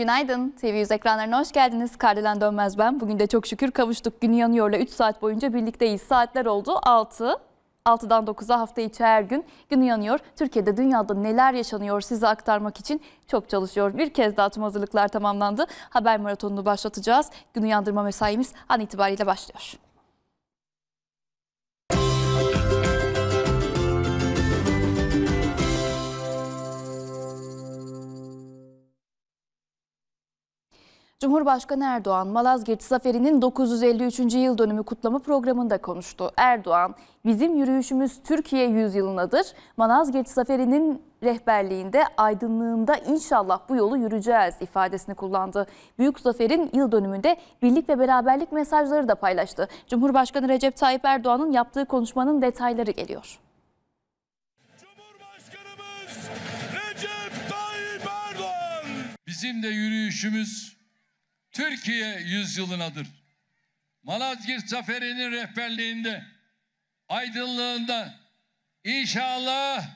Günaydın. TV 100 ekranlarına hoş geldiniz. Kardelen Dönmez ben. Bugün de çok şükür kavuştuk. Gün yanıyorla 3 saat boyunca birlikteyiz. Saatler oldu 6. 6'dan 9'a hafta içi her gün günü yanıyor. Türkiye'de dünyada neler yaşanıyor size aktarmak için çok çalışıyor. Bir kez daha tüm hazırlıklar tamamlandı. Haber maratonunu başlatacağız. Gün yandırma mesaimiz an itibariyle başlıyor. Cumhurbaşkanı Erdoğan, Malazgirt Zaferi'nin 953. yıl dönümü kutlama programında konuştu. Erdoğan, bizim yürüyüşümüz Türkiye yüzyılındadır. Malazgirt Zaferi'nin rehberliğinde, aydınlığında inşallah bu yolu yürüyeceğiz ifadesini kullandı. Büyük Zafer'in yıl dönümünde birlik ve beraberlik mesajları da paylaştı. Cumhurbaşkanı Recep Tayyip Erdoğan'ın yaptığı konuşmanın detayları geliyor. Cumhurbaşkanımız Recep Tayyip Erdoğan. Bizim de yürüyüşümüz Türkiye yüzyılınadır. Malazgirt Zaferi'nin rehberliğinde, aydınlığında inşallah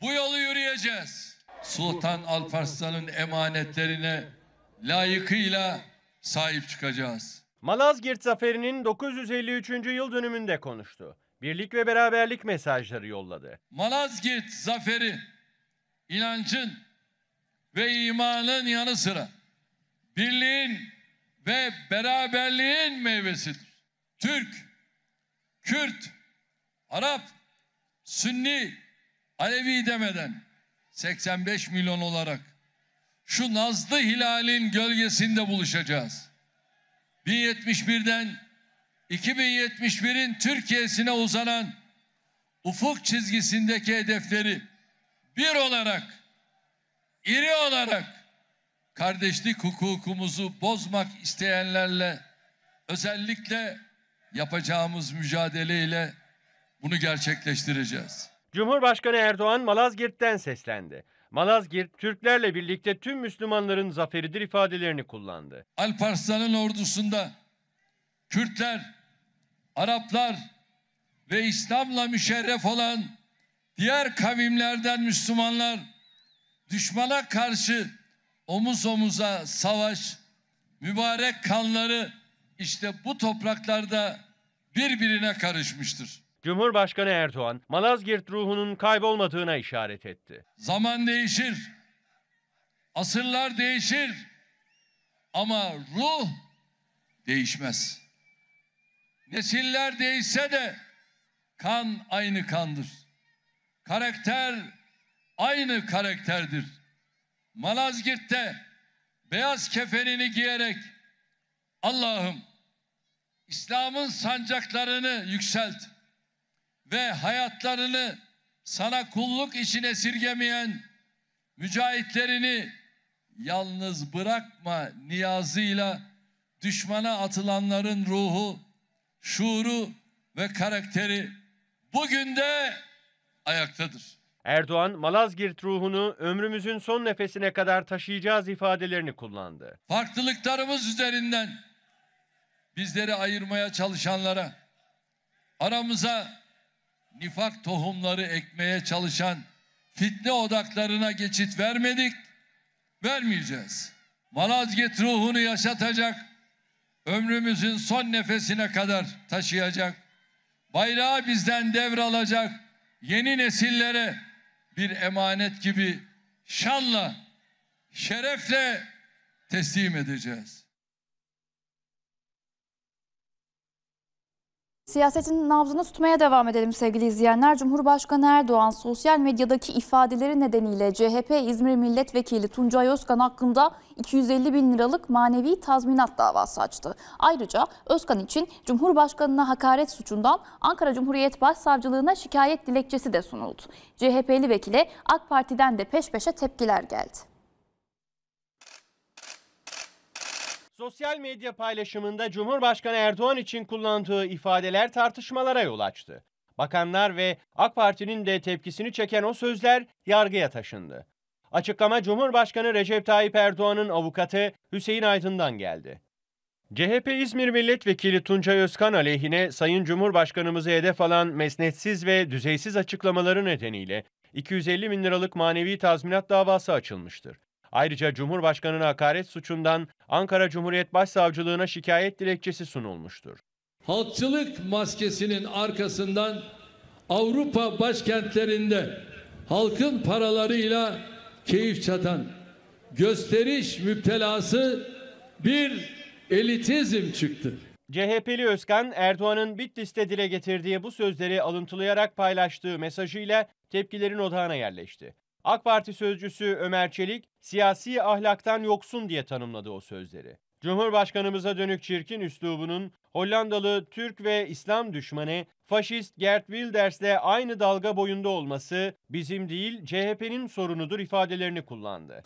bu yolu yürüyeceğiz. Sultan Alparslan'ın emanetlerine layıkıyla sahip çıkacağız. Malazgirt Zaferi'nin 953. yıl dönümünde konuştu. Birlik ve beraberlik mesajları yolladı. Malazgirt Zaferi inancın ve imanın yanı sıra birliğin ve beraberliğin meyvesidir. Türk, Kürt, Arap, Sünni, Alevi demeden 85 milyon olarak şu nazlı hilalin gölgesinde buluşacağız. 1071'den 2071'in Türkiye'sine uzanan ufuk çizgisindeki hedefleri bir olarak, iri olarak kardeşlik hukukumuzu bozmak isteyenlerle özellikle yapacağımız mücadeleyle bunu gerçekleştireceğiz. Cumhurbaşkanı Erdoğan Malazgirt'ten seslendi. Malazgirt, Türklerle birlikte tüm Müslümanların zaferidir ifadelerini kullandı. Alparslan'ın ordusunda Kürtler, Araplar ve İslam'la müşerref olan diğer kavimlerden Müslümanlar düşmana karşı omuz omuza savaş, mübarek kanları işte bu topraklarda birbirine karışmıştır. Cumhurbaşkanı Erdoğan, Malazgirt ruhunun kaybolmadığına işaret etti. Zaman değişir, asırlar değişir ama ruh değişmez. Nesiller değişse de kan aynı kandır. Karakter aynı karakterdir. Malazgirt'te beyaz kefenini giyerek Allah'ım İslam'ın sancaklarını yükselt ve hayatlarını sana kulluk için esirgemeyen mücahitlerini yalnız bırakma niyazıyla düşmana atılanların ruhu, şuuru ve karakteri bugün de ayaktadır. Erdoğan, Malazgirt ruhunu ömrümüzün son nefesine kadar taşıyacağız ifadelerini kullandı. Farklılıklarımız üzerinden bizleri ayırmaya çalışanlara, aramıza nifak tohumları ekmeye çalışan fitne odaklarına geçit vermedik, vermeyeceğiz. Malazgirt ruhunu yaşatacak, ömrümüzün son nefesine kadar taşıyacak, bayrağı bizden devralacak, yeni nesillere bir emanet gibi şanla, şerefle teslim edeceğiz. Siyasetin nabzını tutmaya devam edelim sevgili izleyenler. Cumhurbaşkanı Erdoğan sosyal medyadaki ifadeleri nedeniyle CHP İzmir Milletvekili Tuncay Özkan hakkında 250 bin liralık manevi tazminat davası açtı. Ayrıca Özkan için Cumhurbaşkanına hakaret suçundan Ankara Cumhuriyet Başsavcılığına şikayet dilekçesi de sunuldu. CHP'li vekile AK Parti'den de peş peşe tepkiler geldi. Sosyal medya paylaşımında Cumhurbaşkanı Erdoğan için kullandığı ifadeler tartışmalara yol açtı. Bakanlar ve AK Parti'nin de tepkisini çeken o sözler yargıya taşındı. Açıklama Cumhurbaşkanı Recep Tayyip Erdoğan'ın avukatı Hüseyin Aydın'dan geldi. CHP İzmir Milletvekili Tuncay Özkan aleyhine Sayın Cumhurbaşkanımızı hedef alan mesnetsiz ve düzeysiz açıklamaları nedeniyle 250 bin liralık manevi tazminat davası açılmıştır. Ayrıca Cumhurbaşkanı'na hakaret suçundan Ankara Cumhuriyet Başsavcılığına şikayet dilekçesi sunulmuştur. Halkçılık maskesinin arkasından Avrupa başkentlerinde halkın paralarıyla keyif çatan gösteriş müptelası bir elitizm çıktı. CHP'li Özkan Erdoğan'ın Bitlis'te dile getirdiği bu sözleri alıntılayarak paylaştığı mesajıyla tepkilerin odağına yerleşti. AK Parti sözcüsü Ömer Çelik siyasi ahlaktan yoksun diye tanımladı o sözleri. Cumhurbaşkanımıza dönük çirkin üslubunun Hollandalı Türk ve İslam düşmanı faşist Gert Wilders'le aynı dalga boyunda olması bizim değil CHP'nin sorunudur ifadelerini kullandı.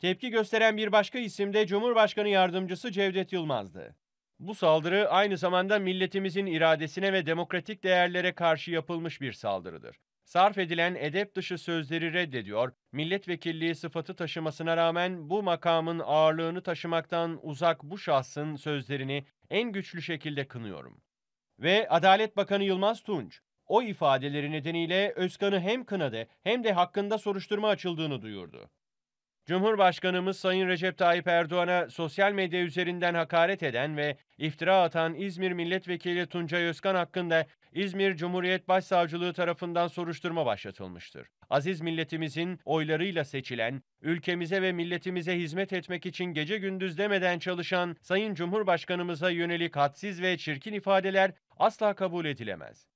Tepki gösteren bir başka isim de Cumhurbaşkanı yardımcısı Cevdet Yılmaz'dı. Bu saldırı aynı zamanda milletimizin iradesine ve demokratik değerlere karşı yapılmış bir saldırıdır. Sarf edilen edep dışı sözleri reddediyor, milletvekilliği sıfatı taşımasına rağmen bu makamın ağırlığını taşımaktan uzak bu şahsın sözlerini en güçlü şekilde kınıyorum. Ve Adalet Bakanı Yılmaz Tunç, o ifadeleri nedeniyle Özkan'ı hem kınadı hem de hakkında soruşturma açıldığını duyurdu. Cumhurbaşkanımız Sayın Recep Tayyip Erdoğan'a sosyal medya üzerinden hakaret eden ve iftira atan İzmir Milletvekili Tuncay Özkan hakkında İzmir Cumhuriyet Başsavcılığı tarafından soruşturma başlatılmıştır. Aziz milletimizin oylarıyla seçilen, ülkemize ve milletimize hizmet etmek için gece gündüz demeden çalışan Sayın Cumhurbaşkanımıza yönelik hadsiz ve çirkin ifadeler asla kabul edilemez.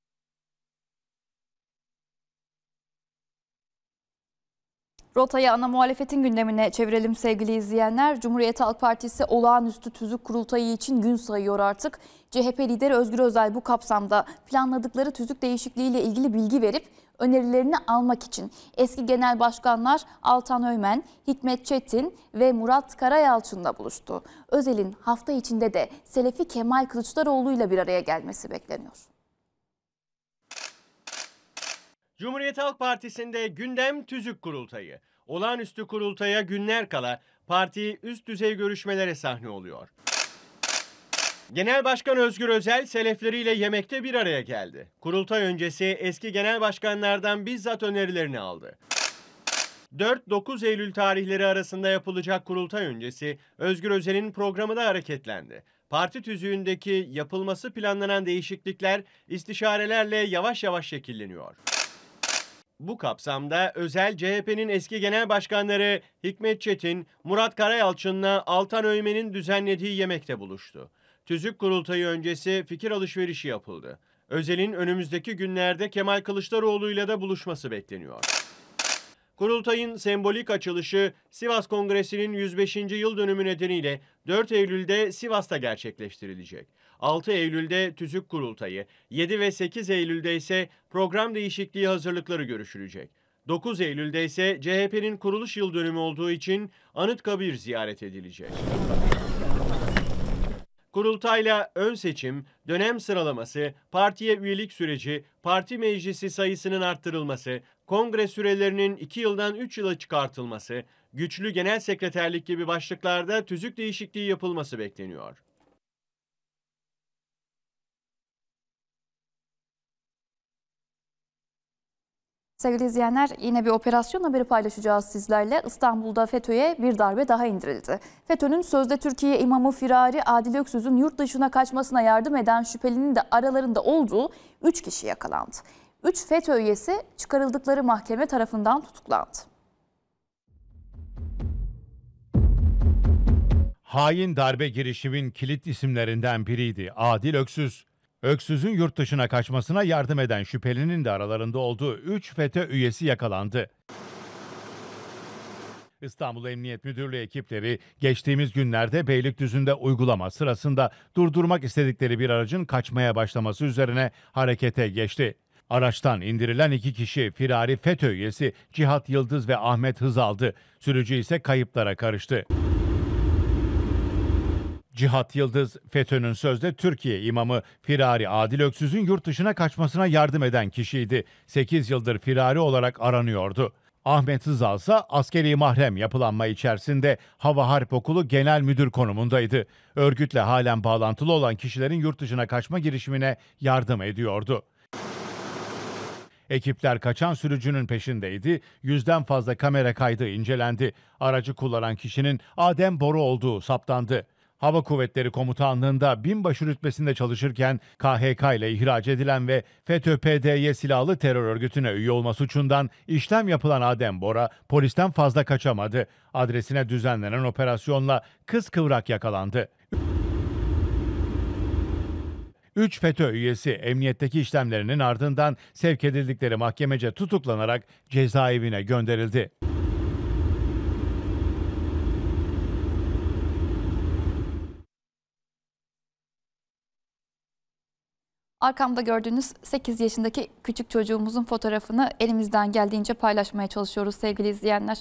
Rotayı ana muhalefetin gündemine çevirelim sevgili izleyenler. Cumhuriyet Halk Partisi olağanüstü tüzük kurultayı için gün sayıyor artık. CHP lideri Özgür Özel bu kapsamda planladıkları tüzük değişikliğiyle ilgili bilgi verip önerilerini almak için eski genel başkanlar Altan Öymen, Hikmet Çetin ve Murat Karayalçın'la buluştu. Özel'in hafta içinde de Selefi Kemal Kılıçdaroğlu ile bir araya gelmesi bekleniyor. Cumhuriyet Halk Partisi'nde gündem tüzük kurultayı olağanüstü kurultaya günler kala parti üst düzey görüşmelere sahne oluyor. Genel Başkan Özgür Özel selefleriyle yemekte bir araya geldi. Kurultay öncesi eski genel başkanlardan bizzat önerilerini aldı. 4-9 Eylül tarihleri arasında yapılacak kurultay öncesi Özgür Özel'in programı da hareketlendi. Parti tüzüğündeki yapılması planlanan değişiklikler istişarelerle yavaş yavaş şekilleniyor. Bu kapsamda özel CHP'nin eski genel başkanları Hikmet Çetin, Murat Karayalçın'la Altan Öymen'in düzenlediği yemekte buluştu. Tüzük kurultayı öncesi fikir alışverişi yapıldı. Özel'in önümüzdeki günlerde Kemal Kılıçdaroğlu ile de buluşması bekleniyor. Kurultayın sembolik açılışı Sivas Kongresi'nin 105. yıl dönümü nedeniyle 4 Eylül'de Sivas'ta gerçekleştirilecek. 6 Eylül'de tüzük kurultayı, 7 ve 8 Eylül'de ise program değişikliği hazırlıkları görüşülecek. 9 Eylül'de ise CHP'nin kuruluş yıl dönümü olduğu için Anıtkabir ziyaret edilecek. Kurultayla ön seçim, dönem sıralaması, partiye üyelik süreci, parti meclisi sayısının arttırılması, kongre sürelerinin 2 yıldan 3 yıla çıkartılması, güçlü genel sekreterlik gibi başlıklarda tüzük değişikliği yapılması bekleniyor. Sevgili izleyenler yine bir operasyon haberi paylaşacağız sizlerle. İstanbul'da FETÖ'ye bir darbe daha indirildi. FETÖ'nün sözde Türkiye imamı Firari Adil Öksüz'ün yurt dışına kaçmasına yardım eden şüphelinin de aralarında olduğu 3 kişi yakalandı. 3 FETÖ üyesi çıkarıldıkları mahkeme tarafından tutuklandı. Hain darbe girişimin kilit isimlerinden biriydi Adil Öksüz. Öksüz'ün yurt dışına kaçmasına yardım eden şüphelinin de aralarında olduğu 3 FETÖ üyesi yakalandı. İstanbul Emniyet Müdürlüğü ekipleri geçtiğimiz günlerde Beylikdüzü'nde uygulama sırasında durdurmak istedikleri bir aracın kaçmaya başlaması üzerine harekete geçti. Araçtan indirilen iki kişi firari FETÖ üyesi Cihat Yıldız ve Ahmet Hızaldı. Sürücü ise kayıplara karıştı. Cihat Yıldız, FETÖ'nün sözde Türkiye imamı Firari Adil Öksüz'ün yurt dışına kaçmasına yardım eden kişiydi. 8 yıldır firari olarak aranıyordu. Ahmet Hızal ise askeri mahrem yapılanma içerisinde Hava Harp Okulu Genel Müdür konumundaydı. Örgütle halen bağlantılı olan kişilerin yurt dışına kaçma girişimine yardım ediyordu. Ekipler kaçan sürücünün peşindeydi. Yüzden fazla kamera kaydı incelendi. Aracı kullanan kişinin Adem Boru olduğu saptandı. Hava Kuvvetleri Komutanlığı'nda binbaşı rütbesinde çalışırken KHK ile ihraç edilen ve FETÖ-PDY silahlı terör örgütüne üye olma suçundan işlem yapılan Adem Bora polisten fazla kaçamadı. Adresine düzenlenen operasyonla kız kıvrak yakalandı. 3 FETÖ üyesi emniyetteki işlemlerinin ardından sevk edildikleri mahkemece tutuklanarak cezaevine gönderildi. Arkamda gördüğünüz 8 yaşındaki küçük çocuğumuzun fotoğrafını elimizden geldiğince paylaşmaya çalışıyoruz sevgili izleyenler.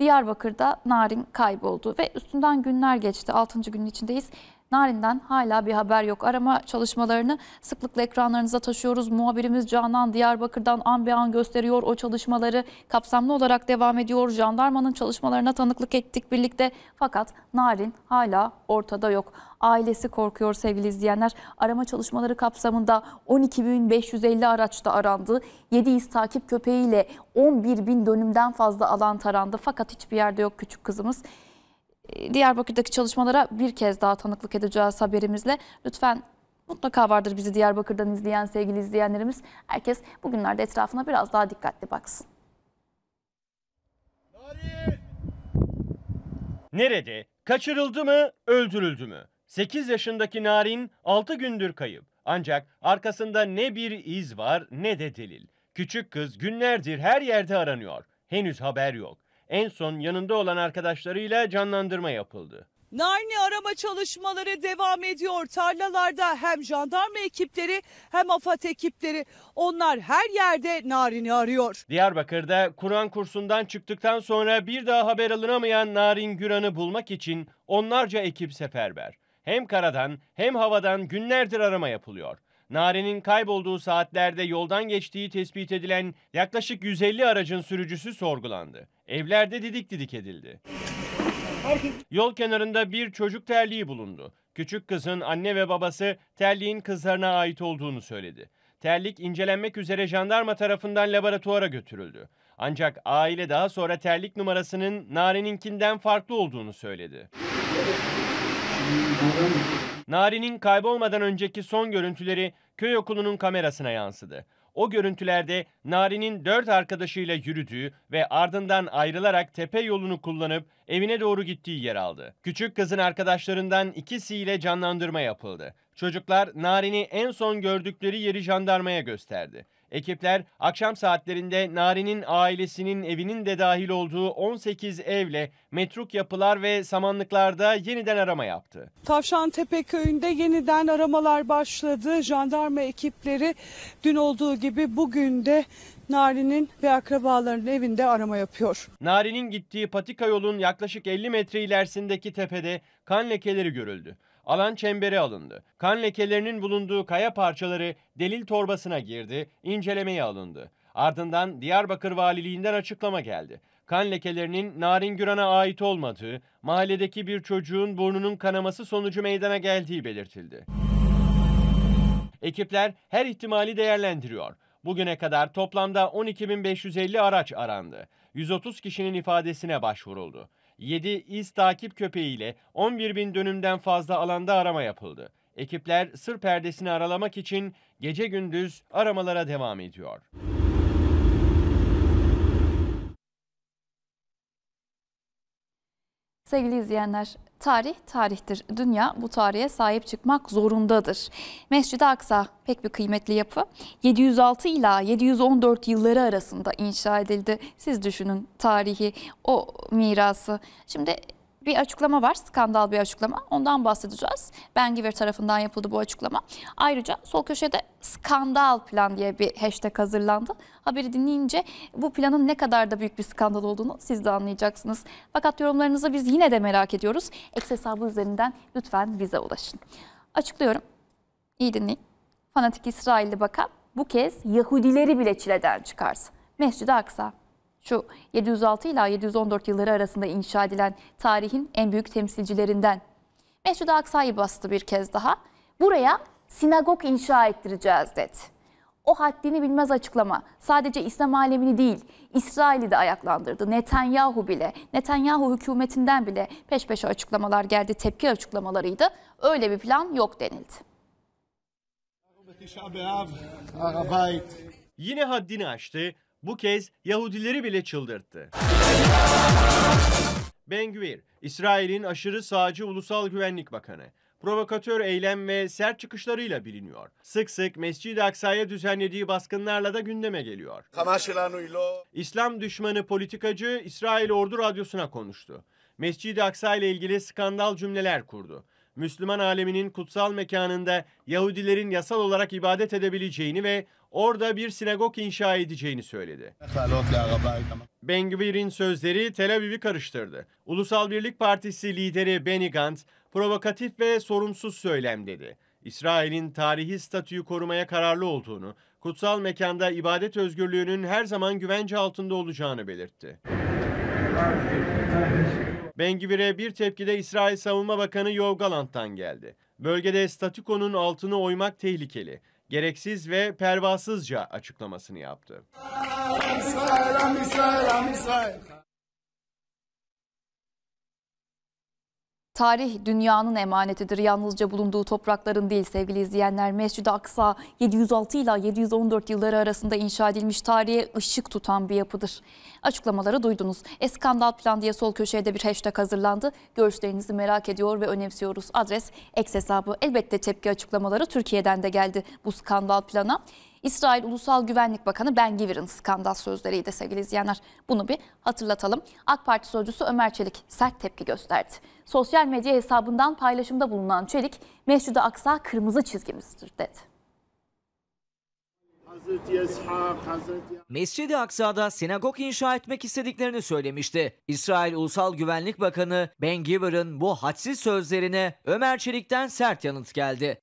Diyarbakır'da Narin kayboldu ve üstünden günler geçti. 6. günün içindeyiz. Narin'den hala bir haber yok. Arama çalışmalarını sıklıkla ekranlarınıza taşıyoruz. Muhabirimiz Canan Diyarbakır'dan an bir an gösteriyor. O çalışmaları kapsamlı olarak devam ediyor. Jandarmanın çalışmalarına tanıklık ettik birlikte. Fakat Narin hala ortada yok. Ailesi korkuyor sevgili izleyenler. Arama çalışmaları kapsamında 12.550 araçta arandı. 7 iz takip köpeğiyle 11.000 dönümden fazla alan tarandı. Fakat hiçbir yerde yok küçük kızımız. Diyarbakır'daki çalışmalara bir kez daha tanıklık edeceğiz haberimizle. Lütfen mutlaka vardır bizi Diyarbakır'dan izleyen sevgili izleyenlerimiz. Herkes bugünlerde etrafına biraz daha dikkatli baksın. Nerede? Kaçırıldı mı? Öldürüldü mü? 8 yaşındaki Narin 6 gündür kayıp. Ancak arkasında ne bir iz var ne de delil. Küçük kız günlerdir her yerde aranıyor. Henüz haber yok. En son yanında olan arkadaşlarıyla canlandırma yapıldı. Narni arama çalışmaları devam ediyor. Tarlalarda hem jandarma ekipleri hem AFAD ekipleri onlar her yerde Narin'i arıyor. Diyarbakır'da Kur'an kursundan çıktıktan sonra bir daha haber alınamayan Narin Güran'ı bulmak için onlarca ekip seferber. Hem karadan hem havadan günlerdir arama yapılıyor. Nare'nin kaybolduğu saatlerde yoldan geçtiği tespit edilen yaklaşık 150 aracın sürücüsü sorgulandı. Evlerde didik didik edildi. Yol kenarında bir çocuk terliği bulundu. Küçük kızın anne ve babası terliğin kızlarına ait olduğunu söyledi. Terlik incelenmek üzere jandarma tarafından laboratuvara götürüldü. Ancak aile daha sonra terlik numarasının Nare'ninkinden farklı olduğunu söyledi. Nari'nin kaybolmadan önceki son görüntüleri köy okulunun kamerasına yansıdı. O görüntülerde Nari'nin dört arkadaşıyla yürüdüğü ve ardından ayrılarak tepe yolunu kullanıp evine doğru gittiği yer aldı. Küçük kızın arkadaşlarından ikisiyle canlandırma yapıldı. Çocuklar Nari'ni en son gördükleri yeri jandarmaya gösterdi. Ekipler akşam saatlerinde Nari'nin ailesinin evinin de dahil olduğu 18 evle metruk yapılar ve samanlıklarda yeniden arama yaptı. Tavşantepe köyünde yeniden aramalar başladı. Jandarma ekipleri dün olduğu gibi bugün de Nari'nin ve akrabalarının evinde arama yapıyor. Nari'nin gittiği patika yolun yaklaşık 50 metre ilerisindeki tepede kan lekeleri görüldü. Alan çemberi alındı. Kan lekelerinin bulunduğu kaya parçaları delil torbasına girdi, incelemeye alındı. Ardından Diyarbakır Valiliğinden açıklama geldi. Kan lekelerinin Narin Güran'a ait olmadığı, mahalledeki bir çocuğun burnunun kanaması sonucu meydana geldiği belirtildi. Ekipler her ihtimali değerlendiriyor. Bugüne kadar toplamda 12.550 araç arandı. 130 kişinin ifadesine başvuruldu. 7 iz takip köpeğiyle 11 bin dönümden fazla alanda arama yapıldı. Ekipler sır perdesini aralamak için gece gündüz aramalara devam ediyor. Sevgili izleyenler, Tarih tarihtir. Dünya bu tarihe sahip çıkmak zorundadır. Mescid-i Aksa pek bir kıymetli yapı. 706 ila 714 yılları arasında inşa edildi. Siz düşünün tarihi, o mirası. Şimdi bir açıklama var. Skandal bir açıklama. Ondan bahsedeceğiz. Ben Giver tarafından yapıldı bu açıklama. Ayrıca sol köşede skandal plan diye bir hashtag hazırlandı. Haberi dinleyince bu planın ne kadar da büyük bir skandal olduğunu siz de anlayacaksınız. Fakat yorumlarınızı biz yine de merak ediyoruz. X hesabı üzerinden lütfen bize ulaşın. Açıklıyorum. İyi dinleyin. Fanatik İsrailli bakan bu kez Yahudileri bile çileden çıkarsa. Mescid-i Aksa şu 706 ila 714 yılları arasında inşa edilen tarihin en büyük temsilcilerinden. Mescid-i Aksa'yı bastı bir kez daha. Buraya sinagog inşa ettireceğiz dedi. O haddini bilmez açıklama sadece İslam alemini değil İsrail'i de ayaklandırdı. Netanyahu bile, Netanyahu hükümetinden bile peş peşe açıklamalar geldi, tepki açıklamalarıydı. Öyle bir plan yok denildi. Yine haddini aştı. Bu kez Yahudileri bile çıldırttı. Ben Gvir, İsrail'in aşırı sağcı ulusal güvenlik bakanı. Provokatör eylem ve sert çıkışlarıyla biliniyor. Sık sık Mescid-i Aksa'ya düzenlediği baskınlarla da gündeme geliyor. İslam düşmanı politikacı İsrail Ordu Radyosu'na konuştu. Mescid-i Aksa ile ilgili skandal cümleler kurdu. Müslüman aleminin kutsal mekanında Yahudilerin yasal olarak ibadet edebileceğini ve orada bir sinagog inşa edeceğini söyledi. Bengvir'in sözleri Tel Aviv'i karıştırdı. Ulusal Birlik Partisi lideri Benny Gantz provokatif ve sorumsuz söylem dedi. İsrail'in tarihi statüyü korumaya kararlı olduğunu, kutsal mekanda ibadet özgürlüğünün her zaman güvence altında olacağını belirtti. Bengivir'e bir tepkide İsrail Savunma Bakanı Yoav Galant'tan geldi. Bölgede statükonun altını oymak tehlikeli, gereksiz ve pervasızca açıklamasını yaptı. İsrail, İsrail, İsrail. Tarih dünyanın emanetidir. Yalnızca bulunduğu toprakların değil sevgili izleyenler. Mescid-i Aksa 706 ile 714 yılları arasında inşa edilmiş tarihe ışık tutan bir yapıdır. Açıklamaları duydunuz. Eskandal plan diye sol köşede bir hashtag hazırlandı. Görüşlerinizi merak ediyor ve önemsiyoruz. Adres X hesabı. Elbette tepki açıklamaları Türkiye'den de geldi bu skandal plana. İsrail Ulusal Güvenlik Bakanı Ben Givir'in skandal sözleriydi sevgili izleyenler. Bunu bir hatırlatalım. AK Parti sözcüsü Ömer Çelik sert tepki gösterdi. Sosyal medya hesabından paylaşımda bulunan Çelik, Mescid-i Aksa kırmızı çizgimizdir dedi. Mescid-i Aksa'da sinagog inşa etmek istediklerini söylemişti. İsrail Ulusal Güvenlik Bakanı Ben Giver'ın bu hadsiz sözlerine Ömer Çelik'ten sert yanıt geldi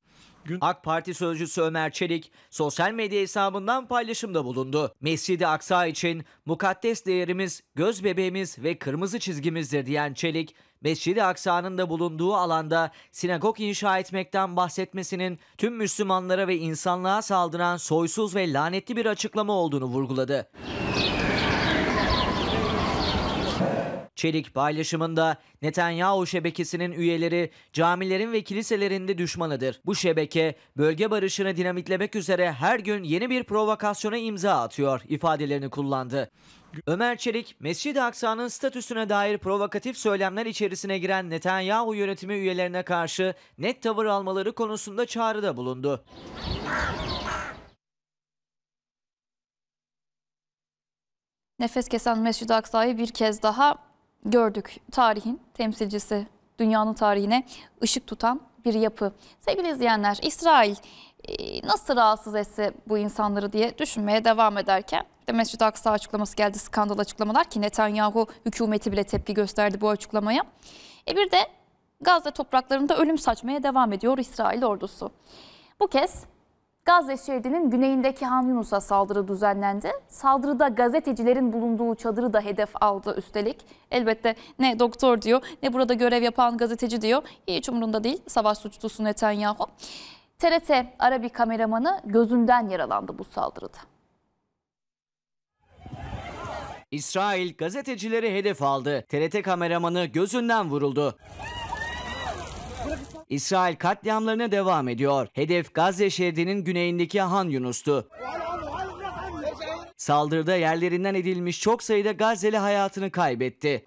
gün AK Parti sözcüsü Ömer Çelik sosyal medya hesabından paylaşımda bulundu. Mescidi i Aksa için mukaddes değerimiz, göz bebeğimiz ve kırmızı çizgimizdir diyen Çelik, Mescidi i Aksa'nın da bulunduğu alanda sinagog inşa etmekten bahsetmesinin tüm Müslümanlara ve insanlığa saldıran soysuz ve lanetli bir açıklama olduğunu vurguladı. Çelik paylaşımında Netanyahu şebekesinin üyeleri camilerin ve kiliselerinde düşmanıdır. Bu şebeke bölge barışını dinamitlemek üzere her gün yeni bir provokasyona imza atıyor ifadelerini kullandı. Ömer Çelik, Mescid-i Aksa'nın statüsüne dair provokatif söylemler içerisine giren Netanyahu yönetimi üyelerine karşı net tavır almaları konusunda çağrıda bulundu. Nefes kesen Mescid-i Aksa'yı bir kez daha gördük. Tarihin temsilcisi, dünyanın tarihine ışık tutan bir yapı. Sevgili izleyenler, İsrail e, nasıl rahatsız etse bu insanları diye düşünmeye devam ederken de mescid Aksa açıklaması geldi, skandal açıklamalar ki Netanyahu hükümeti bile tepki gösterdi bu açıklamaya. E bir de Gazze topraklarında ölüm saçmaya devam ediyor İsrail ordusu. Bu kez Gazze şeridinin güneyindeki Han Yunus'a saldırı düzenlendi. Saldırıda gazetecilerin bulunduğu çadırı da hedef aldı üstelik. Elbette ne doktor diyor ne burada görev yapan gazeteci diyor. Hiç umurunda değil savaş suçlusu Netanyahu. TRT Arabi kameramanı gözünden yaralandı bu saldırıda. İsrail gazetecileri hedef aldı. TRT kameramanı gözünden vuruldu. İsrail katliamlarına devam ediyor. Hedef Gazze şeridinin güneyindeki Han Yunus'tu. Saldırıda yerlerinden edilmiş çok sayıda Gazze'li hayatını kaybetti.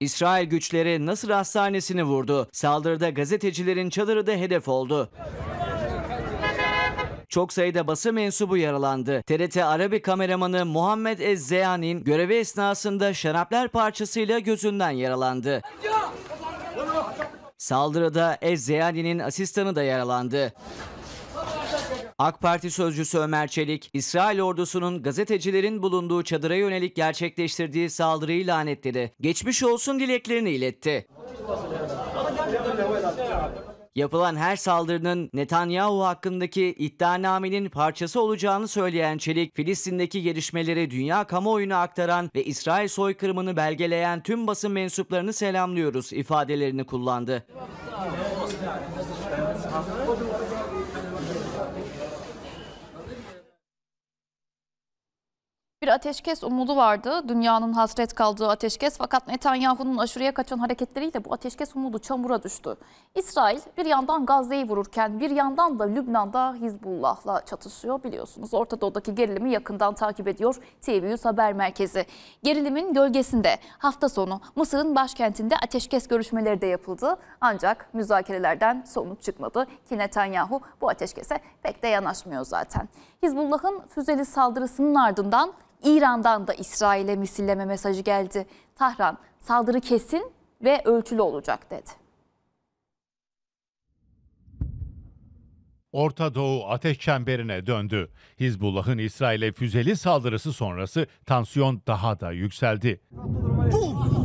İsrail güçleri Nasır Hastanesi'ni vurdu. Saldırıda gazetecilerin çadırı da hedef oldu. Çok sayıda basın mensubu yaralandı. TRT Arabi kameramanı Muhammed Ez görevi esnasında şarapler parçasıyla gözünden yaralandı. Saldırıda Ezzeyani'nin asistanı da yaralandı. AK Parti sözcüsü Ömer Çelik, İsrail ordusunun gazetecilerin bulunduğu çadıra yönelik gerçekleştirdiği saldırıyı lanetledi. Geçmiş olsun dileklerini iletti. Yapılan her saldırının Netanyahu hakkındaki iddianamenin parçası olacağını söyleyen Çelik, Filistin'deki gelişmeleri dünya kamuoyuna aktaran ve İsrail soykırımını belgeleyen tüm basın mensuplarını selamlıyoruz ifadelerini kullandı. Bir ateşkes umudu vardı. Dünyanın hasret kaldığı ateşkes fakat Netanyahu'nun aşırıya kaçan hareketleriyle bu ateşkes umudu çamura düştü. İsrail bir yandan Gazze'yi vururken bir yandan da Lübnan'da Hizbullah'la çatışıyor biliyorsunuz. Orta Doğu'daki gerilimi yakından takip ediyor TV100 Haber Merkezi. Gerilimin gölgesinde hafta sonu Mısır'ın başkentinde ateşkes görüşmeleri de yapıldı. Ancak müzakerelerden sonuç çıkmadı ki Netanyahu bu ateşkese pek de yanaşmıyor zaten. Hizbullah'ın füzeli saldırısının ardından İran'dan da İsrail'e misilleme mesajı geldi. Tahran saldırı kesin ve ölçülü olacak dedi. Orta Doğu ateş çemberine döndü. Hizbullah'ın İsrail'e füzeli saldırısı sonrası tansiyon daha da yükseldi. Bu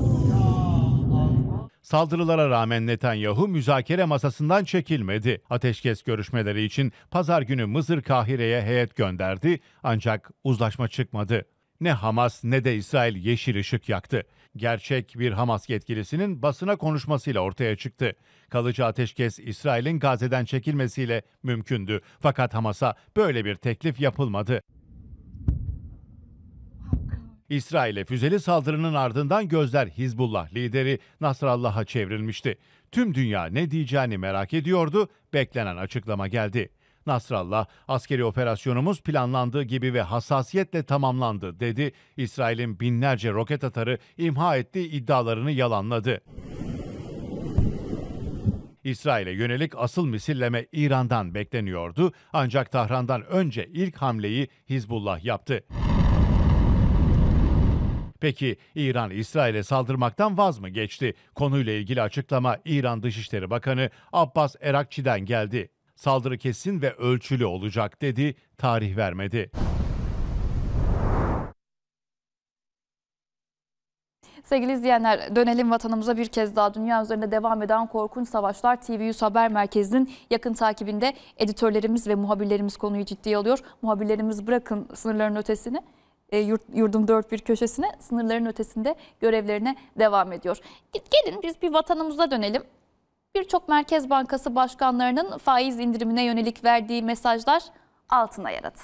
Saldırılara rağmen Netanyahu müzakere masasından çekilmedi. Ateşkes görüşmeleri için pazar günü Mısır Kahire'ye heyet gönderdi ancak uzlaşma çıkmadı. Ne Hamas ne de İsrail yeşil ışık yaktı. Gerçek bir Hamas yetkilisinin basına konuşmasıyla ortaya çıktı. Kalıcı ateşkes İsrail'in Gazze'den çekilmesiyle mümkündü. Fakat Hamas'a böyle bir teklif yapılmadı. İsrail'e füzeli saldırının ardından gözler Hizbullah lideri Nasrallah'a çevrilmişti. Tüm dünya ne diyeceğini merak ediyordu, beklenen açıklama geldi. Nasrallah, askeri operasyonumuz planlandığı gibi ve hassasiyetle tamamlandı dedi. İsrail'in binlerce roket atarı imha ettiği iddialarını yalanladı. İsrail'e yönelik asıl misilleme İran'dan bekleniyordu ancak Tahran'dan önce ilk hamleyi Hizbullah yaptı. Peki İran İsrail'e saldırmaktan vaz mı geçti? Konuyla ilgili açıklama İran Dışişleri Bakanı Abbas Erakçi'den geldi. Saldırı kesin ve ölçülü olacak dedi, tarih vermedi. Sevgili izleyenler dönelim vatanımıza bir kez daha dünya üzerinde devam eden korkunç savaşlar TV100 Haber Merkezi'nin yakın takibinde editörlerimiz ve muhabirlerimiz konuyu ciddiye alıyor. Muhabirlerimiz bırakın sınırların ötesini e, yurt, yurdun dört bir köşesine sınırların ötesinde görevlerine devam ediyor. Gelin biz bir vatanımıza dönelim. Birçok Merkez Bankası başkanlarının faiz indirimine yönelik verdiği mesajlar altına yaradı.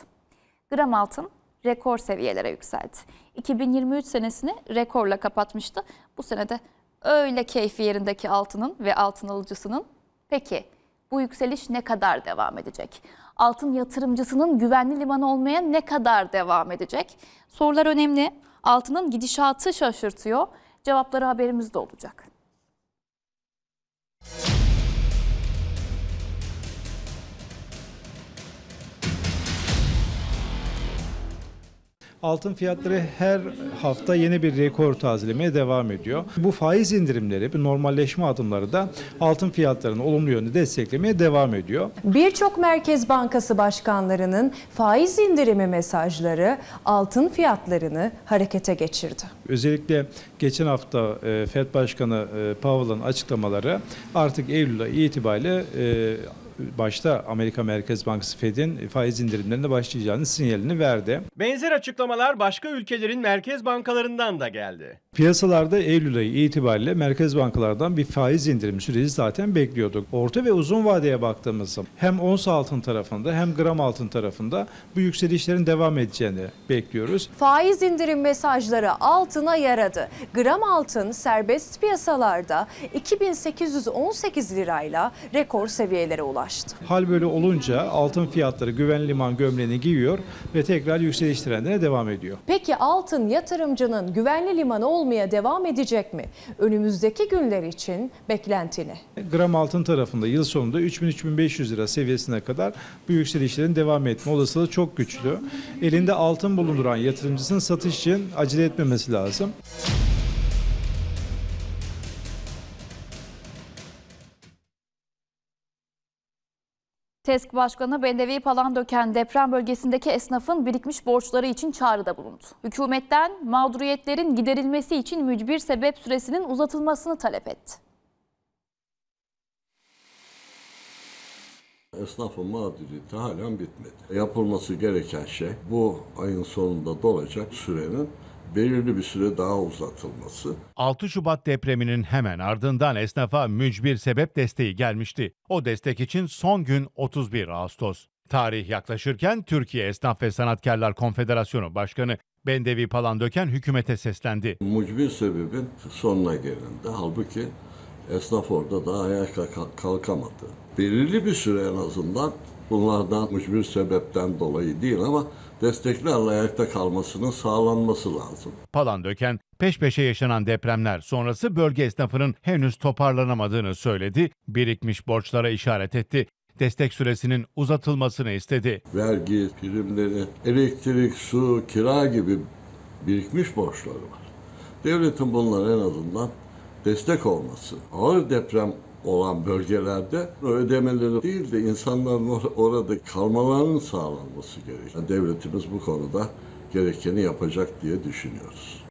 Gram altın rekor seviyelere yükseldi. 2023 senesini rekorla kapatmıştı. Bu senede öyle keyfi yerindeki altının ve altın alıcısının peki bu yükseliş ne kadar devam edecek? altın yatırımcısının güvenli limanı olmaya ne kadar devam edecek? Sorular önemli. Altının gidişatı şaşırtıyor. Cevapları haberimizde olacak. Altın fiyatları her hafta yeni bir rekor tazelemeye devam ediyor. Bu faiz indirimleri, bu normalleşme adımları da altın fiyatlarının olumlu yönde desteklemeye devam ediyor. Birçok Merkez Bankası başkanlarının faiz indirimi mesajları altın fiyatlarını harekete geçirdi. Özellikle geçen hafta e, FED Başkanı e, Powell'ın açıklamaları artık Eylül itibariyle e, başta Amerika Merkez Bankası Fed'in faiz indirimlerine başlayacağını sinyalini verdi. Benzer açıklamalar başka ülkelerin merkez bankalarından da geldi. Piyasalarda Eylül ayı itibariyle merkez bankalardan bir faiz indirim süreci zaten bekliyorduk. Orta ve uzun vadeye baktığımızda hem ons altın tarafında hem gram altın tarafında bu yükselişlerin devam edeceğini bekliyoruz. Faiz indirim mesajları altına yaradı. Gram altın serbest piyasalarda 2818 lirayla rekor seviyelere ulaştı. Hal böyle olunca altın fiyatları güvenli liman gömleğini giyiyor ve tekrar yükseliş trendine devam ediyor. Peki altın yatırımcının güvenli limanı olduğu olmaya devam edecek mi? Önümüzdeki günler için beklentini. Gram altın tarafında yıl sonunda 3000-3500 lira seviyesine kadar bu yükselişlerin devam etme olasılığı çok güçlü. Elinde altın bulunduran yatırımcısının satış için acele etmemesi lazım. TESK Başkanı Bendevi Palandöken deprem bölgesindeki esnafın birikmiş borçları için çağrıda bulundu. Hükümetten mağduriyetlerin giderilmesi için mücbir sebep süresinin uzatılmasını talep etti. Esnafın mağduriyeti halen bitmedi. Yapılması gereken şey bu ayın sonunda dolacak sürenin belirli bir süre daha uzatılması. 6 Şubat depreminin hemen ardından esnafa mücbir sebep desteği gelmişti. O destek için son gün 31 Ağustos. Tarih yaklaşırken Türkiye Esnaf ve Sanatkarlar Konfederasyonu Başkanı Bendevi Palandöken hükümete seslendi. Mucbir sebebin sonuna gelindi. Halbuki esnaf orada daha ayağa kalkamadı. Belirli bir süre en azından bunlardan mucbir sebepten dolayı değil ama desteklerle ayakta kalmasının sağlanması lazım. Palandöken peş peşe yaşanan depremler sonrası bölge esnafının henüz toparlanamadığını söyledi, birikmiş borçlara işaret etti destek süresinin uzatılmasını istedi. Vergi, primleri, elektrik, su, kira gibi birikmiş borçları var. Devletin bunlara en azından destek olması, ağır deprem olan bölgelerde ödemeleri değil de insanların orada kalmalarının sağlanması gerekiyor. devletimiz bu konuda gerekeni yapacak diye düşünüyoruz.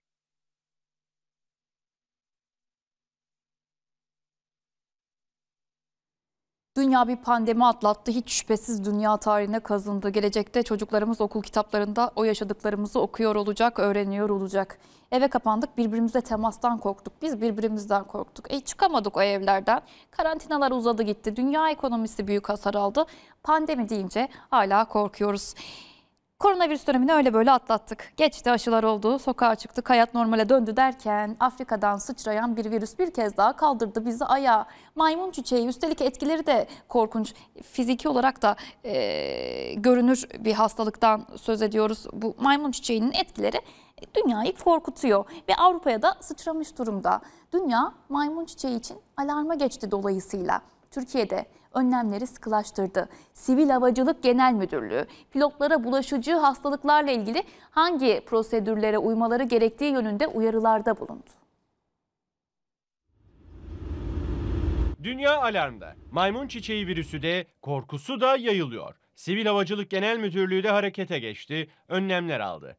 Dünya bir pandemi atlattı. Hiç şüphesiz dünya tarihine kazındı. Gelecekte çocuklarımız okul kitaplarında o yaşadıklarımızı okuyor olacak, öğreniyor olacak. Eve kapandık, birbirimize temastan korktuk. Biz birbirimizden korktuk. E çıkamadık o evlerden. Karantinalar uzadı gitti. Dünya ekonomisi büyük hasar aldı. Pandemi deyince hala korkuyoruz. Koronavirüs dönemini öyle böyle atlattık. Geçti aşılar oldu, sokağa çıktık, hayat normale döndü derken Afrika'dan sıçrayan bir virüs bir kez daha kaldırdı bizi ayağa. Maymun çiçeği üstelik etkileri de korkunç. Fiziki olarak da e, görünür bir hastalıktan söz ediyoruz. Bu maymun çiçeğinin etkileri dünyayı korkutuyor ve Avrupa'ya da sıçramış durumda. Dünya maymun çiçeği için alarma geçti dolayısıyla. Türkiye'de önlemleri sıkılaştırdı. Sivil Havacılık Genel Müdürlüğü pilotlara bulaşıcı hastalıklarla ilgili hangi prosedürlere uymaları gerektiği yönünde uyarılarda bulundu. Dünya alarmda. Maymun çiçeği virüsü de korkusu da yayılıyor. Sivil Havacılık Genel Müdürlüğü de harekete geçti, önlemler aldı.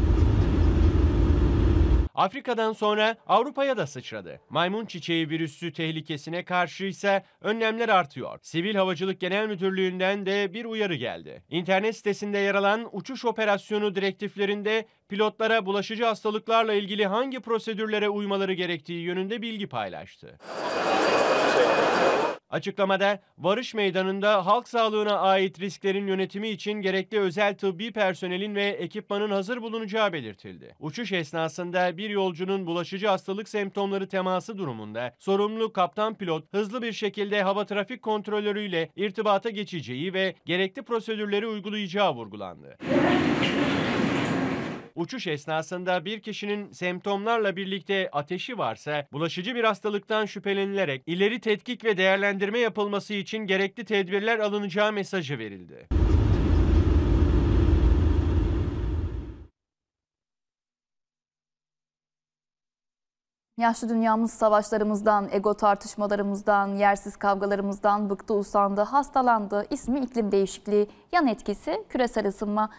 Afrika'dan sonra Avrupa'ya da sıçradı. Maymun çiçeği virüsü tehlikesine karşı ise önlemler artıyor. Sivil Havacılık Genel Müdürlüğü'nden de bir uyarı geldi. İnternet sitesinde yer alan uçuş operasyonu direktiflerinde pilotlara bulaşıcı hastalıklarla ilgili hangi prosedürlere uymaları gerektiği yönünde bilgi paylaştı. Açıklamada varış meydanında halk sağlığına ait risklerin yönetimi için gerekli özel tıbbi personelin ve ekipmanın hazır bulunacağı belirtildi. Uçuş esnasında bir yolcunun bulaşıcı hastalık semptomları teması durumunda sorumlu kaptan pilot hızlı bir şekilde hava trafik kontrolörüyle irtibata geçeceği ve gerekli prosedürleri uygulayacağı vurgulandı. Uçuş esnasında bir kişinin semptomlarla birlikte ateşi varsa bulaşıcı bir hastalıktan şüphelenilerek ileri tetkik ve değerlendirme yapılması için gerekli tedbirler alınacağı mesajı verildi. Yaşlı dünyamız savaşlarımızdan, ego tartışmalarımızdan, yersiz kavgalarımızdan bıktı usandı, hastalandı. İsmi iklim değişikliği, yan etkisi küresel ısınma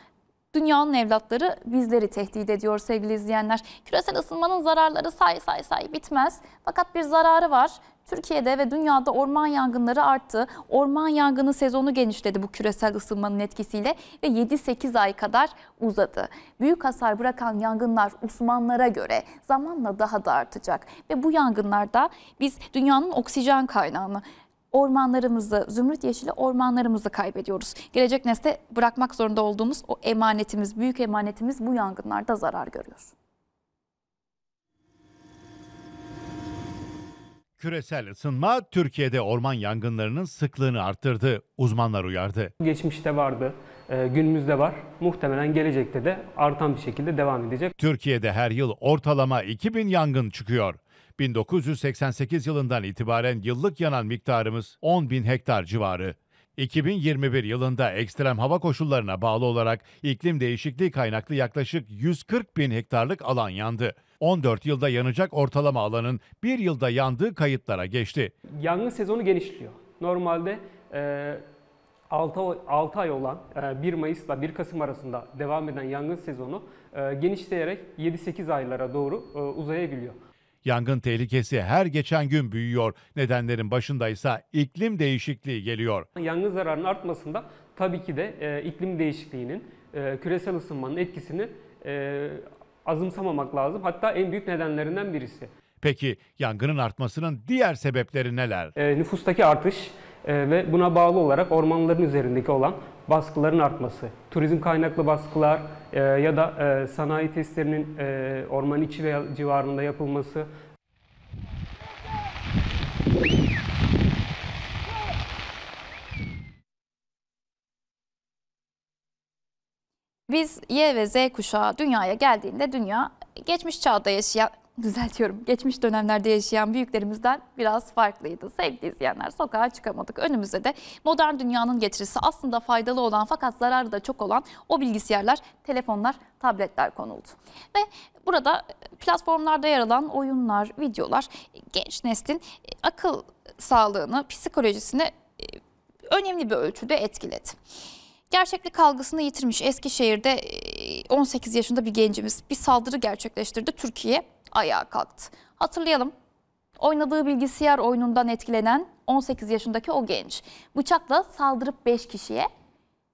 dünyanın evlatları bizleri tehdit ediyor sevgili izleyenler. Küresel ısınmanın zararları say say say bitmez. Fakat bir zararı var. Türkiye'de ve dünyada orman yangınları arttı. Orman yangını sezonu genişledi bu küresel ısınmanın etkisiyle ve 7-8 ay kadar uzadı. Büyük hasar bırakan yangınlar uzmanlara göre zamanla daha da artacak ve bu yangınlarda biz dünyanın oksijen kaynağını ormanlarımızı, zümrüt yeşili ormanlarımızı kaybediyoruz. Gelecek nesle bırakmak zorunda olduğumuz o emanetimiz, büyük emanetimiz bu yangınlarda zarar görüyor. Küresel ısınma Türkiye'de orman yangınlarının sıklığını arttırdı. Uzmanlar uyardı. Geçmişte vardı, e, günümüzde var. Muhtemelen gelecekte de artan bir şekilde devam edecek. Türkiye'de her yıl ortalama 2000 yangın çıkıyor. 1988 yılından itibaren yıllık yanan miktarımız 10 bin hektar civarı. 2021 yılında ekstrem hava koşullarına bağlı olarak iklim değişikliği kaynaklı yaklaşık 140 bin hektarlık alan yandı. 14 yılda yanacak ortalama alanın bir yılda yandığı kayıtlara geçti. Yangın sezonu genişliyor. Normalde 6, e, 6 ay olan 1 e, Mayıs ile 1 Kasım arasında devam eden yangın sezonu e, genişleyerek 7-8 aylara doğru uzayabiliyor. Yangın tehlikesi her geçen gün büyüyor. Nedenlerin başında ise iklim değişikliği geliyor. Yangın zararının artmasında tabii ki de e, iklim değişikliğinin, e, küresel ısınmanın etkisini e, azımsamamak lazım. Hatta en büyük nedenlerinden birisi. Peki yangının artmasının diğer sebepleri neler? E, nüfustaki artış, e, ve buna bağlı olarak ormanların üzerindeki olan baskıların artması, turizm kaynaklı baskılar e, ya da e, sanayi testlerinin orman içi veya civarında yapılması Biz Y ve Z kuşağı dünyaya geldiğinde dünya geçmiş çağda yaşayan düzeltiyorum. Geçmiş dönemlerde yaşayan büyüklerimizden biraz farklıydı. Sevgili izleyenler sokağa çıkamadık. Önümüzde de modern dünyanın getirisi aslında faydalı olan fakat zararı da çok olan o bilgisayarlar, telefonlar, tabletler konuldu. Ve burada e, platformlarda yer alan oyunlar, videolar e, genç neslin e, akıl sağlığını, psikolojisini önemli bir ölçüde etkiledi. Gerçeklik algısını yitirmiş Eskişehir'de 18 yaşında bir gencimiz bir saldırı gerçekleştirdi. Türkiye ayağa kalktı. Hatırlayalım oynadığı bilgisayar oyunundan etkilenen 18 yaşındaki o genç bıçakla saldırıp 5 kişiye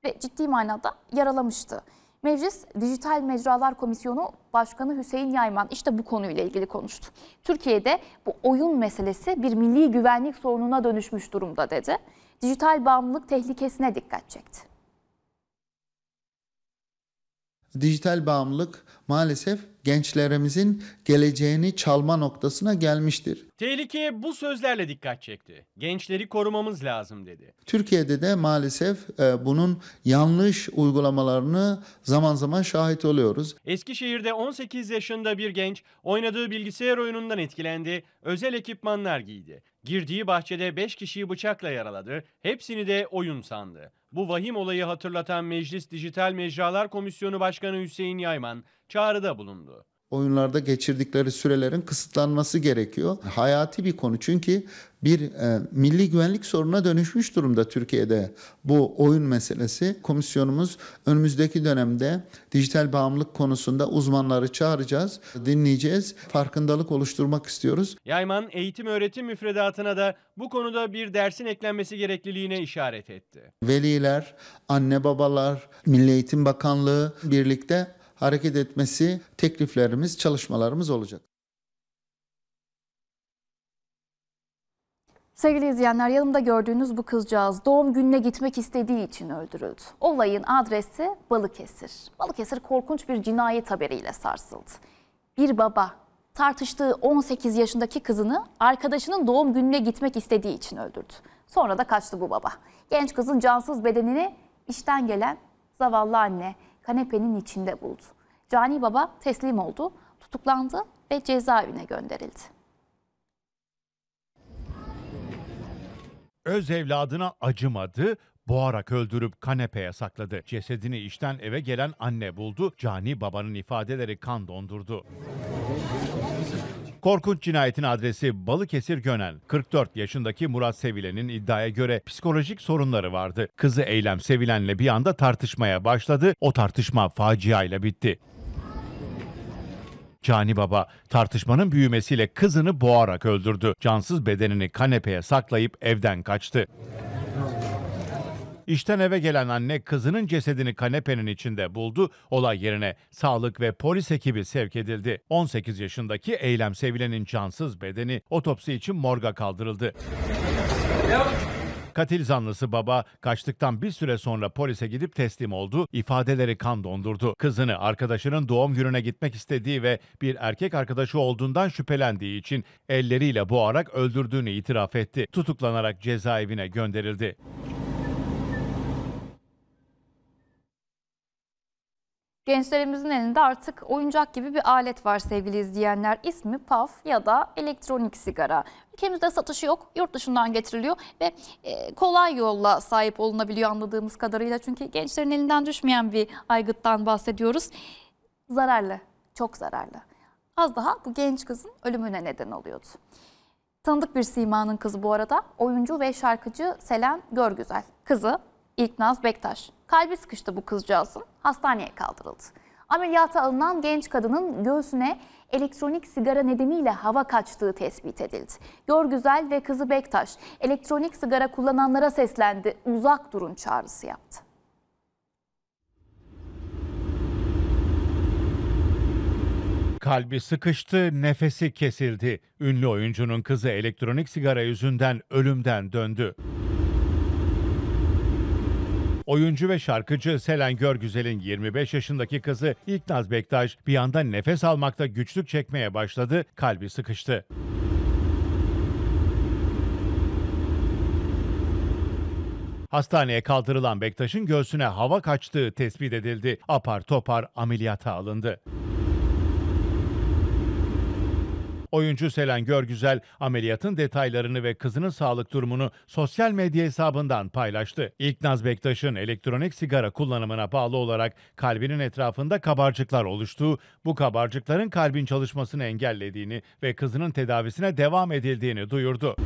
ve ciddi manada yaralamıştı. Meclis Dijital Mecralar Komisyonu Başkanı Hüseyin Yayman işte bu konuyla ilgili konuştu. Türkiye'de bu oyun meselesi bir milli güvenlik sorununa dönüşmüş durumda dedi. Dijital bağımlılık tehlikesine dikkat çekti dijital bağımlılık maalesef gençlerimizin geleceğini çalma noktasına gelmiştir. Tehlike bu sözlerle dikkat çekti. Gençleri korumamız lazım dedi. Türkiye'de de maalesef e, bunun yanlış uygulamalarını zaman zaman şahit oluyoruz. Eskişehir'de 18 yaşında bir genç oynadığı bilgisayar oyunundan etkilendi, özel ekipmanlar giydi. Girdiği bahçede 5 kişiyi bıçakla yaraladı, hepsini de oyun sandı. Bu vahim olayı hatırlatan Meclis Dijital Mecralar Komisyonu Başkanı Hüseyin Yayman çağrıda bulundu oyunlarda geçirdikleri sürelerin kısıtlanması gerekiyor. Hayati bir konu çünkü bir e, milli güvenlik sorununa dönüşmüş durumda Türkiye'de bu oyun meselesi. Komisyonumuz önümüzdeki dönemde dijital bağımlılık konusunda uzmanları çağıracağız, dinleyeceğiz, farkındalık oluşturmak istiyoruz. Yayman eğitim öğretim müfredatına da bu konuda bir dersin eklenmesi gerekliliğine işaret etti. Veliler, anne babalar, Milli Eğitim Bakanlığı birlikte hareket etmesi tekliflerimiz, çalışmalarımız olacak. Sevgili izleyenler yanımda gördüğünüz bu kızcağız doğum gününe gitmek istediği için öldürüldü. Olayın adresi Balıkesir. Balıkesir korkunç bir cinayet haberiyle sarsıldı. Bir baba tartıştığı 18 yaşındaki kızını arkadaşının doğum gününe gitmek istediği için öldürdü. Sonra da kaçtı bu baba. Genç kızın cansız bedenini işten gelen zavallı anne kanepenin içinde buldu. Cani Baba teslim oldu, tutuklandı ve cezaevine gönderildi. Öz evladına acımadı, boğarak öldürüp kanepeye sakladı. Cesedini işten eve gelen anne buldu, cani babanın ifadeleri kan dondurdu. Korkunç cinayetin adresi Balıkesir Gönen. 44 yaşındaki Murat Sevilen'in iddiaya göre psikolojik sorunları vardı. Kızı Eylem Sevilen'le bir anda tartışmaya başladı. O tartışma faciayla bitti. Cani Baba tartışmanın büyümesiyle kızını boğarak öldürdü. Cansız bedenini kanepeye saklayıp evden kaçtı. İşten eve gelen anne kızının cesedini kanepenin içinde buldu. Olay yerine sağlık ve polis ekibi sevk edildi. 18 yaşındaki Eylem Sevilen'in cansız bedeni otopsi için morga kaldırıldı. Katil zanlısı baba kaçtıktan bir süre sonra polise gidip teslim oldu. İfadeleri kan dondurdu. Kızını arkadaşının doğum gününe gitmek istediği ve bir erkek arkadaşı olduğundan şüphelendiği için elleriyle boğarak öldürdüğünü itiraf etti. Tutuklanarak cezaevine gönderildi. Gençlerimizin elinde artık oyuncak gibi bir alet var sevgili izleyenler. İsmi PAF ya da elektronik sigara. Ülkemizde satışı yok, yurt dışından getiriliyor ve e, kolay yolla sahip olunabiliyor anladığımız kadarıyla. Çünkü gençlerin elinden düşmeyen bir aygıttan bahsediyoruz. Zararlı, çok zararlı. Az daha bu genç kızın ölümüne neden oluyordu. Tanıdık bir simanın kızı bu arada oyuncu ve şarkıcı Selen Görgüzel. Kızı İlknaz Bektaş. Kalbi sıkıştı bu kızcağızın. Hastaneye kaldırıldı. Ameliyata alınan genç kadının göğsüne elektronik sigara nedeniyle hava kaçtığı tespit edildi. Gör güzel ve kızı Bektaş elektronik sigara kullananlara seslendi. Uzak durun çağrısı yaptı. Kalbi sıkıştı, nefesi kesildi. Ünlü oyuncunun kızı elektronik sigara yüzünden ölümden döndü. Oyuncu ve şarkıcı Selen Görgüzel'in 25 yaşındaki kızı İlknaz Bektaş bir anda nefes almakta güçlük çekmeye başladı, kalbi sıkıştı. Hastaneye kaldırılan Bektaş'ın göğsüne hava kaçtığı tespit edildi. Apar topar ameliyata alındı. Oyuncu Selen Görgüzel ameliyatın detaylarını ve kızının sağlık durumunu sosyal medya hesabından paylaştı. İlk Naz Bektaş'ın elektronik sigara kullanımına bağlı olarak kalbinin etrafında kabarcıklar oluştuğu, bu kabarcıkların kalbin çalışmasını engellediğini ve kızının tedavisine devam edildiğini duyurdu.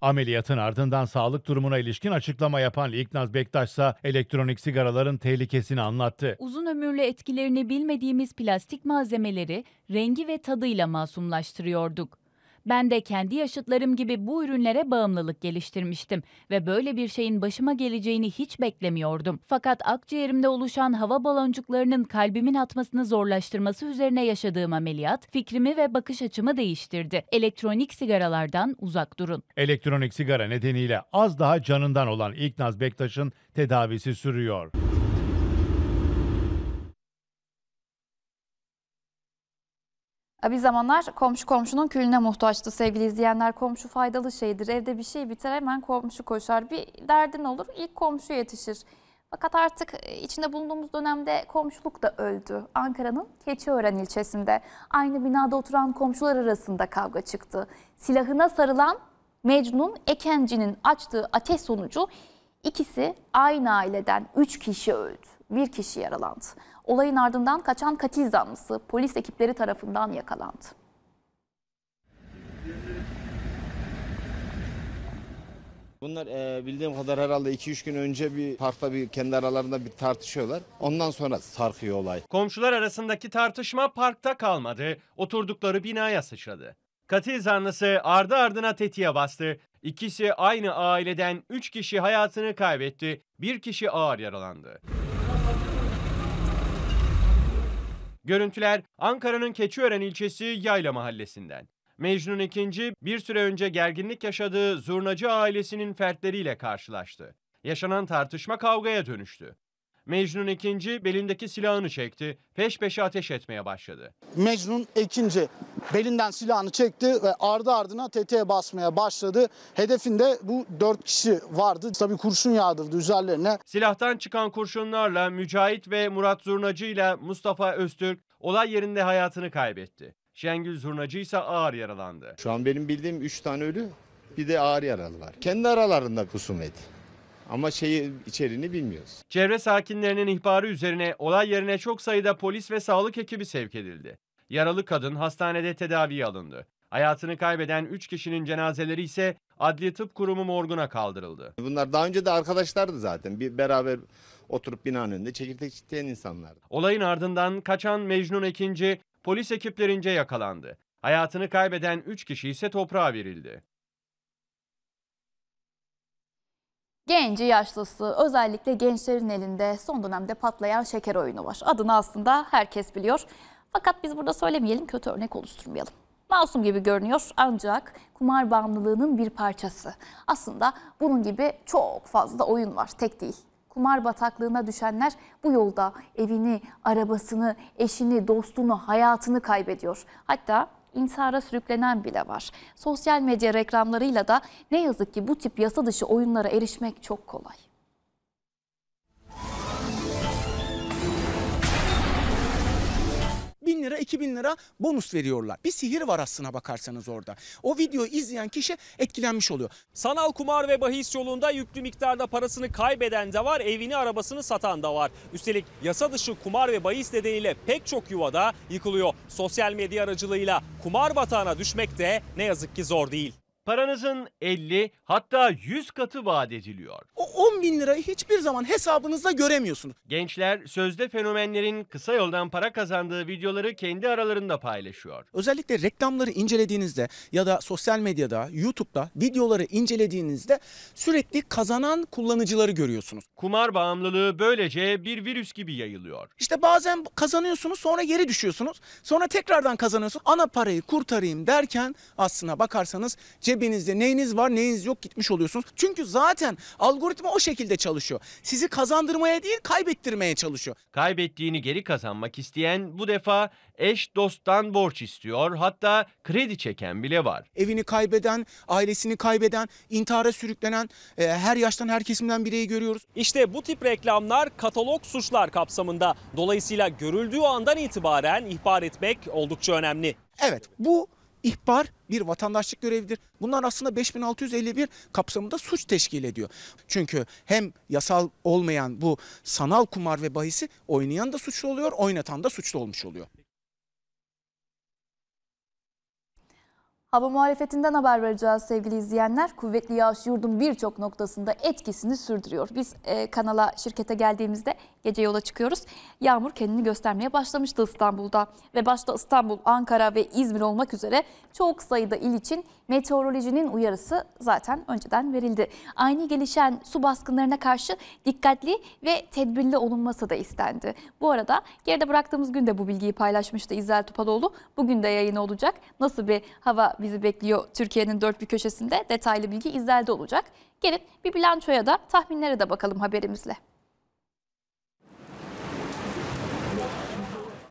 Ameliyatın ardından sağlık durumuna ilişkin açıklama yapan İknaz Bektaş ise elektronik sigaraların tehlikesini anlattı. Uzun ömürlü etkilerini bilmediğimiz plastik malzemeleri rengi ve tadıyla masumlaştırıyorduk. Ben de kendi yaşıtlarım gibi bu ürünlere bağımlılık geliştirmiştim ve böyle bir şeyin başıma geleceğini hiç beklemiyordum. Fakat akciğerimde oluşan hava baloncuklarının kalbimin atmasını zorlaştırması üzerine yaşadığım ameliyat fikrimi ve bakış açımı değiştirdi. Elektronik sigaralardan uzak durun. Elektronik sigara nedeniyle az daha canından olan İlknaz Bektaş'ın tedavisi sürüyor. Bir zamanlar komşu komşunun külüne muhtaçtı sevgili izleyenler. Komşu faydalı şeydir. Evde bir şey biter hemen komşu koşar. Bir derdin olur ilk komşu yetişir. Fakat artık e, içinde bulunduğumuz dönemde komşuluk da öldü. Ankara'nın Keçiören ilçesinde aynı binada oturan komşular arasında kavga çıktı. Silahına sarılan Mecnun Ekenci'nin açtığı ateş sonucu ikisi aynı aileden 3 kişi öldü. Bir kişi yaralandı olayın ardından kaçan katil zanlısı polis ekipleri tarafından yakalandı. Bunlar e, bildiğim kadar herhalde 2-3 gün önce bir parkta bir kendi aralarında bir tartışıyorlar. Ondan sonra sarkıyor olay. Komşular arasındaki tartışma parkta kalmadı. Oturdukları binaya sıçradı. Katil zanlısı ardı ardına tetiğe bastı. İkisi aynı aileden 3 kişi hayatını kaybetti. Bir kişi ağır yaralandı. Görüntüler Ankara'nın Keçiören ilçesi Yayla mahallesinden. Mecnun ikinci bir süre önce gerginlik yaşadığı zurnacı ailesinin fertleriyle karşılaştı. Yaşanan tartışma kavgaya dönüştü. Mecnun ikinci belindeki silahını çekti. Peş peşe ateş etmeye başladı. Mecnun ikinci belinden silahını çekti ve ardı ardına tetiğe basmaya başladı. Hedefinde bu dört kişi vardı. Tabii kurşun yağdırdı üzerlerine. Silahtan çıkan kurşunlarla Mücahit ve Murat Zurnacı ile Mustafa Öztürk olay yerinde hayatını kaybetti. Şengül Zurnacı ise ağır yaralandı. Şu an benim bildiğim 3 tane ölü bir de ağır yaralı var. Kendi aralarında kusum etti. Ama şeyi içeriğini bilmiyoruz. Çevre sakinlerinin ihbarı üzerine olay yerine çok sayıda polis ve sağlık ekibi sevk edildi. Yaralı kadın hastanede tedaviye alındı. Hayatını kaybeden 3 kişinin cenazeleri ise Adli Tıp Kurumu morguna kaldırıldı. Bunlar daha önce de arkadaşlardı zaten. Bir beraber oturup binanın önünde çekirdek çitleyen insanlardı. Olayın ardından kaçan Mecnun Ekinci polis ekiplerince yakalandı. Hayatını kaybeden 3 kişi ise toprağa verildi. Genci yaşlısı özellikle gençlerin elinde son dönemde patlayan şeker oyunu var. Adını aslında herkes biliyor. Fakat biz burada söylemeyelim kötü örnek oluşturmayalım. Masum gibi görünüyor ancak kumar bağımlılığının bir parçası. Aslında bunun gibi çok fazla oyun var tek değil. Kumar bataklığına düşenler bu yolda evini, arabasını, eşini, dostunu, hayatını kaybediyor. Hatta intihara sürüklenen bile var. Sosyal medya reklamlarıyla da ne yazık ki bu tip yasa dışı oyunlara erişmek çok kolay. 1000 lira, 2000 lira bonus veriyorlar. Bir sihir var aslına bakarsanız orada. O videoyu izleyen kişi etkilenmiş oluyor. Sanal kumar ve bahis yolunda yüklü miktarda parasını kaybeden de var, evini arabasını satan da var. Üstelik yasa dışı kumar ve bahis nedeniyle pek çok yuvada yıkılıyor. Sosyal medya aracılığıyla kumar batağına düşmek de ne yazık ki zor değil paranızın 50 hatta 100 katı vaat ediliyor. O 10 bin lirayı hiçbir zaman hesabınızda göremiyorsunuz. Gençler sözde fenomenlerin kısa yoldan para kazandığı videoları kendi aralarında paylaşıyor. Özellikle reklamları incelediğinizde ya da sosyal medyada, YouTube'da videoları incelediğinizde sürekli kazanan kullanıcıları görüyorsunuz. Kumar bağımlılığı böylece bir virüs gibi yayılıyor. İşte bazen kazanıyorsunuz sonra geri düşüyorsunuz. Sonra tekrardan kazanıyorsunuz. Ana parayı kurtarayım derken aslına bakarsanız cebinizde cebinizde neyiniz var neyiniz yok gitmiş oluyorsunuz. Çünkü zaten algoritma o şekilde çalışıyor. Sizi kazandırmaya değil kaybettirmeye çalışıyor. Kaybettiğini geri kazanmak isteyen bu defa eş dosttan borç istiyor. Hatta kredi çeken bile var. Evini kaybeden, ailesini kaybeden, intihara sürüklenen e, her yaştan her kesimden bireyi görüyoruz. İşte bu tip reklamlar katalog suçlar kapsamında. Dolayısıyla görüldüğü andan itibaren ihbar etmek oldukça önemli. Evet bu ihbar bir vatandaşlık görevidir. Bunlar aslında 5651 kapsamında suç teşkil ediyor. Çünkü hem yasal olmayan bu sanal kumar ve bahisi oynayan da suçlu oluyor, oynatan da suçlu olmuş oluyor. Hava muhalefetinden haber vereceğiz sevgili izleyenler. Kuvvetli yağış yurdun birçok noktasında etkisini sürdürüyor. Biz e, kanala şirkete geldiğimizde gece yola çıkıyoruz. Yağmur kendini göstermeye başlamıştı İstanbul'da. Ve başta İstanbul, Ankara ve İzmir olmak üzere çok sayıda il için meteorolojinin uyarısı zaten önceden verildi. Aynı gelişen su baskınlarına karşı dikkatli ve tedbirli olunması da istendi. Bu arada geride bıraktığımız gün de bu bilgiyi paylaşmıştı İzel Topaloğlu. Bugün de yayın olacak. Nasıl bir hava bizi bekliyor Türkiye'nin dört bir köşesinde. Detaylı bilgi izlerde olacak. Gelin bir bilançoya da tahminlere de bakalım haberimizle.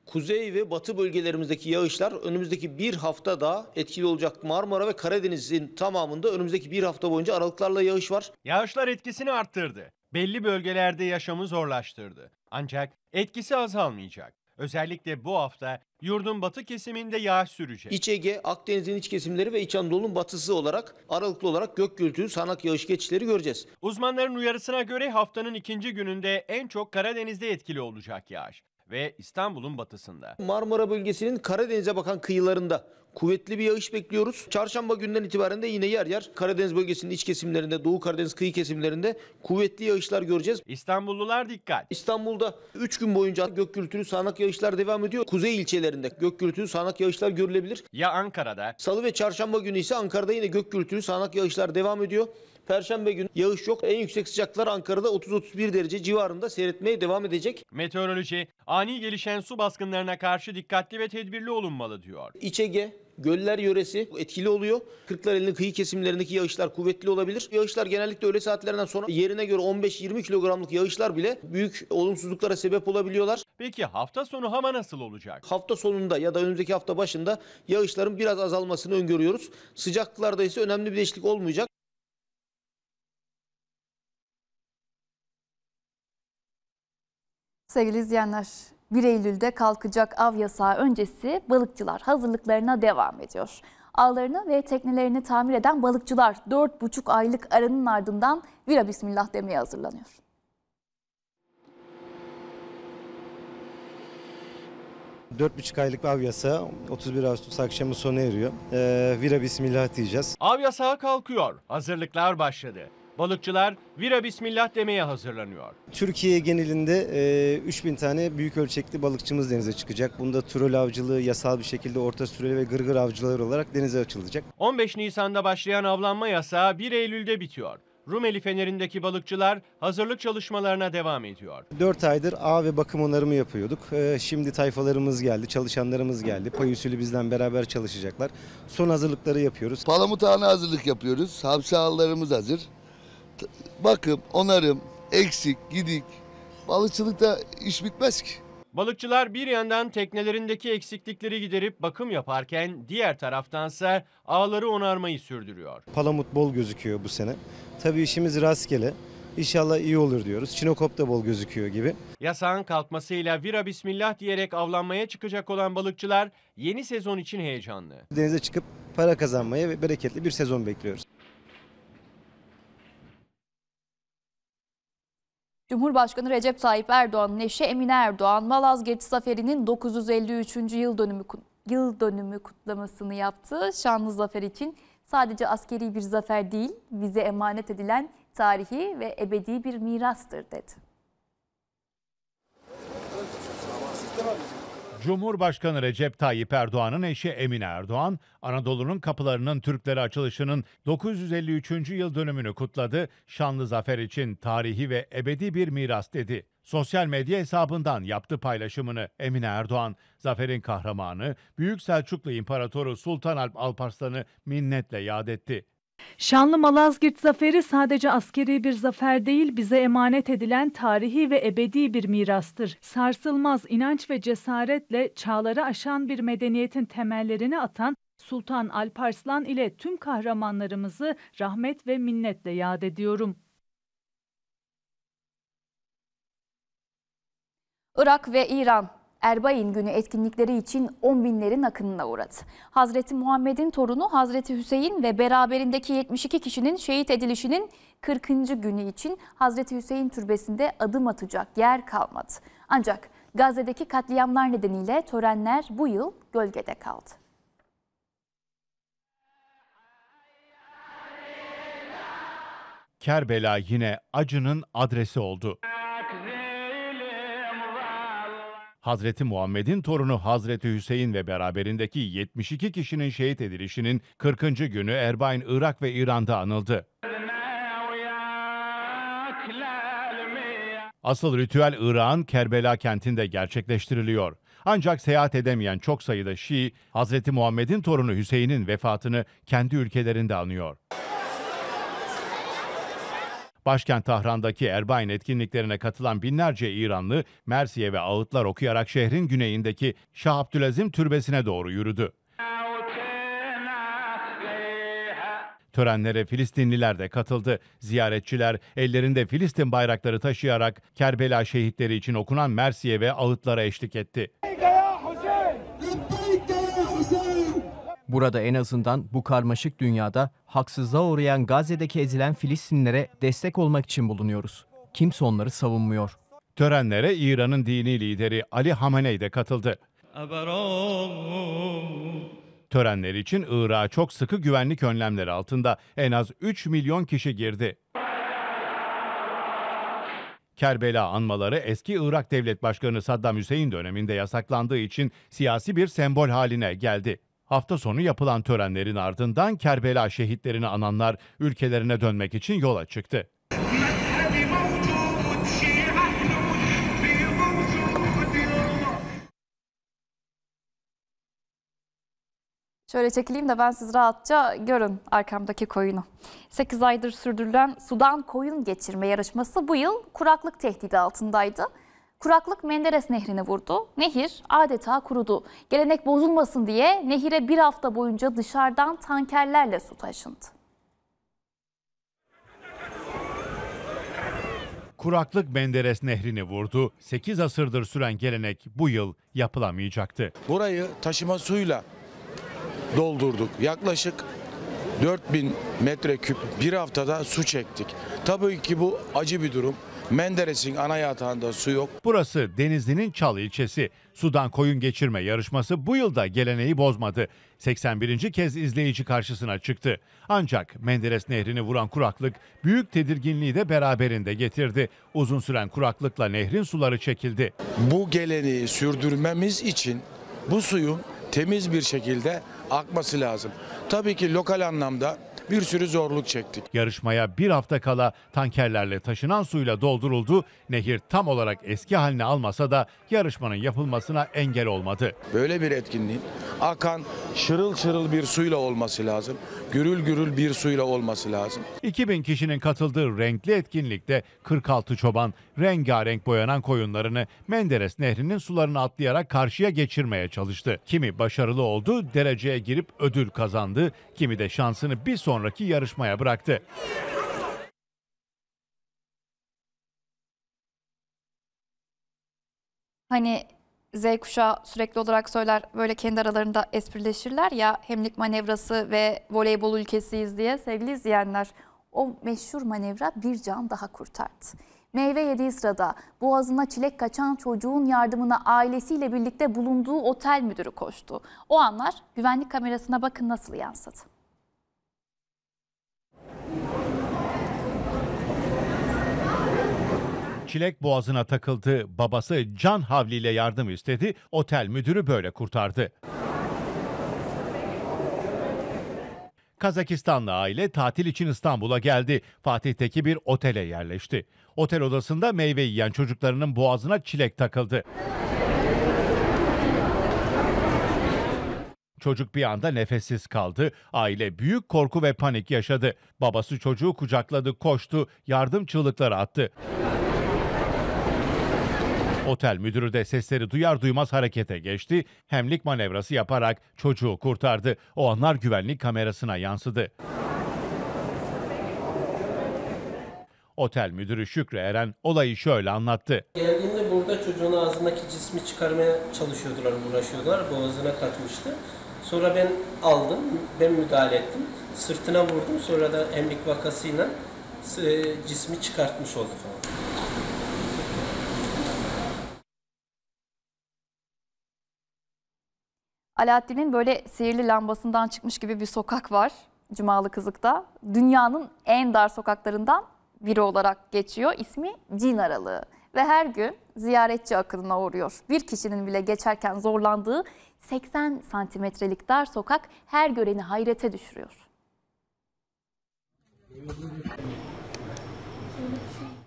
Kuzey ve batı bölgelerimizdeki yağışlar önümüzdeki bir hafta daha etkili olacak. Marmara ve Karadeniz'in tamamında önümüzdeki bir hafta boyunca aralıklarla yağış var. Yağışlar etkisini arttırdı. Belli bölgelerde yaşamı zorlaştırdı. Ancak etkisi azalmayacak. Özellikle bu hafta Yurdun batı kesiminde yağış sürecek. İç Ege, Akdeniz'in iç kesimleri ve İç Anadolu'nun batısı olarak aralıklı olarak gök gürültülü sanak yağış geçişleri göreceğiz. Uzmanların uyarısına göre haftanın ikinci gününde en çok Karadeniz'de etkili olacak yağış ve İstanbul'un batısında. Marmara bölgesinin Karadeniz'e bakan kıyılarında kuvvetli bir yağış bekliyoruz. Çarşamba günden itibaren de yine yer yer Karadeniz bölgesinin iç kesimlerinde, Doğu Karadeniz kıyı kesimlerinde kuvvetli yağışlar göreceğiz. İstanbullular dikkat. İstanbul'da 3 gün boyunca gök gürültülü sağanak yağışlar devam ediyor. Kuzey ilçelerinde gök gürültülü sağanak yağışlar görülebilir. Ya Ankara'da? Salı ve çarşamba günü ise Ankara'da yine gök gürültülü sağanak yağışlar devam ediyor. Perşembe günü yağış yok. En yüksek sıcaklar Ankara'da 30-31 derece civarında seyretmeye devam edecek. Meteoroloji ani gelişen su baskınlarına karşı dikkatli ve tedbirli olunmalı diyor. İç Ege, Göller yöresi etkili oluyor. Kırklareli'nin kıyı kesimlerindeki yağışlar kuvvetli olabilir. Yağışlar genellikle öğle saatlerinden sonra yerine göre 15-20 kilogramlık yağışlar bile büyük olumsuzluklara sebep olabiliyorlar. Peki hafta sonu hava nasıl olacak? Hafta sonunda ya da önümüzdeki hafta başında yağışların biraz azalmasını öngörüyoruz. Sıcaklıklarda ise önemli bir değişiklik olmayacak. Sevgili izleyenler, 1 Eylül'de kalkacak av yasağı öncesi balıkçılar hazırlıklarına devam ediyor. Ağlarını ve teknelerini tamir eden balıkçılar 4,5 aylık aranın ardından vira bismillah demeye hazırlanıyor. Dört buçuk aylık av yasağı 31 Ağustos akşamı sona eriyor. Ee, vira bismillah diyeceğiz. Av yasağı kalkıyor. Hazırlıklar başladı. Balıkçılar vira bismillah demeye hazırlanıyor. Türkiye genelinde e, 3000 tane büyük ölçekli balıkçımız denize çıkacak. Bunda trol avcılığı yasal bir şekilde orta süreli ve gırgır avcılar olarak denize açılacak. 15 Nisan'da başlayan avlanma yasağı 1 Eylül'de bitiyor. Rumeli Feneri'ndeki balıkçılar hazırlık çalışmalarına devam ediyor. 4 aydır ağ ve bakım onarımı yapıyorduk. Ee, şimdi tayfalarımız geldi, çalışanlarımız geldi. Pay usulü bizden beraber çalışacaklar. Son hazırlıkları yapıyoruz. Palamut ağına hazırlık yapıyoruz. Hamsi ağlarımız hazır bakım, onarım, eksik, gidik. Balıkçılıkta iş bitmez ki. Balıkçılar bir yandan teknelerindeki eksiklikleri giderip bakım yaparken diğer taraftansa ağları onarmayı sürdürüyor. Palamut bol gözüküyor bu sene. Tabii işimiz rastgele. İnşallah iyi olur diyoruz. Çinokop da bol gözüküyor gibi. Yasağın kalkmasıyla vira bismillah diyerek avlanmaya çıkacak olan balıkçılar yeni sezon için heyecanlı. Denize çıkıp para kazanmaya ve bereketli bir sezon bekliyoruz. Cumhurbaşkanı Recep Tayyip Erdoğan, neşe Emine Erdoğan, Malazgirt Zaferi'nin 953. yıl dönümü, yıl dönümü kutlamasını yaptı. Şanlı zafer için sadece askeri bir zafer değil, bize emanet edilen tarihi ve ebedi bir mirastır dedi. Cumhurbaşkanı Recep Tayyip Erdoğan'ın eşi Emine Erdoğan, Anadolu'nun kapılarının Türklere açılışının 953. yıl dönümünü kutladı, şanlı zafer için tarihi ve ebedi bir miras dedi. Sosyal medya hesabından yaptığı paylaşımını Emine Erdoğan, zaferin kahramanı, Büyük Selçuklu İmparatoru Sultan Alp Alparslan'ı minnetle yad etti. Şanlı Malazgirt zaferi sadece askeri bir zafer değil, bize emanet edilen tarihi ve ebedi bir mirastır. Sarsılmaz inanç ve cesaretle çağları aşan bir medeniyetin temellerini atan Sultan Alparslan ile tüm kahramanlarımızı rahmet ve minnetle yad ediyorum. Irak ve İran Erbayin günü etkinlikleri için on binlerin akınına uğradı. Hazreti Muhammed'in torunu Hazreti Hüseyin ve beraberindeki 72 kişinin şehit edilişinin 40. günü için Hazreti Hüseyin Türbesi'nde adım atacak yer kalmadı. Ancak Gazze'deki katliamlar nedeniyle törenler bu yıl gölgede kaldı. Kerbela yine acının adresi oldu. Hazreti Muhammed'in torunu Hazreti Hüseyin ve beraberindeki 72 kişinin şehit edilişinin 40. günü Erbayn, Irak ve İran'da anıldı. Asıl ritüel Irak'ın Kerbela kentinde gerçekleştiriliyor. Ancak seyahat edemeyen çok sayıda Şii, Hazreti Muhammed'in torunu Hüseyin'in vefatını kendi ülkelerinde anıyor. Başkent Tahran'daki Erbayn etkinliklerine katılan binlerce İranlı Mersiye ve ağıtlar okuyarak şehrin güneyindeki Şah Abdülazim Türbesi'ne doğru yürüdü. Törenlere Filistinliler de katıldı. Ziyaretçiler ellerinde Filistin bayrakları taşıyarak Kerbela şehitleri için okunan Mersiye ve ağıtlara eşlik etti. Burada en azından bu karmaşık dünyada haksızlığa uğrayan Gazze'deki ezilen Filistinlere destek olmak için bulunuyoruz. Kimse onları savunmuyor. Törenlere İran'ın dini lideri Ali Hamenei de katıldı. Törenler için Irak'a çok sıkı güvenlik önlemleri altında en az 3 milyon kişi girdi. Kerbela anmaları eski Irak Devlet Başkanı Saddam Hüseyin döneminde yasaklandığı için siyasi bir sembol haline geldi. Hafta sonu yapılan törenlerin ardından Kerbela şehitlerini ananlar ülkelerine dönmek için yola çıktı. Şöyle çekileyim de ben siz rahatça görün arkamdaki koyunu. 8 aydır sürdürülen Sudan koyun geçirme yarışması bu yıl kuraklık tehdidi altındaydı. Kuraklık Menderes Nehri'ni vurdu. Nehir adeta kurudu. Gelenek bozulmasın diye nehire bir hafta boyunca dışarıdan tankerlerle su taşındı. Kuraklık Menderes Nehri'ni vurdu. 8 asırdır süren gelenek bu yıl yapılamayacaktı. Burayı taşıma suyla doldurduk. Yaklaşık 4000 metreküp bir haftada su çektik. Tabii ki bu acı bir durum. Menderes'in ana yatağında su yok. Burası Denizli'nin Çal ilçesi. Sudan koyun geçirme yarışması bu yılda geleneği bozmadı. 81. kez izleyici karşısına çıktı. Ancak Menderes Nehri'ni vuran kuraklık büyük tedirginliği de beraberinde getirdi. Uzun süren kuraklıkla nehrin suları çekildi. Bu geleneği sürdürmemiz için bu suyun temiz bir şekilde akması lazım. Tabii ki lokal anlamda bir sürü zorluk çektik. Yarışmaya bir hafta kala tankerlerle taşınan suyla dolduruldu. Nehir tam olarak eski haline almasa da yarışmanın yapılmasına engel olmadı. Böyle bir etkinliğin akan şırıl şırıl bir suyla olması lazım. Gürül gürül bir suyla olması lazım. 2000 kişinin katıldığı renkli etkinlikte 46 çoban rengarenk boyanan koyunlarını Menderes Nehri'nin sularını atlayarak karşıya geçirmeye çalıştı. Kimi başarılı oldu, dereceye girip ödül kazandı. Kimi de şansını bir sonraki sonraki yarışmaya bıraktı. Hani Z kuşağı sürekli olarak söyler böyle kendi aralarında esprileşirler ya hemlik manevrası ve voleybol ülkesiyiz diye sevgili izleyenler o meşhur manevra bir can daha kurtardı. Meyve yediği sırada boğazına çilek kaçan çocuğun yardımına ailesiyle birlikte bulunduğu otel müdürü koştu. O anlar güvenlik kamerasına bakın nasıl yansıdı. Çilek boğazına takıldı. Babası can havliyle yardım istedi. Otel müdürü böyle kurtardı. Kazakistanlı aile tatil için İstanbul'a geldi. Fatih'teki bir otele yerleşti. Otel odasında meyve yiyen çocuklarının boğazına çilek takıldı. Çocuk bir anda nefessiz kaldı. Aile büyük korku ve panik yaşadı. Babası çocuğu kucakladı, koştu, yardım çığlıkları attı. Otel müdürü de sesleri duyar duymaz harekete geçti. Hemlik manevrası yaparak çocuğu kurtardı. O anlar güvenlik kamerasına yansıdı. Otel müdürü Şükrü Eren olayı şöyle anlattı. Geldiğinde burada çocuğun ağzındaki cismi çıkarmaya çalışıyordular, uğraşıyordular. Boğazına katmıştı. Sonra ben aldım, ben müdahale ettim. Sırtına vurdum, sonra da emlik vakasıyla e, cismi çıkartmış olduk. Alaaddin'in böyle sihirli lambasından çıkmış gibi bir sokak var Cumalı Kızık'ta. Dünyanın en dar sokaklarından biri olarak geçiyor. İsmi Cin Aralığı ve her gün ziyaretçi akınına uğruyor. Bir kişinin bile geçerken zorlandığı 80 santimetrelik dar sokak her göreni hayrete düşürüyor.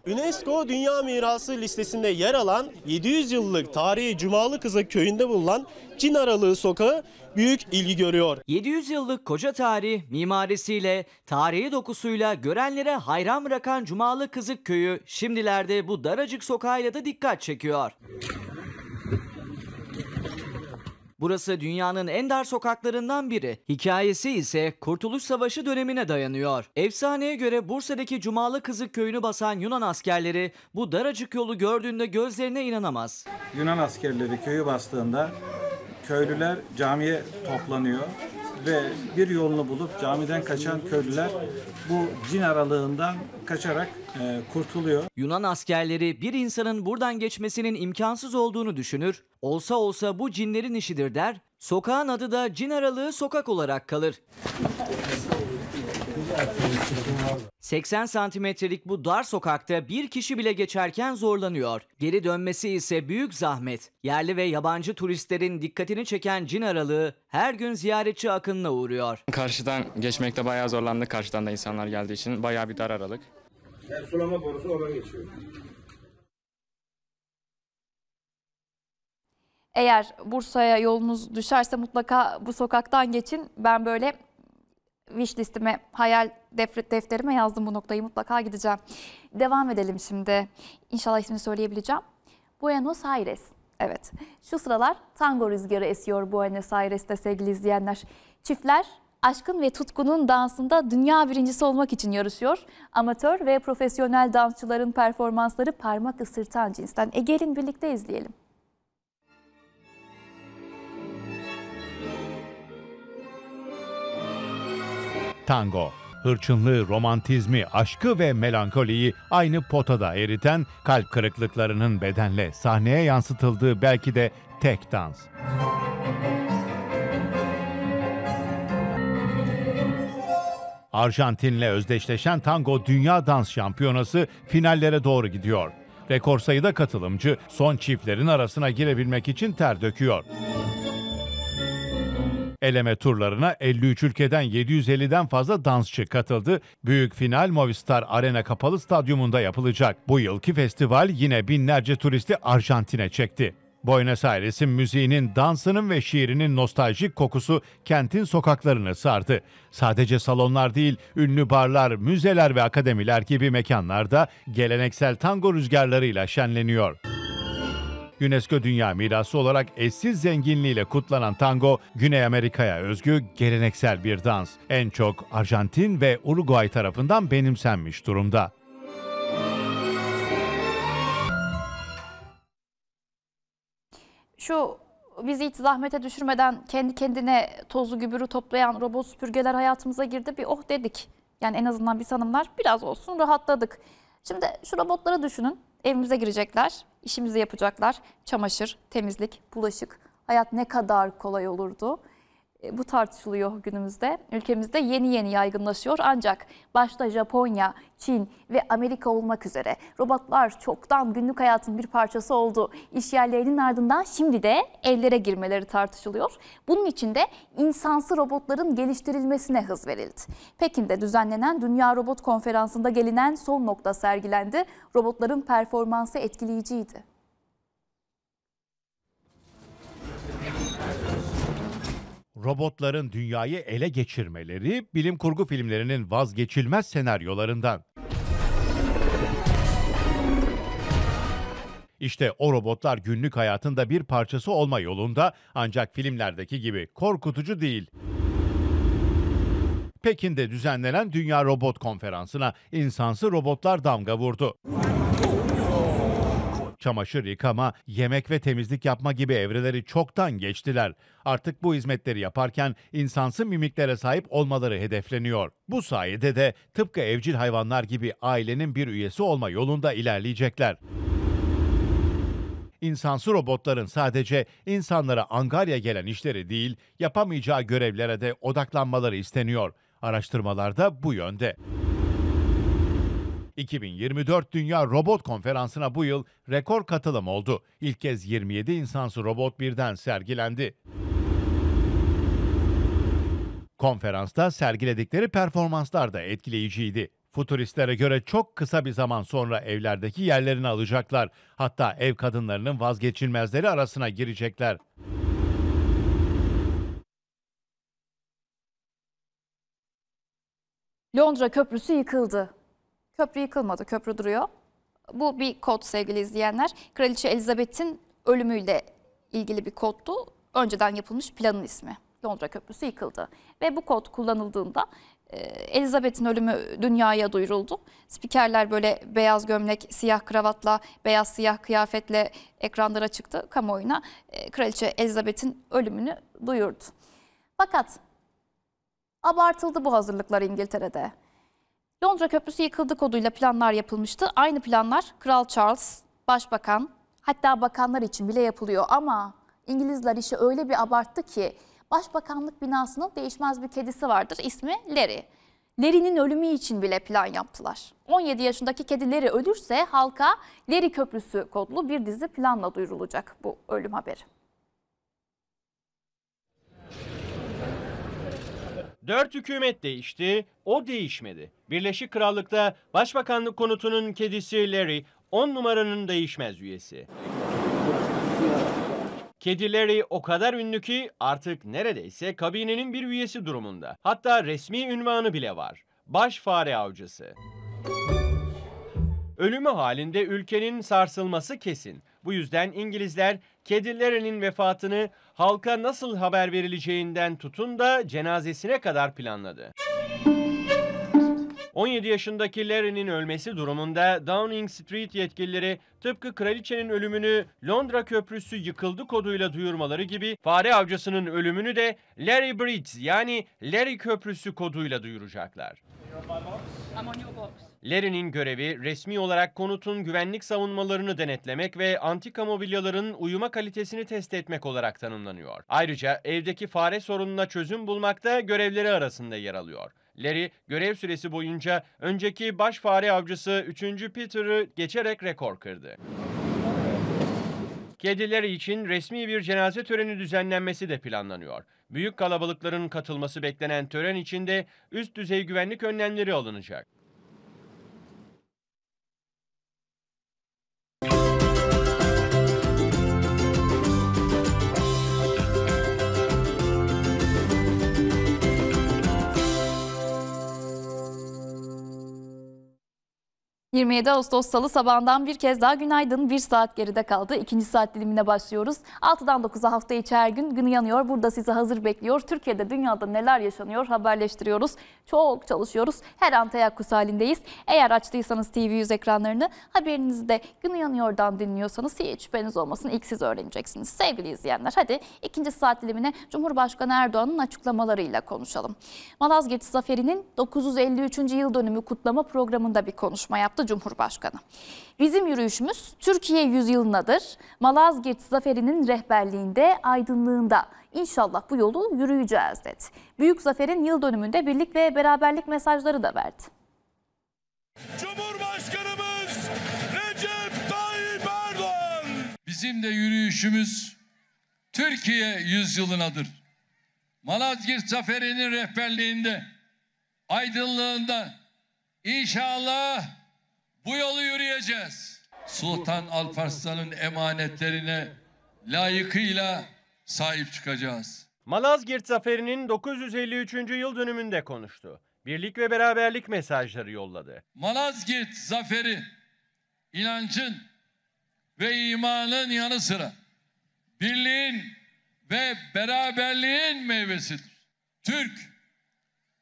UNESCO Dünya Mirası listesinde yer alan 700 yıllık tarihi Cumalı Kızık köyünde bulunan Çin Aralığı Sokağı büyük ilgi görüyor. 700 yıllık koca tarih, mimarisiyle, tarihi dokusuyla görenlere hayran bırakan Cumalı Kızık köyü şimdilerde bu daracık sokağıyla da dikkat çekiyor. Burası dünyanın en dar sokaklarından biri. Hikayesi ise Kurtuluş Savaşı dönemine dayanıyor. Efsaneye göre Bursa'daki Cumalı Kızık köyünü basan Yunan askerleri bu daracık yolu gördüğünde gözlerine inanamaz. Yunan askerleri köyü bastığında köylüler camiye toplanıyor ve bir yolunu bulup camiden kaçan köylüler bu cin aralığından kaçarak e, kurtuluyor. Yunan askerleri bir insanın buradan geçmesinin imkansız olduğunu düşünür, olsa olsa bu cinlerin işidir der, sokağın adı da cin aralığı sokak olarak kalır. 80 santimetrelik bu dar sokakta bir kişi bile geçerken zorlanıyor. Geri dönmesi ise büyük zahmet. Yerli ve yabancı turistlerin dikkatini çeken cin aralığı her gün ziyaretçi akınına uğruyor. Karşıdan geçmekte bayağı zorlandık karşıdan da insanlar geldiği için. Bayağı bir dar aralık. Yani sulama borusu ona geçiyor. Eğer Bursa'ya yolunuz düşerse mutlaka bu sokaktan geçin. Ben böyle wish listime, hayal defterime yazdım bu noktayı. Mutlaka gideceğim. Devam edelim şimdi. İnşallah ismini söyleyebileceğim. Buenos Aires. Evet. Şu sıralar tango rüzgarı esiyor Buenos Aires'te sevgili izleyenler. Çiftler aşkın ve tutkunun dansında dünya birincisi olmak için yarışıyor. Amatör ve profesyonel dansçıların performansları parmak ısırtan cinsten. E birlikte izleyelim. tango. Hırçınlığı, romantizmi, aşkı ve melankoliyi aynı potada eriten, kalp kırıklıklarının bedenle sahneye yansıtıldığı belki de tek dans. Arjantin'le özdeşleşen tango dünya dans şampiyonası finallere doğru gidiyor. Rekor sayıda katılımcı son çiftlerin arasına girebilmek için ter döküyor. Eleme turlarına 53 ülkeden 750'den fazla dansçı katıldı. Büyük final Movistar Arena kapalı stadyumunda yapılacak. Bu yılki festival yine binlerce turisti Arjantin'e çekti. Buenos Aires'in müziğinin, dansının ve şiirinin nostaljik kokusu kentin sokaklarını sardı. Sadece salonlar değil, ünlü barlar, müzeler ve akademiler gibi mekanlarda geleneksel tango rüzgarlarıyla şenleniyor. UNESCO Dünya Mirası olarak eşsiz zenginliğiyle kutlanan tango, Güney Amerika'ya özgü geleneksel bir dans. En çok Arjantin ve Uruguay tarafından benimsenmiş durumda. Şu bizi hiç zahmete düşürmeden kendi kendine tozu gübürü toplayan robot süpürgeler hayatımıza girdi. Bir oh dedik. Yani en azından biz hanımlar biraz olsun rahatladık. Şimdi şu robotları düşünün. Evimize girecekler, işimizi yapacaklar. Çamaşır, temizlik, bulaşık. Hayat ne kadar kolay olurdu. E, bu tartışılıyor günümüzde. Ülkemizde yeni yeni yaygınlaşıyor ancak başta Japonya, Çin ve Amerika olmak üzere robotlar çoktan günlük hayatın bir parçası oldu. İş yerlerinin ardından şimdi de evlere girmeleri tartışılıyor. Bunun için de insansı robotların geliştirilmesine hız verildi. Pekin'de düzenlenen Dünya Robot Konferansı'nda gelinen son nokta sergilendi. Robotların performansı etkileyiciydi. robotların dünyayı ele geçirmeleri bilim kurgu filmlerinin vazgeçilmez senaryolarından. İşte o robotlar günlük hayatında bir parçası olma yolunda ancak filmlerdeki gibi korkutucu değil. Pekin'de düzenlenen Dünya Robot Konferansı'na insansı robotlar damga vurdu çamaşır yıkama, yemek ve temizlik yapma gibi evreleri çoktan geçtiler. Artık bu hizmetleri yaparken insansı mimiklere sahip olmaları hedefleniyor. Bu sayede de tıpkı evcil hayvanlar gibi ailenin bir üyesi olma yolunda ilerleyecekler İnsansı robotların sadece insanlara angarya gelen işleri değil, yapamayacağı görevlere de odaklanmaları isteniyor. Araştırmalarda bu yönde. 2024 Dünya Robot Konferansı'na bu yıl rekor katılım oldu. İlk kez 27 insansı robot birden sergilendi. Konferansta sergiledikleri performanslar da etkileyiciydi. Futuristlere göre çok kısa bir zaman sonra evlerdeki yerlerini alacaklar. Hatta ev kadınlarının vazgeçilmezleri arasına girecekler. Londra Köprüsü yıkıldı. Köprü yıkılmadı, köprü duruyor. Bu bir kod sevgili izleyenler. Kraliçe Elizabeth'in ölümüyle ilgili bir kodtu. Önceden yapılmış planın ismi. Londra Köprüsü yıkıldı. Ve bu kod kullanıldığında e, Elizabeth'in ölümü dünyaya duyuruldu. Spikerler böyle beyaz gömlek, siyah kravatla, beyaz siyah kıyafetle ekranlara çıktı kamuoyuna. E, Kraliçe Elizabeth'in ölümünü duyurdu. Fakat abartıldı bu hazırlıklar İngiltere'de. Londra Köprüsü yıkıldı koduyla planlar yapılmıştı. Aynı planlar Kral Charles, Başbakan, hatta bakanlar için bile yapılıyor. Ama İngilizler işi öyle bir abarttı ki Başbakanlık binasının değişmez bir kedisi vardır. İsmi Larry. Larry'nin ölümü için bile plan yaptılar. 17 yaşındaki kedi Larry ölürse halka Larry Köprüsü kodlu bir dizi planla duyurulacak bu ölüm haberi. Dört hükümet değişti, o değişmedi. Birleşik Krallık'ta Başbakanlık konutunun kedisi Larry, on numaranın değişmez üyesi. Kedileri o kadar ünlü ki artık neredeyse kabinenin bir üyesi durumunda. Hatta resmi ünvanı bile var. Baş fare avcısı. Ölümü halinde ülkenin sarsılması kesin. Bu yüzden İngilizler kedilerinin vefatını halka nasıl haber verileceğinden tutun da cenazesine kadar planladı. 17 yaşındaki Larry'nin ölmesi durumunda Downing Street yetkilileri tıpkı kraliçenin ölümünü Londra Köprüsü yıkıldı koduyla duyurmaları gibi fare avcısının ölümünü de Larry Bridge yani Larry Köprüsü koduyla duyuracaklar. Leri'nin görevi resmi olarak konutun güvenlik savunmalarını denetlemek ve antika mobilyaların uyuma kalitesini test etmek olarak tanımlanıyor. Ayrıca evdeki fare sorununa çözüm bulmak da görevleri arasında yer alıyor. Larry görev süresi boyunca önceki baş fare avcısı 3. Peter'ı geçerek rekor kırdı. Kedileri için resmi bir cenaze töreni düzenlenmesi de planlanıyor. Büyük kalabalıkların katılması beklenen tören içinde üst düzey güvenlik önlemleri alınacak. 27 Ağustos Salı sabahından bir kez daha günaydın. Bir saat geride kaldı. İkinci saat dilimine başlıyoruz. 6'dan 9'a hafta içi her gün günü yanıyor. Burada sizi hazır bekliyor. Türkiye'de dünyada neler yaşanıyor haberleştiriyoruz. Çok çalışıyoruz. Her an teyakkuz halindeyiz. Eğer açtıysanız tv yüz ekranlarını haberinizi de günü yanıyordan dinliyorsanız hiç şüpheniz olmasın. İlk siz öğreneceksiniz. Sevgili izleyenler hadi ikinci saat dilimine Cumhurbaşkanı Erdoğan'ın açıklamalarıyla konuşalım. Malazgirt Zaferi'nin 953. yıl dönümü kutlama programında bir konuşma yaptı açıkladı Cumhurbaşkanı. Bizim yürüyüşümüz Türkiye yüzyılındadır. Malazgirt zaferinin rehberliğinde, aydınlığında inşallah bu yolu yürüyeceğiz dedi. Büyük zaferin yıl dönümünde birlik ve beraberlik mesajları da verdi. Cumhurbaşkanımız Recep Tayyip Erdoğan. Bizim de yürüyüşümüz Türkiye yüzyılınadır. Malazgirt zaferinin rehberliğinde, aydınlığında inşallah bu yolu yürüyeceğiz. Sultan Alparslan'ın emanetlerine layıkıyla sahip çıkacağız. Malazgirt zaferinin 953. yıl dönümünde konuştu. Birlik ve beraberlik mesajları yolladı. Malazgirt zaferi inancın ve imanın yanı sıra birliğin ve beraberliğin meyvesidir. Türk,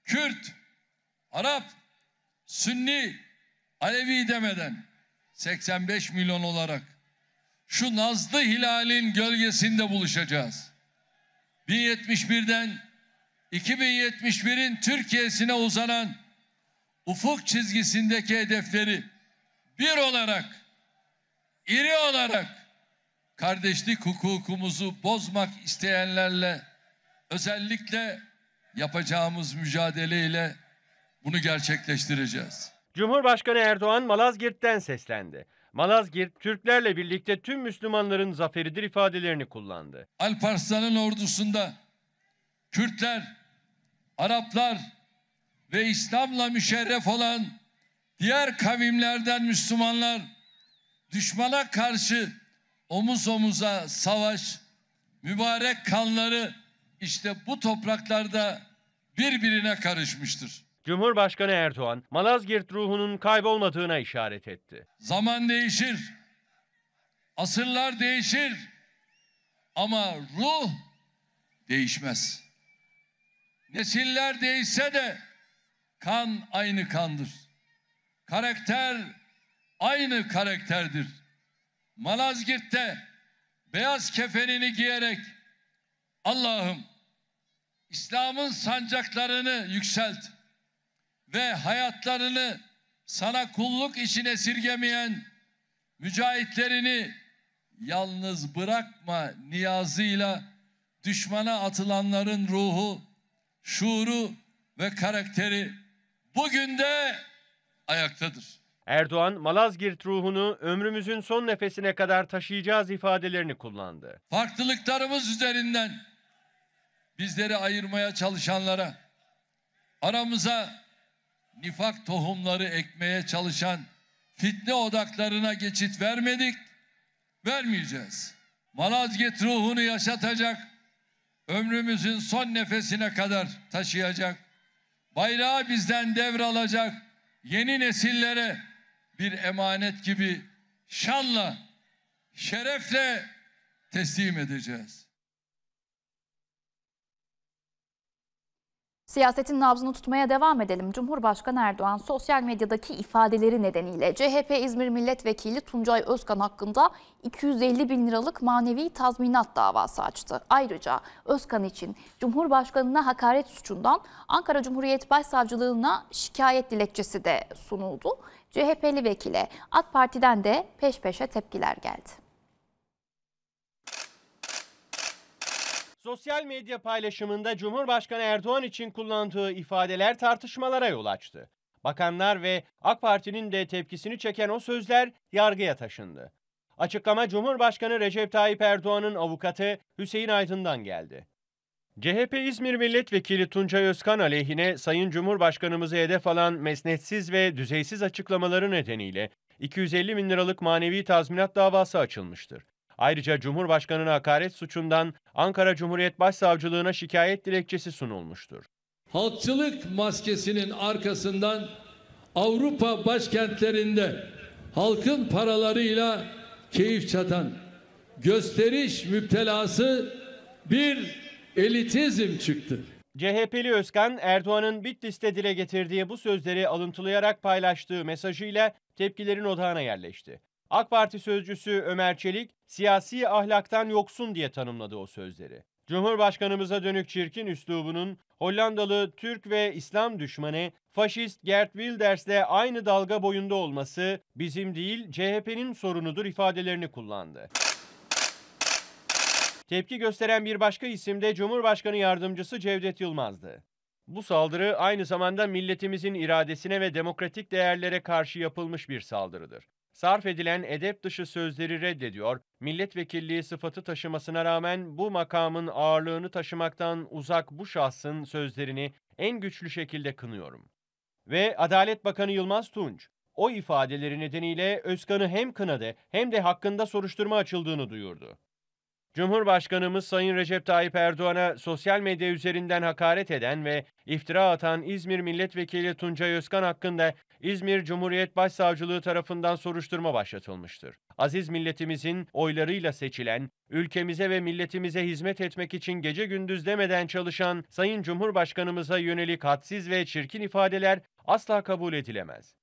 Kürt, Arap, Sünni, Alevi demeden 85 milyon olarak şu nazlı hilalin gölgesinde buluşacağız. 1071'den 2071'in Türkiye'sine uzanan ufuk çizgisindeki hedefleri bir olarak, iri olarak kardeşlik hukukumuzu bozmak isteyenlerle özellikle yapacağımız mücadeleyle bunu gerçekleştireceğiz. Cumhurbaşkanı Erdoğan Malazgirt'ten seslendi. Malazgirt, Türklerle birlikte tüm Müslümanların zaferidir ifadelerini kullandı. Alparslan'ın ordusunda Kürtler, Araplar ve İslam'la müşerref olan diğer kavimlerden Müslümanlar düşmana karşı omuz omuza savaş, mübarek kanları işte bu topraklarda birbirine karışmıştır. Cumhurbaşkanı Erdoğan, Malazgirt ruhunun kaybolmadığına işaret etti. Zaman değişir, asırlar değişir ama ruh değişmez. Nesiller değişse de kan aynı kandır. Karakter aynı karakterdir. Malazgirt'te beyaz kefenini giyerek Allah'ım İslam'ın sancaklarını yükselt ve hayatlarını sana kulluk içine sirgemeyen mücahitlerini yalnız bırakma niyazıyla düşmana atılanların ruhu, şuuru ve karakteri bugün de ayaktadır. Erdoğan, Malazgirt ruhunu ömrümüzün son nefesine kadar taşıyacağız ifadelerini kullandı. Farklılıklarımız üzerinden bizleri ayırmaya çalışanlara, aramıza nifak tohumları ekmeye çalışan fitne odaklarına geçit vermedik, vermeyeceğiz. Malazgirt ruhunu yaşatacak, ömrümüzün son nefesine kadar taşıyacak, bayrağı bizden devralacak yeni nesillere bir emanet gibi şanla, şerefle teslim edeceğiz. Siyasetin nabzını tutmaya devam edelim. Cumhurbaşkanı Erdoğan sosyal medyadaki ifadeleri nedeniyle CHP İzmir Milletvekili Tuncay Özkan hakkında 250 bin liralık manevi tazminat davası açtı. Ayrıca Özkan için Cumhurbaşkanına hakaret suçundan Ankara Cumhuriyet Başsavcılığına şikayet dilekçesi de sunuldu. CHP'li vekile AK Parti'den de peş peşe tepkiler geldi. Sosyal medya paylaşımında Cumhurbaşkanı Erdoğan için kullandığı ifadeler tartışmalara yol açtı. Bakanlar ve AK Parti'nin de tepkisini çeken o sözler yargıya taşındı. Açıklama Cumhurbaşkanı Recep Tayyip Erdoğan'ın avukatı Hüseyin Aydın'dan geldi. CHP İzmir Milletvekili Tuncay Özkan aleyhine Sayın Cumhurbaşkanımızı hedef alan mesnetsiz ve düzeysiz açıklamaları nedeniyle 250 bin liralık manevi tazminat davası açılmıştır. Ayrıca Cumhurbaşkanı'na hakaret suçundan Ankara Cumhuriyet Başsavcılığına şikayet dilekçesi sunulmuştur. Halkçılık maskesinin arkasından Avrupa başkentlerinde halkın paralarıyla keyif çatan gösteriş müptelası bir elitizm çıktı. CHP'li Özkan Erdoğan'ın Bitlis'te dile getirdiği bu sözleri alıntılayarak paylaştığı mesajıyla tepkilerin odağına yerleşti. AK Parti sözcüsü Ömer Çelik siyasi ahlaktan yoksun diye tanımladı o sözleri. Cumhurbaşkanımıza dönük çirkin üslubunun Hollandalı Türk ve İslam düşmanı faşist Gert Wilders'le aynı dalga boyunda olması bizim değil CHP'nin sorunudur ifadelerini kullandı. Tepki gösteren bir başka isim de Cumhurbaşkanı Yardımcısı Cevdet Yılmaz'dı. Bu saldırı aynı zamanda milletimizin iradesine ve demokratik değerlere karşı yapılmış bir saldırıdır sarf edilen edep dışı sözleri reddediyor, milletvekilliği sıfatı taşımasına rağmen bu makamın ağırlığını taşımaktan uzak bu şahsın sözlerini en güçlü şekilde kınıyorum. Ve Adalet Bakanı Yılmaz Tunç, o ifadeleri nedeniyle Özkan'ı hem kınadı hem de hakkında soruşturma açıldığını duyurdu. Cumhurbaşkanımız Sayın Recep Tayyip Erdoğan'a sosyal medya üzerinden hakaret eden ve iftira atan İzmir Milletvekili Tuncay Özkan hakkında İzmir Cumhuriyet Başsavcılığı tarafından soruşturma başlatılmıştır. Aziz milletimizin oylarıyla seçilen, ülkemize ve milletimize hizmet etmek için gece gündüz demeden çalışan Sayın Cumhurbaşkanımıza yönelik hadsiz ve çirkin ifadeler asla kabul edilemez.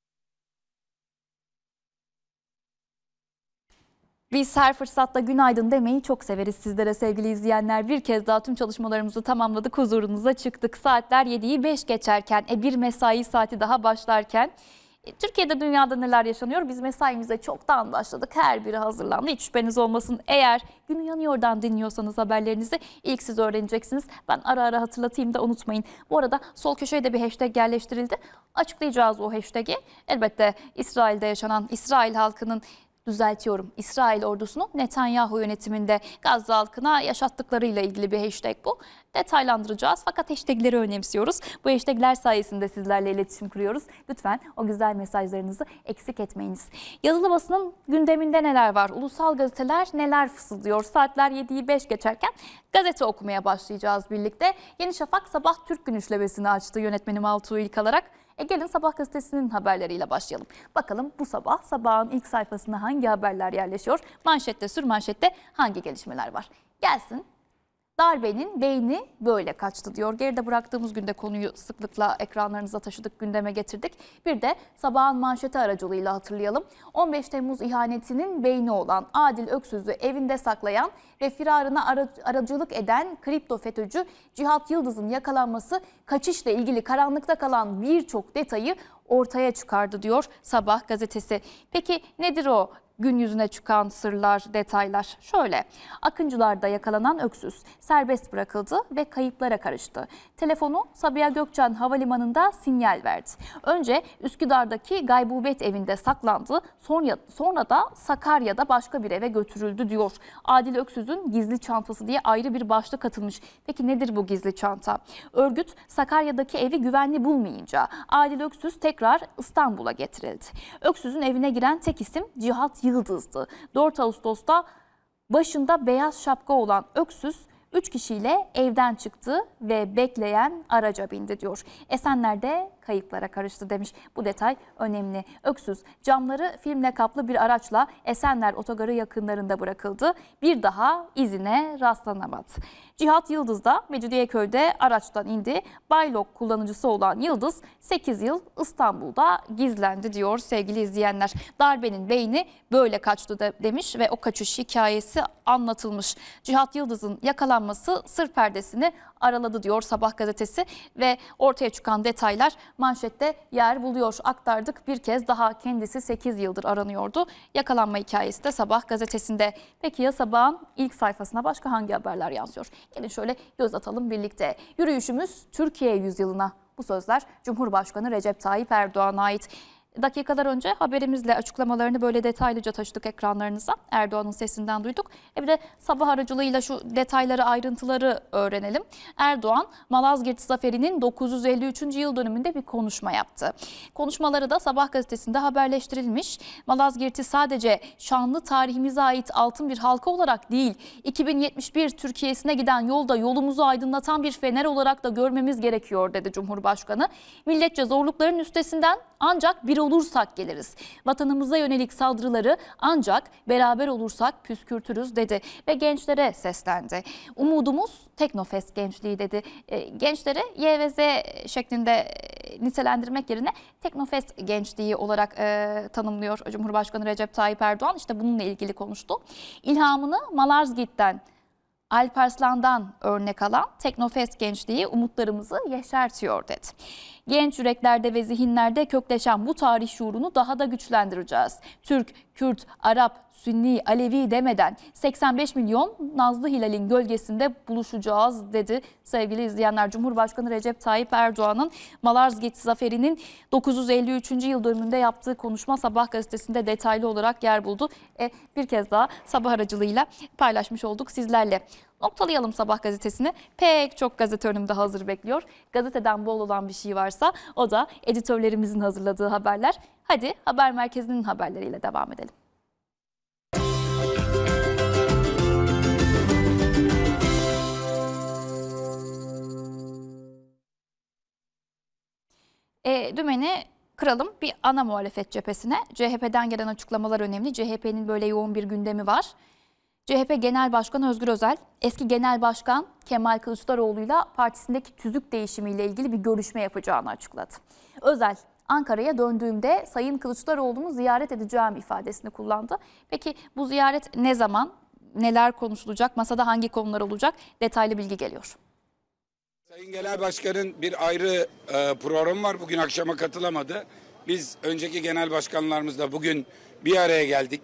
Biz her fırsatta günaydın demeyi çok severiz sizlere sevgili izleyenler. Bir kez daha tüm çalışmalarımızı tamamladık, huzurunuza çıktık. Saatler 7'yi 5 geçerken, e, bir mesai saati daha başlarken... E, Türkiye'de dünyada neler yaşanıyor? Biz mesaimize çoktan başladık. Her biri hazırlandı. Hiç şüpheniz olmasın. Eğer günü yanıyordan dinliyorsanız haberlerinizi ilk siz öğreneceksiniz. Ben ara ara hatırlatayım da unutmayın. Bu arada sol köşeye de bir hashtag yerleştirildi. Açıklayacağız o hashtag'i. Elbette İsrail'de yaşanan İsrail halkının düzeltiyorum İsrail ordusunu Netanyahu yönetiminde Gazze halkına yaşattıklarıyla ilgili bir hashtag bu detaylandıracağız. Fakat hashtagleri önemsiyoruz. Bu hashtagler sayesinde sizlerle iletişim kuruyoruz. Lütfen o güzel mesajlarınızı eksik etmeyiniz. Yazılı basının gündeminde neler var? Ulusal gazeteler neler fısıldıyor? Saatler 7'yi 5 geçerken gazete okumaya başlayacağız birlikte. Yeni Şafak sabah Türk Gün işlemesini açtı yönetmenim Altuğ ilk alarak. E gelin sabah gazetesinin haberleriyle başlayalım. Bakalım bu sabah sabahın ilk sayfasında hangi haberler yerleşiyor? Manşette sür manşette hangi gelişmeler var? Gelsin Darbenin beyni böyle kaçtı diyor. Geride bıraktığımız günde konuyu sıklıkla ekranlarınıza taşıdık, gündeme getirdik. Bir de sabahın manşeti aracılığıyla hatırlayalım. 15 Temmuz ihanetinin beyni olan Adil Öksüz'ü evinde saklayan ve firarına aracılık eden kripto FETÖ'cü Cihat Yıldız'ın yakalanması kaçışla ilgili karanlıkta kalan birçok detayı ortaya çıkardı diyor Sabah gazetesi. Peki nedir o gün yüzüne çıkan sırlar, detaylar şöyle. Akıncılar'da yakalanan Öksüz serbest bırakıldı ve kayıplara karıştı. Telefonu Sabiha Gökçen Havalimanı'nda sinyal verdi. Önce Üsküdar'daki gaybubet evinde saklandı. Sonra, sonra da Sakarya'da başka bir eve götürüldü diyor. Adil Öksüz'ün gizli çantası diye ayrı bir başlık atılmış. Peki nedir bu gizli çanta? Örgüt Sakarya'daki evi güvenli bulmayınca Adil Öksüz tekrar İstanbul'a getirildi. Öksüz'ün evine giren tek isim Cihat yıldızdı. 4 Ağustos'ta başında beyaz şapka olan Öksüz 3 kişiyle evden çıktı ve bekleyen araca bindi diyor. Esenler'de kayıplara karıştı demiş. Bu detay önemli. Öksüz camları filmle kaplı bir araçla Esenler Otogarı yakınlarında bırakıldı. Bir daha izine rastlanamadı. Cihat Yıldız da Mecidiyeköy'de araçtan indi. Baylok kullanıcısı olan Yıldız 8 yıl İstanbul'da gizlendi diyor sevgili izleyenler. Darbenin beyni böyle kaçtı de, demiş ve o kaçış hikayesi anlatılmış. Cihat Yıldız'ın yakalanması sır perdesini araladı diyor Sabah gazetesi ve ortaya çıkan detaylar manşette yer buluyor. Aktardık bir kez daha kendisi 8 yıldır aranıyordu. Yakalanma hikayesi de sabah gazetesinde. Peki ya sabahın ilk sayfasına başka hangi haberler yansıyor? Gelin şöyle göz atalım birlikte. Yürüyüşümüz Türkiye yüzyılına bu sözler Cumhurbaşkanı Recep Tayyip Erdoğan'a ait dakikalar önce haberimizle açıklamalarını böyle detaylıca taşıdık ekranlarınıza. Erdoğan'ın sesinden duyduk. E bir de sabah aracılığıyla şu detayları, ayrıntıları öğrenelim. Erdoğan, Malazgirt Zaferi'nin 953. yıl dönümünde bir konuşma yaptı. Konuşmaları da sabah gazetesinde haberleştirilmiş. Malazgirt'i sadece şanlı tarihimize ait altın bir halka olarak değil, 2071 Türkiye'sine giden yolda yolumuzu aydınlatan bir fener olarak da görmemiz gerekiyor dedi Cumhurbaşkanı. Milletçe zorlukların üstesinden ancak bir olursak geliriz. Vatanımıza yönelik saldırıları ancak beraber olursak püskürtürüz dedi ve gençlere seslendi. Umudumuz Teknofest gençliği dedi. E, gençlere Y ve Z şeklinde e, nitelendirmek yerine Teknofest gençliği olarak e, tanımlıyor Cumhurbaşkanı Recep Tayyip Erdoğan. İşte bununla ilgili konuştu. İlhamını Malarzgit'ten Alparslan'dan örnek alan Teknofest gençliği umutlarımızı yeşertiyor dedi. Genç yüreklerde ve zihinlerde kökleşen bu tarih şuurunu daha da güçlendireceğiz. Türk, Kürt, Arap, Sünni, Alevi demeden 85 milyon Nazlı Hilal'in gölgesinde buluşacağız dedi. Sevgili izleyenler Cumhurbaşkanı Recep Tayyip Erdoğan'ın Malazgirt Zaferi'nin 953. yıl dönümünde yaptığı konuşma Sabah gazetesinde detaylı olarak yer buldu. E, bir kez daha Sabah aracılığıyla paylaşmış olduk sizlerle. Noktalayalım sabah gazetesini. Pek çok gazete önümde hazır bekliyor. Gazeteden bol olan bir şey varsa o da editörlerimizin hazırladığı haberler. Hadi haber merkezinin haberleriyle devam edelim. e, dümeni kıralım bir ana muhalefet cephesine. CHP'den gelen açıklamalar önemli. CHP'nin böyle yoğun bir gündemi var. CHP Genel Başkanı Özgür Özel, eski Genel Başkan Kemal Kılıçdaroğlu'yla partisindeki tüzük değişimiyle ilgili bir görüşme yapacağını açıkladı. Özel, Ankara'ya döndüğümde Sayın Kılıçdaroğlu'nu ziyaret edeceğim ifadesini kullandı. Peki bu ziyaret ne zaman, neler konuşulacak, masada hangi konular olacak detaylı bilgi geliyor. Sayın Genel Başkan'ın bir ayrı e, programı var. Bugün akşama katılamadı. Biz önceki genel başkanlarımızla bugün bir araya geldik.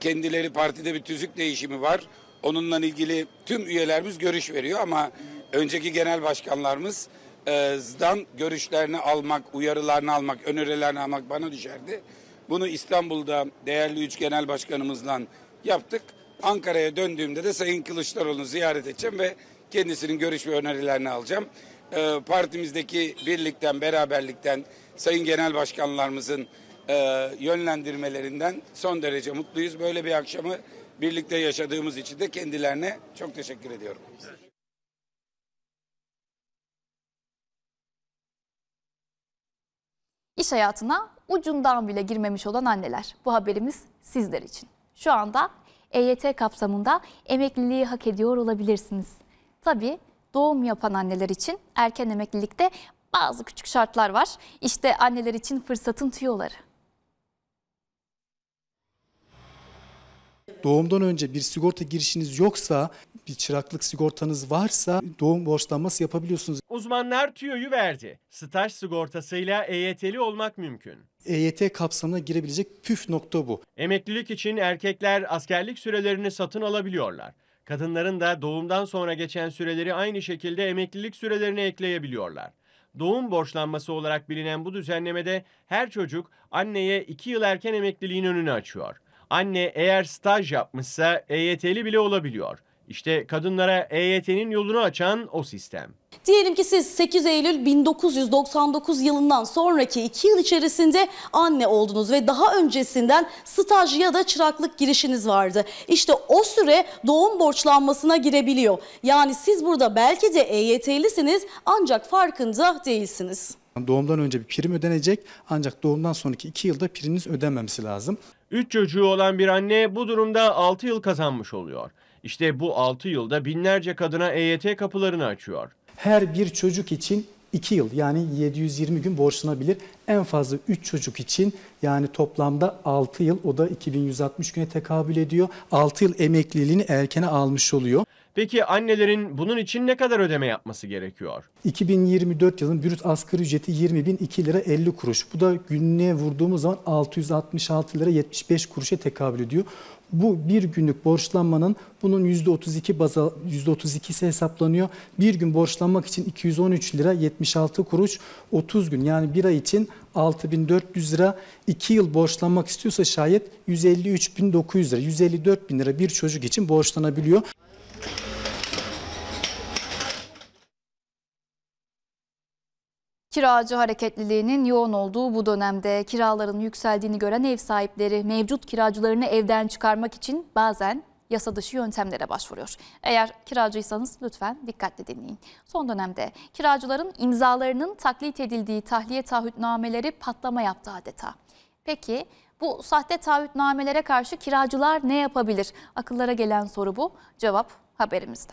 Kendileri partide bir tüzük değişimi var. Onunla ilgili tüm üyelerimiz görüş veriyor ama önceki genel başkanlarımız e, zdan görüşlerini almak, uyarılarını almak, önerilerini almak bana düşerdi. Bunu İstanbul'da değerli üç genel başkanımızla yaptık. Ankara'ya döndüğümde de Sayın Kılıçdaroğlu'nu ziyaret edeceğim ve Kendisinin görüş ve önerilerini alacağım. Ee, partimizdeki birlikten, beraberlikten, sayın genel başkanlarımızın e, yönlendirmelerinden son derece mutluyuz. Böyle bir akşamı birlikte yaşadığımız için de kendilerine çok teşekkür ediyorum. İş hayatına ucundan bile girmemiş olan anneler. Bu haberimiz sizler için. Şu anda EYT kapsamında emekliliği hak ediyor olabilirsiniz. Tabii doğum yapan anneler için erken emeklilikte bazı küçük şartlar var. İşte anneler için fırsatın tüyoları. Doğumdan önce bir sigorta girişiniz yoksa, bir çıraklık sigortanız varsa doğum borçlanması yapabiliyorsunuz. Uzmanlar tüyoyu verdi. Staj sigortasıyla EYT'li olmak mümkün. EYT kapsamına girebilecek püf nokta bu. Emeklilik için erkekler askerlik sürelerini satın alabiliyorlar. Kadınların da doğumdan sonra geçen süreleri aynı şekilde emeklilik sürelerine ekleyebiliyorlar. Doğum borçlanması olarak bilinen bu düzenlemede her çocuk anneye 2 yıl erken emekliliğin önünü açıyor. Anne eğer staj yapmışsa EYT'li bile olabiliyor. İşte kadınlara EYT'nin yolunu açan o sistem. Diyelim ki siz 8 Eylül 1999 yılından sonraki 2 yıl içerisinde anne oldunuz ve daha öncesinden staj ya da çıraklık girişiniz vardı. İşte o süre doğum borçlanmasına girebiliyor. Yani siz burada belki de EYT'lisiniz ancak farkında değilsiniz. Doğumdan önce bir prim ödenecek ancak doğumdan sonraki 2 yılda priminiz ödenmemesi lazım. 3 çocuğu olan bir anne bu durumda 6 yıl kazanmış oluyor. İşte bu 6 yılda binlerce kadına EYT kapılarını açıyor. Her bir çocuk için 2 yıl yani 720 gün borçlanabilir. En fazla 3 çocuk için yani toplamda 6 yıl o da 2160 güne tekabül ediyor. 6 yıl emekliliğini erkene almış oluyor. Peki annelerin bunun için ne kadar ödeme yapması gerekiyor? 2024 yılın brüt asgari ücreti 20.002 lira 50 kuruş. Bu da günlüğe vurduğumuz zaman 666 lira 75 kuruşa tekabül ediyor. Bu bir günlük borçlanmanın bunun %32 baza %32'si hesaplanıyor. Bir gün borçlanmak için 213 lira 76 kuruş 30 gün yani bir ay için 6400 lira 2 yıl borçlanmak istiyorsa şayet 153.900 lira bin lira bir çocuk için borçlanabiliyor. Kiracı hareketliliğinin yoğun olduğu bu dönemde kiraların yükseldiğini gören ev sahipleri mevcut kiracılarını evden çıkarmak için bazen yasa dışı yöntemlere başvuruyor. Eğer kiracıysanız lütfen dikkatli dinleyin. Son dönemde kiracıların imzalarının taklit edildiği tahliye taahhütnameleri patlama yaptı adeta. Peki bu sahte taahhütnamelere karşı kiracılar ne yapabilir? Akıllara gelen soru bu. Cevap haberimizde.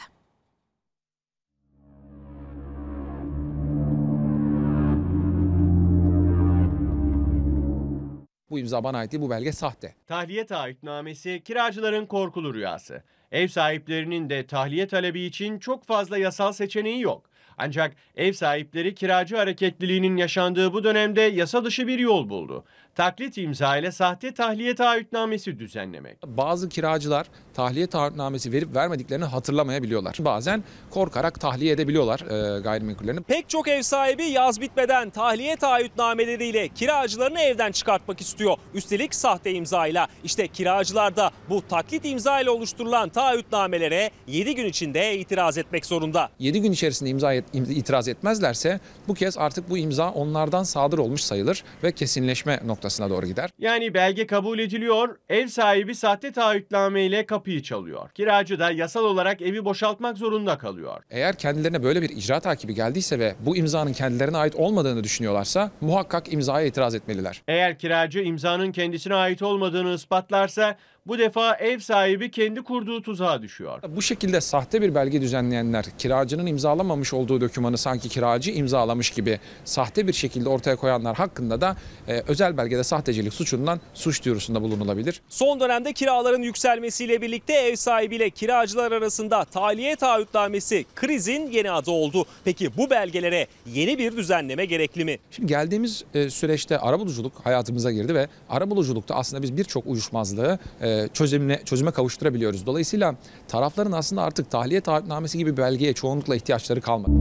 Bu imza bana ait değil, bu belge sahte. Tahliye taahhütnamesi kiracıların korkulu rüyası. Ev sahiplerinin de tahliye talebi için çok fazla yasal seçeneği yok. Ancak ev sahipleri kiracı hareketliliğinin yaşandığı bu dönemde yasa dışı bir yol buldu taklit imza ile sahte tahliye taahhütnamesi düzenlemek. Bazı kiracılar tahliye taahhütnamesi verip vermediklerini hatırlamayabiliyorlar. Bazen korkarak tahliye edebiliyorlar e, gayrimenkullerini. Pek çok ev sahibi yaz bitmeden tahliye taahhütnameleriyle kiracılarını evden çıkartmak istiyor. Üstelik sahte imzayla. İşte da bu taklit imza ile oluşturulan taahhütnamelere 7 gün içinde itiraz etmek zorunda. 7 gün içerisinde imza et, itiraz etmezlerse bu kez artık bu imza onlardan sadır olmuş sayılır ve kesinleşme noktası noktasına doğru gider. Yani belge kabul ediliyor, ev sahibi sahte taahhütname ile kapıyı çalıyor. Kiracı da yasal olarak evi boşaltmak zorunda kalıyor. Eğer kendilerine böyle bir icra takibi geldiyse ve bu imzanın kendilerine ait olmadığını düşünüyorlarsa muhakkak imzaya itiraz etmeliler. Eğer kiracı imzanın kendisine ait olmadığını ispatlarsa bu defa ev sahibi kendi kurduğu tuzağa düşüyor. Bu şekilde sahte bir belge düzenleyenler kiracının imzalamamış olduğu dokümanı sanki kiracı imzalamış gibi sahte bir şekilde ortaya koyanlar hakkında da e, özel belgede sahtecilik suçundan suç duyurusunda bulunulabilir. Son dönemde kiraların yükselmesiyle birlikte ev sahibiyle kiracılar arasında tahliye taahhütnamesi krizin yeni adı oldu. Peki bu belgelere yeni bir düzenleme gerekli mi? Şimdi geldiğimiz e, süreçte arabuluculuk hayatımıza girdi ve arabuluculukta aslında biz birçok uyuşmazlığı e, çözümle, çözüme kavuşturabiliyoruz. Dolayısıyla tarafların aslında artık tahliye taahhütnamesi gibi belgeye çoğunlukla ihtiyaçları kalmadı.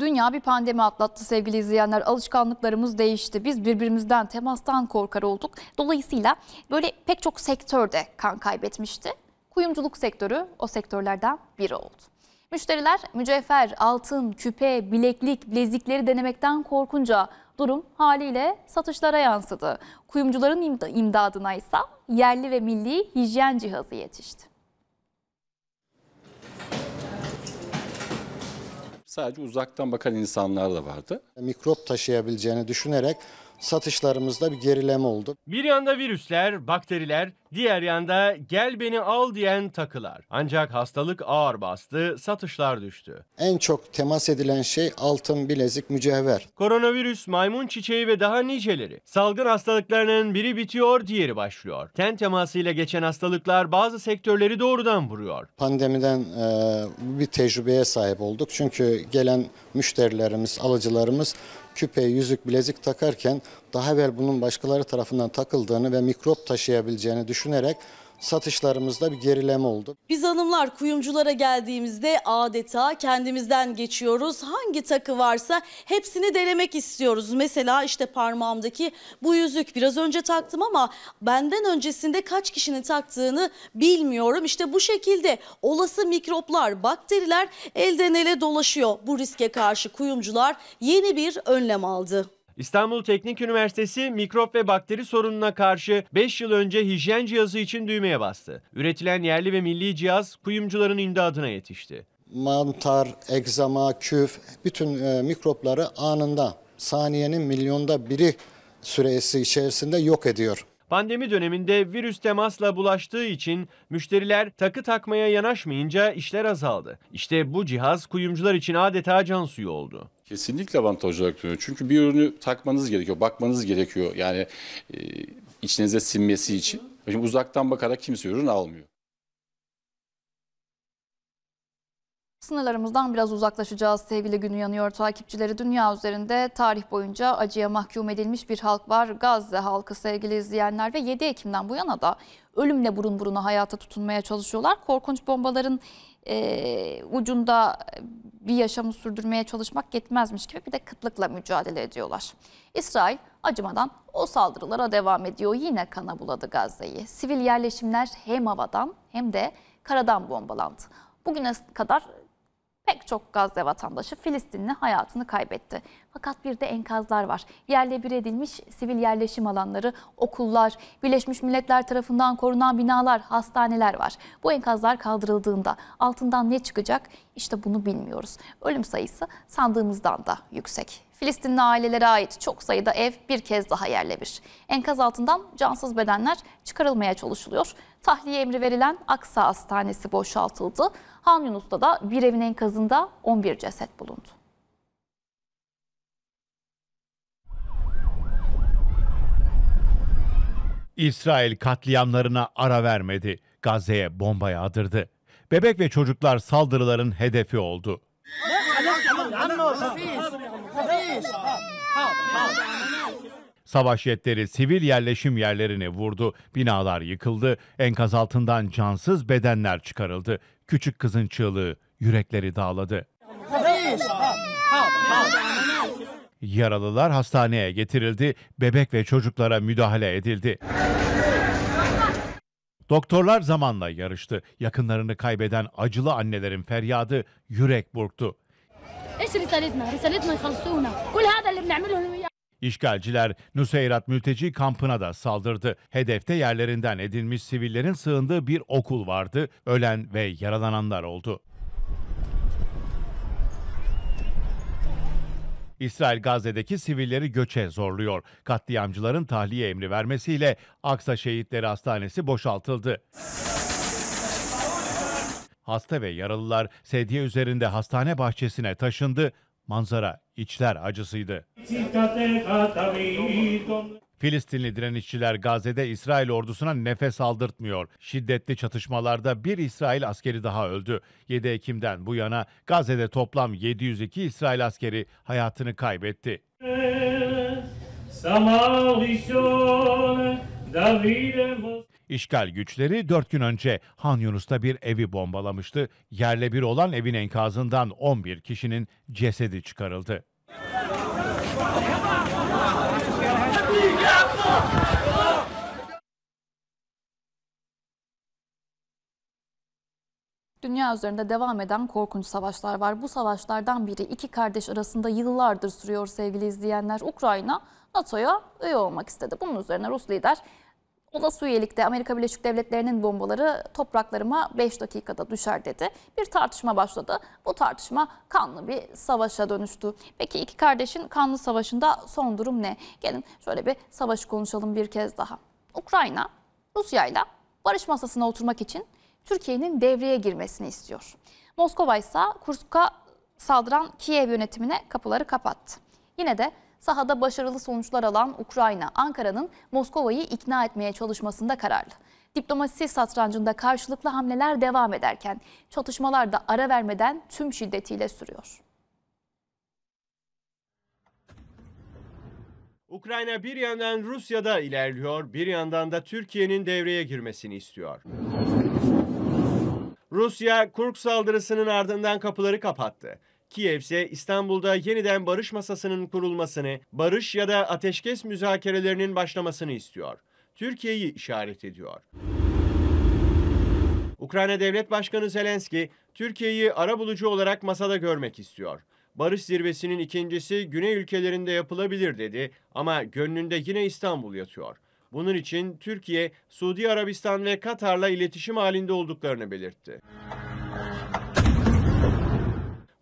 Dünya bir pandemi atlattı sevgili izleyenler. Alışkanlıklarımız değişti. Biz birbirimizden temastan korkar olduk. Dolayısıyla böyle pek çok sektörde kan kaybetmişti. Kuyumculuk sektörü o sektörlerden biri oldu. Müşteriler mücevher, altın, küpe, bileklik, bilezikleri denemekten korkunca durum haliyle satışlara yansıdı. Kuyumcuların imdadına ise yerli ve milli hijyen cihazı yetişti. Sadece uzaktan bakan insanlar da vardı. Mikrop taşıyabileceğini düşünerek satışlarımızda bir gerileme oldu. Bir yanda virüsler, bakteriler, diğer yanda gel beni al diyen takılar. Ancak hastalık ağır bastı, satışlar düştü. En çok temas edilen şey altın, bilezik, mücevher. Koronavirüs, maymun çiçeği ve daha niceleri. Salgın hastalıklarının biri bitiyor, diğeri başlıyor. Ten temasıyla geçen hastalıklar bazı sektörleri doğrudan vuruyor. Pandemiden e, bir tecrübeye sahip olduk. Çünkü gelen müşterilerimiz, alıcılarımız küpe, yüzük, bilezik takarken daha evvel bunun başkaları tarafından takıldığını ve mikrop taşıyabileceğini düşünerek satışlarımızda bir gerileme oldu. Biz hanımlar kuyumculara geldiğimizde adeta kendimizden geçiyoruz. Hangi takı varsa hepsini denemek istiyoruz. Mesela işte parmağımdaki bu yüzük biraz önce taktım ama benden öncesinde kaç kişinin taktığını bilmiyorum. İşte bu şekilde olası mikroplar, bakteriler elden ele dolaşıyor. Bu riske karşı kuyumcular yeni bir önlem aldı. İstanbul Teknik Üniversitesi mikrop ve bakteri sorununa karşı 5 yıl önce hijyen cihazı için düğmeye bastı. Üretilen yerli ve milli cihaz kuyumcuların imdadına yetişti. Mantar, egzama, küf bütün e, mikropları anında saniyenin milyonda biri süresi içerisinde yok ediyor. Pandemi döneminde virüs temasla bulaştığı için müşteriler takı takmaya yanaşmayınca işler azaldı. İşte bu cihaz kuyumcular için adeta can suyu oldu. Kesinlikle avantaj olarak dönüyor. Çünkü bir ürünü takmanız gerekiyor, bakmanız gerekiyor. Yani e, içinize sinmesi için. Şimdi uzaktan bakarak kimse ürün almıyor. Sınırlarımızdan biraz uzaklaşacağız sevgili Günü Yanıyor takipçileri. Dünya üzerinde tarih boyunca acıya mahkum edilmiş bir halk var. Gazze halkı sevgili izleyenler ve 7 Ekim'den bu yana da ölümle burun buruna hayata tutunmaya çalışıyorlar. Korkunç bombaların e, ucunda bir yaşamı sürdürmeye çalışmak yetmezmiş gibi bir de kıtlıkla mücadele ediyorlar. İsrail acımadan o saldırılara devam ediyor. Yine kana buladı Gazze'yi. Sivil yerleşimler hem havadan hem de karadan bombalandı. Bugüne kadar pek çok Gazze vatandaşı Filistinli hayatını kaybetti. Fakat bir de enkazlar var. Yerle bir edilmiş sivil yerleşim alanları, okullar, Birleşmiş Milletler tarafından korunan binalar, hastaneler var. Bu enkazlar kaldırıldığında altından ne çıkacak? İşte bunu bilmiyoruz. Ölüm sayısı sandığımızdan da yüksek. Filistinli ailelere ait çok sayıda ev bir kez daha yerle bir. Enkaz altından cansız bedenler çıkarılmaya çalışılıyor. Tahliye emri verilen Aksa Hastanesi boşaltıldı. Han Yunus'ta da bir evin enkazında 11 ceset bulundu. İsrail katliamlarına ara vermedi. Gazze'ye bomba yağdırdı. Bebek ve çocuklar saldırıların hedefi oldu. Savaş jetleri sivil yerleşim yerlerini vurdu. Binalar yıkıldı. Enkaz altından cansız bedenler çıkarıldı. Küçük kızın çığlığı yürekleri dağladı. Yaralılar hastaneye getirildi, bebek ve çocuklara müdahale edildi. Doktorlar zamanla yarıştı. Yakınlarını kaybeden acılı annelerin feryadı yürek burktu. İşgalciler Nuseyrat mülteci kampına da saldırdı. Hedefte yerlerinden edilmiş sivillerin sığındığı bir okul vardı. Ölen ve yaralananlar oldu. İsrail Gazze'deki sivilleri göçe zorluyor. Katliamcıların tahliye emri vermesiyle Aksa Şehitleri Hastanesi boşaltıldı. Hasta ve yaralılar sedye üzerinde hastane bahçesine taşındı. Manzara içler acısıydı. Filistinli direnişçiler Gazze'de İsrail ordusuna nefes aldırtmıyor. Şiddetli çatışmalarda bir İsrail askeri daha öldü. 7 Ekim'den bu yana Gazze'de toplam 702 İsrail askeri hayatını kaybetti. İşgal güçleri 4 gün önce Han Yunus'ta bir evi bombalamıştı. Yerle bir olan evin enkazından 11 kişinin cesedi çıkarıldı. Dünya üzerinde devam eden korkunç savaşlar var. Bu savaşlardan biri iki kardeş arasında yıllardır sürüyor sevgili izleyenler. Ukrayna NATO'ya üye olmak istedi. Bunun üzerine Rus lider Olası üyelikte Amerika Birleşik Devletleri'nin bombaları topraklarıma 5 dakikada düşer dedi. Bir tartışma başladı. Bu tartışma kanlı bir savaşa dönüştü. Peki iki kardeşin kanlı savaşında son durum ne? Gelin şöyle bir savaşı konuşalım bir kez daha. Ukrayna Rusya ile barış masasına oturmak için Türkiye'nin devreye girmesini istiyor. Moskova ise Kursk'a saldıran Kiev yönetimine kapıları kapattı. Yine de Sahada başarılı sonuçlar alan Ukrayna, Ankara'nın Moskova'yı ikna etmeye çalışmasında kararlı. Diplomasi satrancında karşılıklı hamleler devam ederken çatışmalar da ara vermeden tüm şiddetiyle sürüyor. Ukrayna bir yandan Rusya'da ilerliyor, bir yandan da Türkiye'nin devreye girmesini istiyor. Rusya Kurk saldırısının ardından kapıları kapattı. Kiev ise İstanbul'da yeniden barış masasının kurulmasını, barış ya da ateşkes müzakerelerinin başlamasını istiyor. Türkiye'yi işaret ediyor. Ukrayna Devlet Başkanı Zelenski, Türkiye'yi ara bulucu olarak masada görmek istiyor. Barış zirvesinin ikincisi güney ülkelerinde yapılabilir dedi ama gönlünde yine İstanbul yatıyor. Bunun için Türkiye, Suudi Arabistan ve Katar'la iletişim halinde olduklarını belirtti.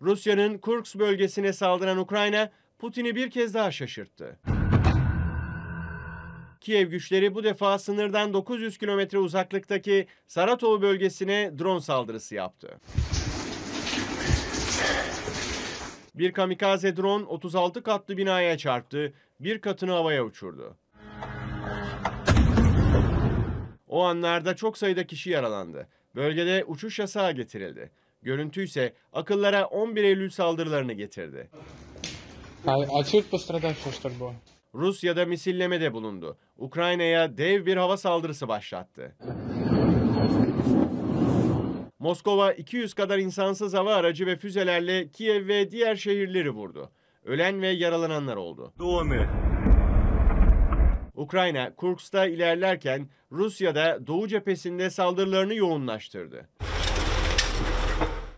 Rusya'nın Kursk bölgesine saldıran Ukrayna, Putin'i bir kez daha şaşırttı. Kiev güçleri bu defa sınırdan 900 kilometre uzaklıktaki Saratov bölgesine drone saldırısı yaptı. Bir kamikaze drone 36 katlı binaya çarptı, bir katını havaya uçurdu. O anlarda çok sayıda kişi yaralandı. Bölgede uçuş yasağı getirildi. Görüntü ise akıllara 11 Eylül saldırılarını getirdi. Rusya'da de bulundu. Ukrayna'ya dev bir hava saldırısı başlattı. Moskova 200 kadar insansız hava aracı ve füzelerle Kiev ve diğer şehirleri vurdu. Ölen ve yaralananlar oldu. Ukrayna Kursk'ta ilerlerken Rusya'da Doğu cephesinde saldırılarını yoğunlaştırdı.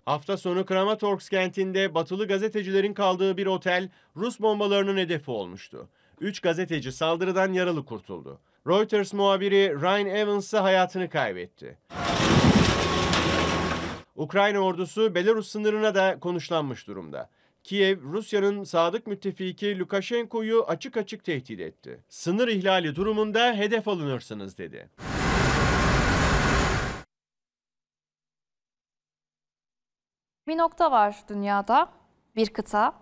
Hafta sonu Kramatorsk kentinde batılı gazetecilerin kaldığı bir otel Rus bombalarının hedefi olmuştu. Üç gazeteci saldırıdan yaralı kurtuldu. Reuters muhabiri Ryan Evans hayatını kaybetti. Ukrayna ordusu Belarus sınırına da konuşlanmış durumda. Kiev, Rusya'nın sadık müttefiki Lukashenko'yu açık açık tehdit etti. Sınır ihlali durumunda hedef alınırsınız dedi. Bir nokta var dünyada, bir kıta,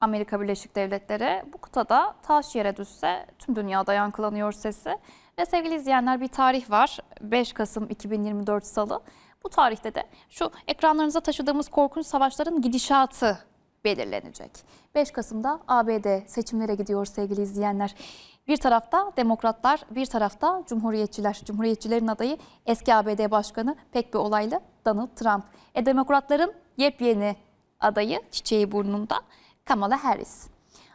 Amerika Birleşik Devletleri. Bu kıtada taş yere düşse tüm dünyada yankılanıyor sesi. Ve sevgili izleyenler bir tarih var. 5 Kasım 2024 Salı. Bu tarihte de şu ekranlarınıza taşıdığımız korkunç savaşların gidişatı belirlenecek. 5 Kasım'da ABD seçimlere gidiyor sevgili izleyenler. Bir tarafta demokratlar, bir tarafta cumhuriyetçiler. Cumhuriyetçilerin adayı eski ABD Başkanı pek bir olaylı Donald Trump. E demokratların yepyeni adayı çiçeği burnunda Kamala Harris.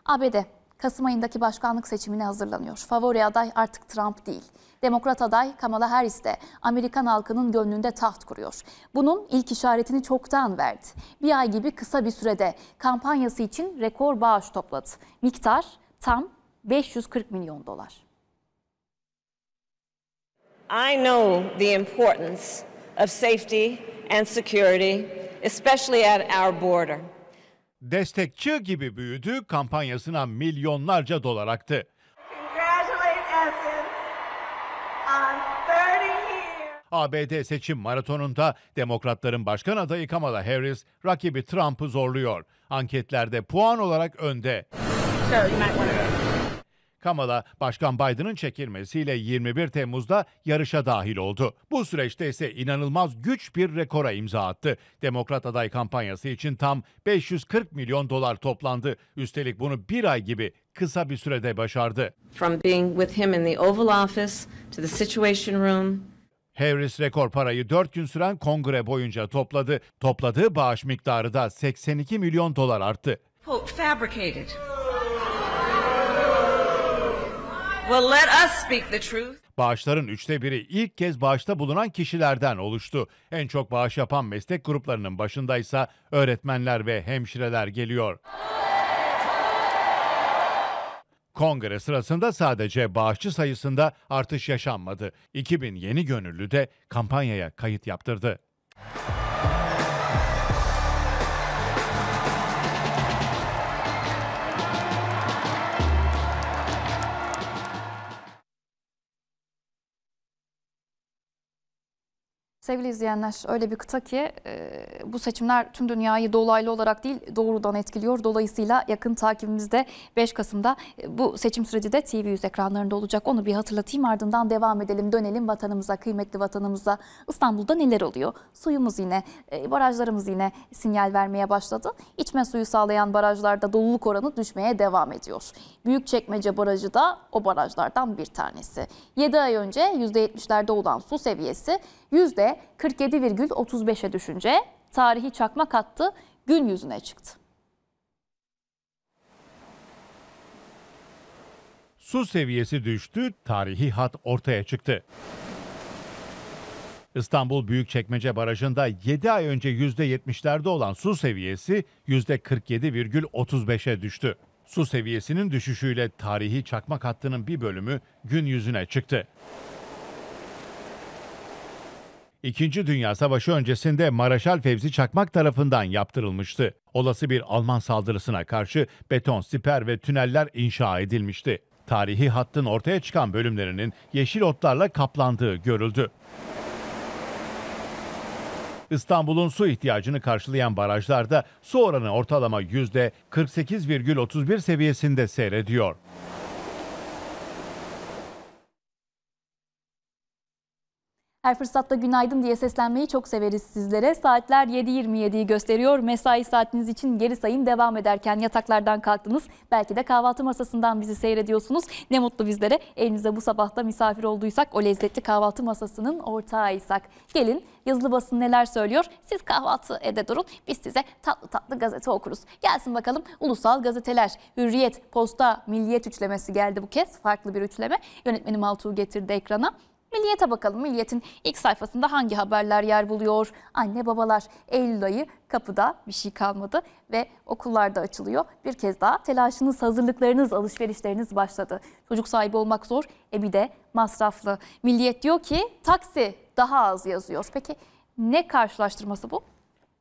ABD Kasım ayındaki başkanlık seçimine hazırlanıyor. Favori aday artık Trump değil. Demokrat aday Kamala Harris de Amerikan halkının gönlünde taht kuruyor. Bunun ilk işaretini çoktan verdi. Bir ay gibi kısa bir sürede kampanyası için rekor bağış topladı. Miktar tam 540 milyon dolar. I know the importance of safety and security especially at our border. Destekçi gibi büyüdü, kampanyasına milyonlarca dolar aktı. ABD seçim maratonunda Demokratların başkan adayı Kamala Harris rakibi Trump'ı zorluyor. Anketlerde puan olarak önde. So Kamala, Başkan Biden'ın çekilmesiyle 21 Temmuz'da yarışa dahil oldu. Bu süreçte ise inanılmaz güç bir rekora imza attı. Demokrat aday kampanyası için tam 540 milyon dolar toplandı. Üstelik bunu bir ay gibi kısa bir sürede başardı. From being with him in the Oval Office to the Situation Room Harris rekor parayı 4 gün süren kongre boyunca topladı. Topladığı bağış miktarı da 82 milyon dolar arttı. Pope fabricated. Well, let us speak the truth. Bağışların üçte biri ilk kez bağışta bulunan kişilerden oluştu. En çok bağış yapan meslek gruplarının başındaysa öğretmenler ve hemşireler geliyor. Kongre sırasında sadece bağışçı sayısında artış yaşanmadı. 2000 yeni gönüllü de kampanyaya kayıt yaptırdı. Sevgili izleyenler öyle bir kıta ki e, bu seçimler tüm dünyayı dolaylı olarak değil doğrudan etkiliyor. Dolayısıyla yakın takibimizde 5 Kasım'da e, bu seçim süreci de TV100 ekranlarında olacak. Onu bir hatırlatayım ardından devam edelim dönelim vatanımıza kıymetli vatanımıza. İstanbul'da neler oluyor? Suyumuz yine e, barajlarımız yine sinyal vermeye başladı. İçme suyu sağlayan barajlarda doluluk oranı düşmeye devam ediyor. Büyükçekmece Barajı da o barajlardan bir tanesi. 7 ay önce %70'lerde olan su seviyesi yüzde 47,35'e düşünce tarihi çakmak hattı gün yüzüne çıktı. Su seviyesi düştü, tarihi hat ortaya çıktı. İstanbul Büyükçekmece Barajı'nda 7 ay önce %70'lerde olan su seviyesi %47,35'e düştü. Su seviyesinin düşüşüyle tarihi çakmak hattının bir bölümü gün yüzüne çıktı. İkinci Dünya Savaşı öncesinde Maraşal Fevzi Çakmak tarafından yaptırılmıştı. Olası bir Alman saldırısına karşı beton, siper ve tüneller inşa edilmişti. Tarihi hattın ortaya çıkan bölümlerinin yeşil otlarla kaplandığı görüldü. İstanbul'un su ihtiyacını karşılayan barajlarda su oranı ortalama %48,31 seviyesinde seyrediyor. Her fırsatta günaydın diye seslenmeyi çok severiz sizlere. Saatler 7.27'yi gösteriyor. Mesai saatiniz için geri sayım devam ederken yataklardan kalktınız. Belki de kahvaltı masasından bizi seyrediyorsunuz. Ne mutlu bizlere. Elinize bu sabahta misafir olduysak o lezzetli kahvaltı masasının ortağıysak. Gelin yazılı basın neler söylüyor. Siz kahvaltı ede durun. Biz size tatlı tatlı gazete okuruz. Gelsin bakalım ulusal gazeteler. Hürriyet, Posta, Milliyet üçlemesi geldi bu kez. Farklı bir üçleme. Yönetmenim Altuğ getirdi ekrana. Milliyete bakalım. Milliyetin ilk sayfasında hangi haberler yer buluyor? Anne babalar Eylül ayı kapıda bir şey kalmadı ve okullar da açılıyor. Bir kez daha telaşınız, hazırlıklarınız, alışverişleriniz başladı. Çocuk sahibi olmak zor, e bir de masraflı. Milliyet diyor ki taksi daha az yazıyor. Peki ne karşılaştırması bu?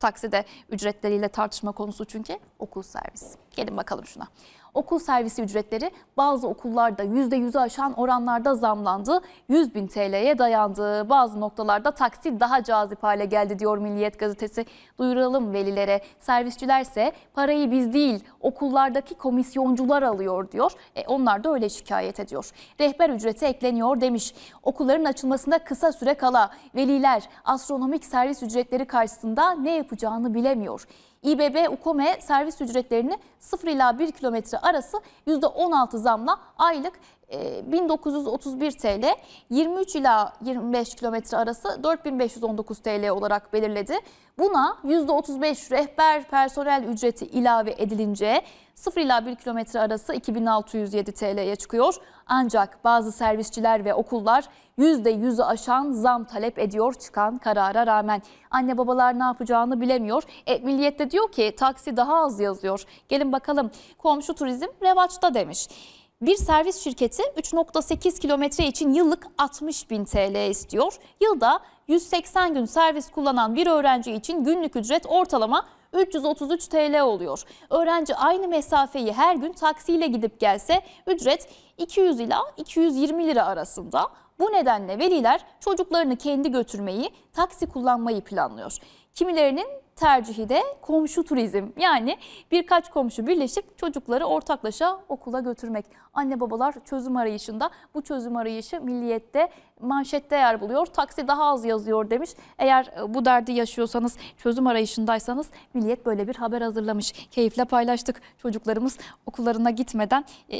Takside ücretleriyle tartışma konusu çünkü okul servisi. Gelin bakalım şuna. Okul servisi ücretleri bazı okullarda %100'ü aşan oranlarda zamlandı. 100 bin TL'ye dayandı. Bazı noktalarda taksi daha cazip hale geldi diyor Milliyet gazetesi. Duyuralım velilere. Servisçilerse parayı biz değil okullardaki komisyoncular alıyor diyor. E, onlar da öyle şikayet ediyor. Rehber ücreti ekleniyor demiş. Okulların açılmasında kısa süre kala veliler astronomik servis ücretleri karşısında ne yapacağını bilemiyor. İBB UKOME servis ücretlerini 0 ila 1 kilometre arası %16 zamla aylık 1931 TL 23 ila 25 kilometre arası 4519 TL olarak belirledi. Buna %35 rehber personel ücreti ilave edilince 0 ila 1 kilometre arası 2607 TL'ye çıkıyor. Ancak bazı servisçiler ve okullar %100'ü aşan zam talep ediyor çıkan karara rağmen. Anne babalar ne yapacağını bilemiyor. E, milliyette diyor ki taksi daha az yazıyor. Gelin bakalım komşu turizm revaçta demiş. Bir servis şirketi 3.8 kilometre için yıllık 60 bin TL istiyor. Yılda 180 gün servis kullanan bir öğrenci için günlük ücret ortalama 333 TL oluyor. Öğrenci aynı mesafeyi her gün taksiyle gidip gelse ücret 200 ila 220 lira arasında. Bu nedenle veliler çocuklarını kendi götürmeyi, taksi kullanmayı planlıyor. Kimilerinin tercihi de komşu turizm. Yani birkaç komşu birleşip çocukları ortaklaşa okula götürmek. Anne babalar çözüm arayışında bu çözüm arayışı milliyette manşette yer buluyor. Taksi daha az yazıyor demiş. Eğer e, bu derdi yaşıyorsanız çözüm arayışındaysanız milliyet böyle bir haber hazırlamış. Keyifle paylaştık çocuklarımız okullarına gitmeden e,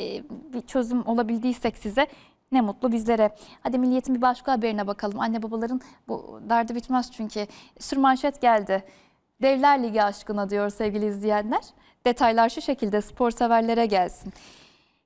bir çözüm olabildiysek size ne mutlu bizlere. Hadi Milliyet'in bir başka haberine bakalım. Anne babaların bu derdi bitmez çünkü. Sürmanşet geldi. Devler Ligi aşkına diyor sevgili izleyenler. Detaylar şu şekilde spor severlere gelsin.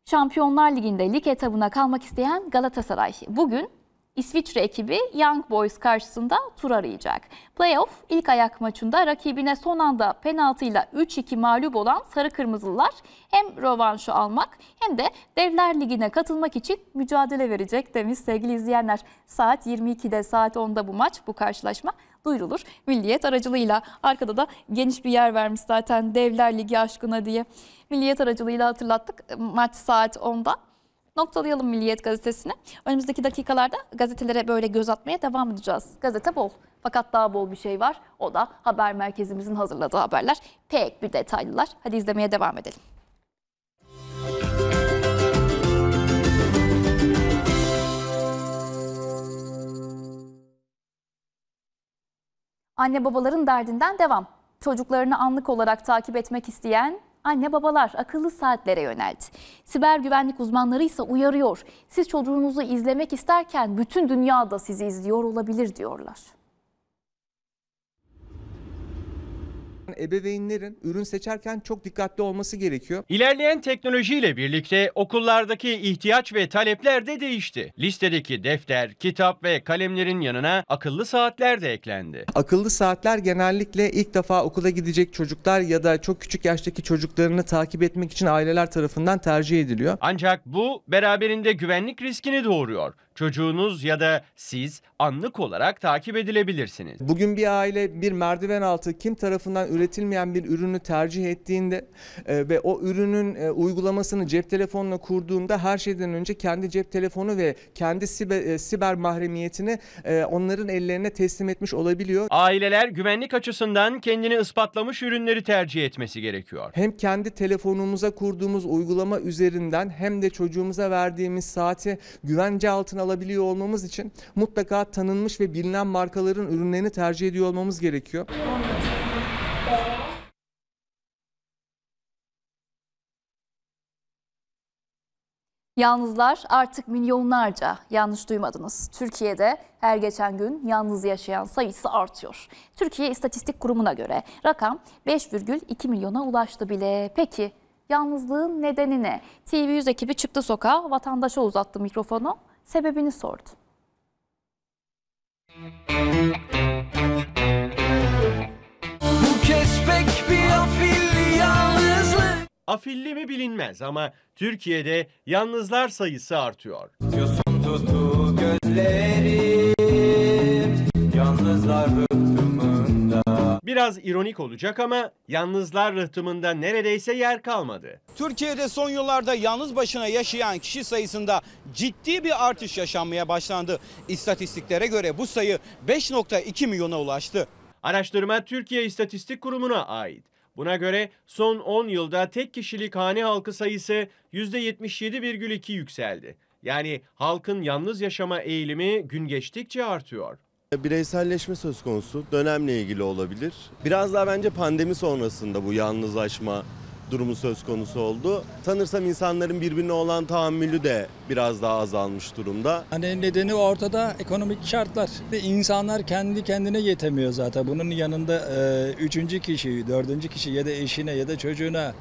Şampiyonlar Ligi'nde lig etabına kalmak isteyen Galatasaray bugün İsviçre ekibi Young Boys karşısında tur arayacak. Playoff ilk ayak maçında rakibine son anda penaltıyla 3-2 mağlup olan Sarı Kırmızılar hem rövanşı almak hem de Devler Ligi'ne katılmak için mücadele verecek demiş sevgili izleyenler. Saat 22'de saat 10'da bu maç bu karşılaşma duyurulur. Milliyet aracılığıyla arkada da geniş bir yer vermiş zaten Devler Ligi aşkına diye. Milliyet aracılığıyla hatırlattık e, maç saat 10'da. Noktalayalım Milliyet gazetesini. Önümüzdeki dakikalarda gazetelere böyle göz atmaya devam edeceğiz. Gazete bol. Fakat daha bol bir şey var. O da haber merkezimizin hazırladığı haberler. Pek bir detaylılar. Hadi izlemeye devam edelim. Anne babaların derdinden devam. Çocuklarını anlık olarak takip etmek isteyen anne babalar akıllı saatlere yöneldi. Siber güvenlik uzmanları ise uyarıyor. Siz çocuğunuzu izlemek isterken bütün dünya da sizi izliyor olabilir diyorlar. ebeveynlerin ürün seçerken çok dikkatli olması gerekiyor. İlerleyen teknolojiyle birlikte okullardaki ihtiyaç ve talepler de değişti. Listedeki defter, kitap ve kalemlerin yanına akıllı saatler de eklendi. Akıllı saatler genellikle ilk defa okula gidecek çocuklar ya da çok küçük yaştaki çocuklarını takip etmek için aileler tarafından tercih ediliyor. Ancak bu beraberinde güvenlik riskini doğuruyor. Çocuğunuz ya da siz anlık olarak takip edilebilirsiniz. Bugün bir aile bir merdiven altı kim tarafından üretilmeyen bir ürünü tercih ettiğinde e, ve o ürünün e, uygulamasını cep telefonuna kurduğunda her şeyden önce kendi cep telefonu ve kendi siber, e, siber mahremiyetini e, onların ellerine teslim etmiş olabiliyor. Aileler güvenlik açısından kendini ispatlamış ürünleri tercih etmesi gerekiyor. Hem kendi telefonumuza kurduğumuz uygulama üzerinden hem de çocuğumuza verdiğimiz saati güvence altına alabiliyor olmamız için mutlaka tanınmış ve bilinen markaların ürünlerini tercih ediyor olmamız gerekiyor. Yalnızlar artık milyonlarca yanlış duymadınız. Türkiye'de her geçen gün yalnız yaşayan sayısı artıyor. Türkiye İstatistik Kurumu'na göre rakam 5,2 milyona ulaştı bile. Peki yalnızlığın nedeni ne? TV100 ekibi çıktı sokağa, vatandaşa uzattı mikrofonu, sebebini sordu. Bu kez pek bir afilli yalnızlık. Afilli mi bilinmez ama Türkiye'de yalnızlar sayısı artıyor. tutu gözlerim, yalnızlar Biraz ironik olacak ama yalnızlar rıhtımında neredeyse yer kalmadı. Türkiye'de son yıllarda yalnız başına yaşayan kişi sayısında ciddi bir artış yaşanmaya başlandı. İstatistiklere göre bu sayı 5.2 milyona ulaştı. Araştırma Türkiye İstatistik Kurumu'na ait. Buna göre son 10 yılda tek kişilik hane halkı sayısı %77,2 yükseldi. Yani halkın yalnız yaşama eğilimi gün geçtikçe artıyor. Bireyselleşme söz konusu dönemle ilgili olabilir. Biraz daha bence pandemi sonrasında bu yalnızlaşma durumu söz konusu oldu. Tanırsam insanların birbirine olan tahammülü de biraz daha azalmış durumda. Hani nedeni ortada ekonomik şartlar ve insanlar kendi kendine yetemiyor zaten. Bunun yanında e, üçüncü kişi, dördüncü kişi ya da eşine ya da çocuğuna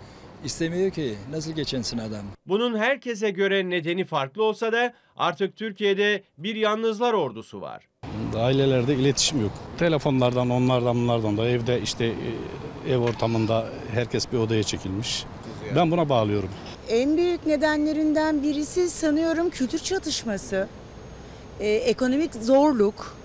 istemiyor ki nasıl geçinsin adam. Bunun herkese göre nedeni farklı olsa da artık Türkiye'de bir yalnızlar ordusu var ailelerde iletişim yok. Telefonlardan, onlardan, bunlardan da evde işte e, ev ortamında herkes bir odaya çekilmiş. Ben buna bağlıyorum. En büyük nedenlerinden birisi sanıyorum kültür çatışması, e, ekonomik zorluk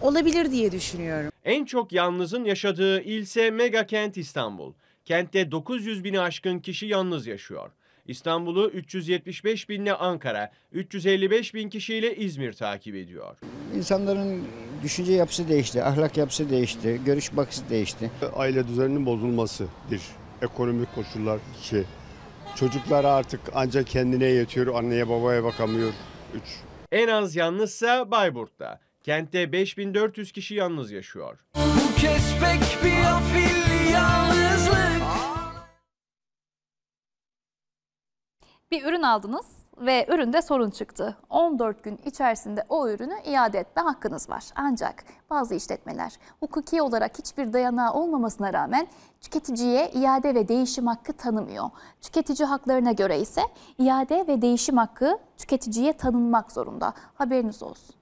olabilir diye düşünüyorum. En çok yalnızın yaşadığı ilse mega kent İstanbul. Kentte 900 bini aşkın kişi yalnız yaşıyor. İstanbul'u 375 binle Ankara, 355 bin kişiyle İzmir takip ediyor. İnsanların düşünce yapısı değişti, ahlak yapısı değişti, görüş bakısı değişti. Aile düzeninin bozulmasıdır. Ekonomik koşullar iki. Şey. Çocuklar artık ancak kendine yetiyor, anneye babaya bakamıyor. Üç. En az yalnızsa Bayburt'ta. Kentte 5400 kişi yalnız yaşıyor. Bu kez pek bir afilyan. Bir ürün aldınız ve üründe sorun çıktı. 14 gün içerisinde o ürünü iade etme hakkınız var. Ancak bazı işletmeler hukuki olarak hiçbir dayanağı olmamasına rağmen tüketiciye iade ve değişim hakkı tanımıyor. Tüketici haklarına göre ise iade ve değişim hakkı tüketiciye tanınmak zorunda. Haberiniz olsun.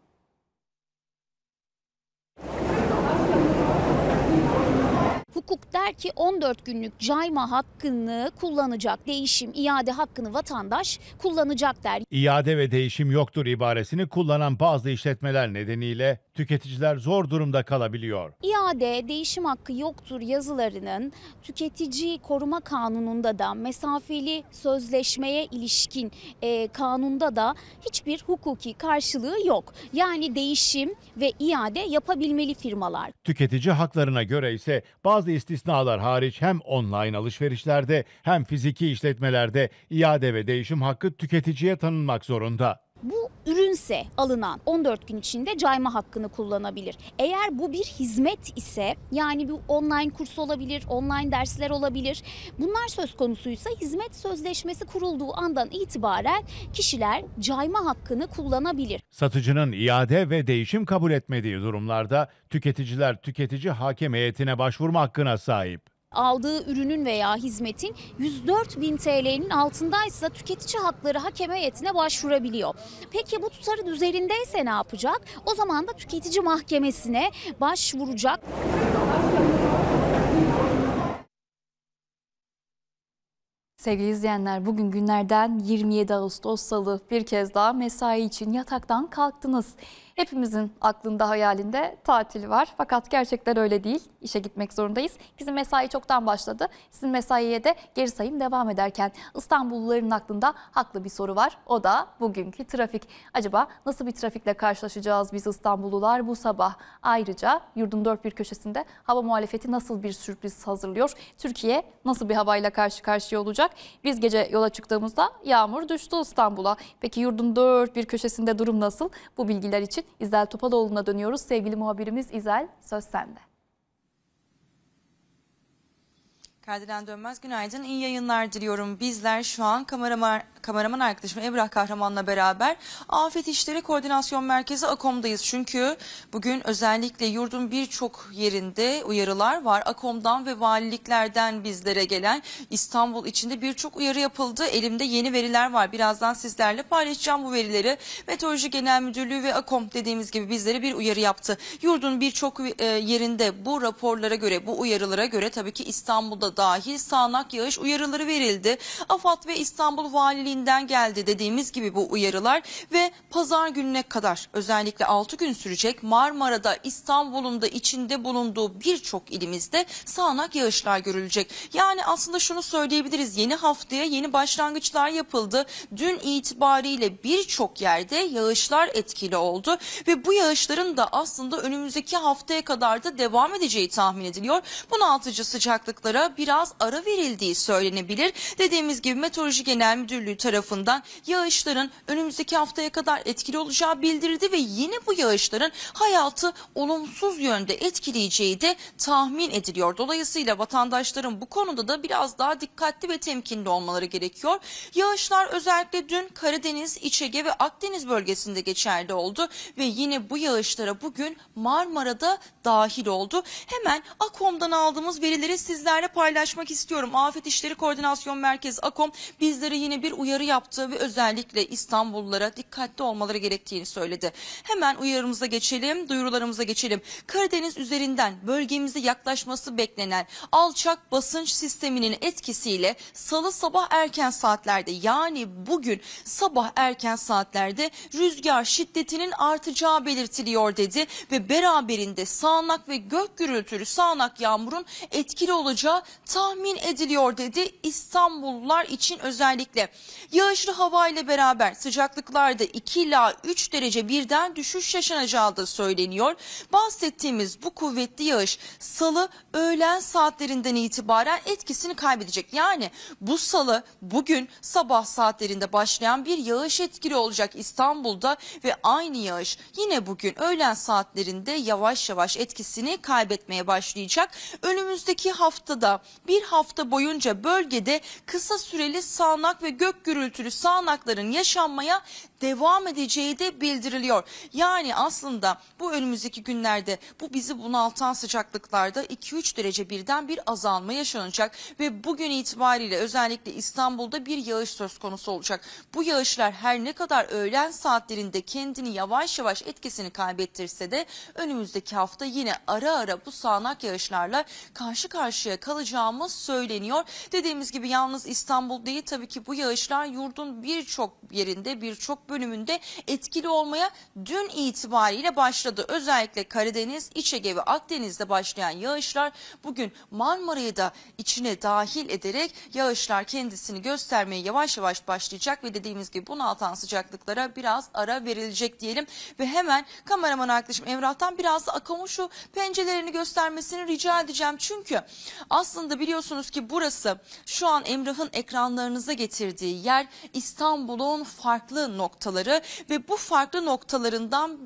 Hukuk der ki 14 günlük cayma hakkını kullanacak, değişim, iade hakkını vatandaş kullanacak der. İade ve değişim yoktur ibaresini kullanan bazı işletmeler nedeniyle tüketiciler zor durumda kalabiliyor. İade, değişim hakkı yoktur yazılarının tüketici koruma kanununda da mesafeli sözleşmeye ilişkin e, kanunda da hiçbir hukuki karşılığı yok. Yani değişim ve iade yapabilmeli firmalar. Tüketici haklarına göre ise bazı istisnalar hariç hem online alışverişlerde hem fiziki işletmelerde iade ve değişim hakkı tüketiciye tanınmak zorunda. Bu ürünse alınan 14 gün içinde cayma hakkını kullanabilir. Eğer bu bir hizmet ise yani bir online kurs olabilir, online dersler olabilir. Bunlar söz konusuysa hizmet sözleşmesi kurulduğu andan itibaren kişiler cayma hakkını kullanabilir. Satıcının iade ve değişim kabul etmediği durumlarda tüketiciler tüketici hakem heyetine başvurma hakkına sahip aldığı ürünün veya hizmetin 104 bin TL'nin altındaysa tüketici hakları hakem heyetine başvurabiliyor. Peki bu tutarın üzerindeyse ne yapacak? O zaman da tüketici mahkemesine başvuracak. Sevgili izleyenler bugün günlerden 27 Ağustos Salı bir kez daha mesai için yataktan kalktınız. Hepimizin aklında hayalinde tatili var fakat gerçekler öyle değil. İşe gitmek zorundayız. Bizim mesai çoktan başladı. Sizin mesaiye de geri sayım devam ederken İstanbulluların aklında haklı bir soru var. O da bugünkü trafik. Acaba nasıl bir trafikle karşılaşacağız biz İstanbullular bu sabah? Ayrıca yurdun dört bir köşesinde hava muhalefeti nasıl bir sürpriz hazırlıyor? Türkiye nasıl bir havayla karşı karşıya olacak? Biz gece yola çıktığımızda yağmur düştü İstanbul'a. Peki yurdun dört bir köşesinde durum nasıl? Bu bilgiler için için İzel Topaloğlu'na dönüyoruz. Sevgili muhabirimiz İzel, söz sende. Kadir'den Dönmez günaydın. İyi yayınlar diliyorum. Bizler şu an kameraman, kameraman arkadaşım Emrah Kahraman'la beraber Afet İşleri Koordinasyon Merkezi AKOM'dayız. Çünkü bugün özellikle yurdun birçok yerinde uyarılar var. AKOM'dan ve valiliklerden bizlere gelen İstanbul içinde birçok uyarı yapıldı. Elimde yeni veriler var. Birazdan sizlerle paylaşacağım bu verileri. Meteoroloji Genel Müdürlüğü ve AKOM dediğimiz gibi bizlere bir uyarı yaptı. Yurdun birçok e, yerinde bu raporlara göre, bu uyarılara göre tabii ki İstanbul'da dahil sağanak yağış uyarıları verildi. AFAD ve İstanbul Valiliğinden geldi dediğimiz gibi bu uyarılar ve pazar gününe kadar özellikle 6 gün sürecek Marmara'da İstanbul'un da içinde bulunduğu birçok ilimizde sağanak yağışlar görülecek. Yani aslında şunu söyleyebiliriz yeni haftaya yeni başlangıçlar yapıldı. Dün itibariyle birçok yerde yağışlar etkili oldu ve bu yağışların da aslında önümüzdeki haftaya kadar da devam edeceği tahmin ediliyor. Bunaltıcı sıcaklıklara bir biraz ara verildiği söylenebilir. Dediğimiz gibi Meteoroloji Genel Müdürlüğü tarafından yağışların önümüzdeki haftaya kadar etkili olacağı bildirildi ve yine bu yağışların hayatı olumsuz yönde etkileyeceği de tahmin ediliyor. Dolayısıyla vatandaşların bu konuda da biraz daha dikkatli ve temkinli olmaları gerekiyor. Yağışlar özellikle dün Karadeniz, İç Ege ve Akdeniz bölgesinde geçerli oldu ve yine bu yağışlara bugün Marmara'da dahil oldu. Hemen Akom'dan aldığımız verileri sizlerle paylaşacağız paylaşmak istiyorum. Afet İşleri Koordinasyon Merkezi AKOM bizlere yine bir uyarı yaptı ve özellikle İstanbullulara dikkatli olmaları gerektiğini söyledi. Hemen uyarımıza geçelim, duyurularımıza geçelim. Karadeniz üzerinden bölgemize yaklaşması beklenen alçak basınç sisteminin etkisiyle salı sabah erken saatlerde yani bugün sabah erken saatlerde rüzgar şiddetinin artacağı belirtiliyor dedi ve beraberinde sağanak ve gök gürültülü sağanak yağmurun etkili olacağı tahmin ediliyor dedi İstanbullular için özellikle. Yağışlı hava ile beraber sıcaklıklarda 2 ila 3 derece birden düşüş yaşanacağı da söyleniyor. Bahsettiğimiz bu kuvvetli yağış salı öğlen saatlerinden itibaren etkisini kaybedecek. Yani bu salı bugün sabah saatlerinde başlayan bir yağış etkili olacak İstanbul'da ve aynı yağış yine bugün öğlen saatlerinde yavaş yavaş etkisini kaybetmeye başlayacak. Önümüzdeki haftada bir hafta boyunca bölgede kısa süreli sağanak ve gök gürültülü sağanakların yaşanmaya devam edeceği de bildiriliyor. Yani aslında bu önümüzdeki günlerde bu bizi bunaltan sıcaklıklarda 2-3 derece birden bir azalma yaşanacak ve bugün itibariyle özellikle İstanbul'da bir yağış söz konusu olacak. Bu yağışlar her ne kadar öğlen saatlerinde kendini yavaş yavaş etkisini kaybettirse de önümüzdeki hafta yine ara ara bu sağanak yağışlarla karşı karşıya kalacağımız söyleniyor. Dediğimiz gibi yalnız İstanbul değil tabii ki bu yağışlar yurdun birçok yerinde birçok bölümünde etkili olmaya dün itibariyle başladı. Özellikle Karadeniz, İç Ege ve Akdeniz'de başlayan yağışlar bugün Marmara'yı da içine dahil ederek yağışlar kendisini göstermeye yavaş yavaş başlayacak ve dediğimiz gibi bunaltan sıcaklıklara biraz ara verilecek diyelim. Ve hemen kameraman arkadaşım Emrah'tan biraz da Akam'ın pencerelerini göstermesini rica edeceğim. Çünkü aslında biliyorsunuz ki burası şu an Emrah'ın ekranlarınıza getirdiği yer İstanbul'un farklı noktası noktaları ve bu farklı noktalarından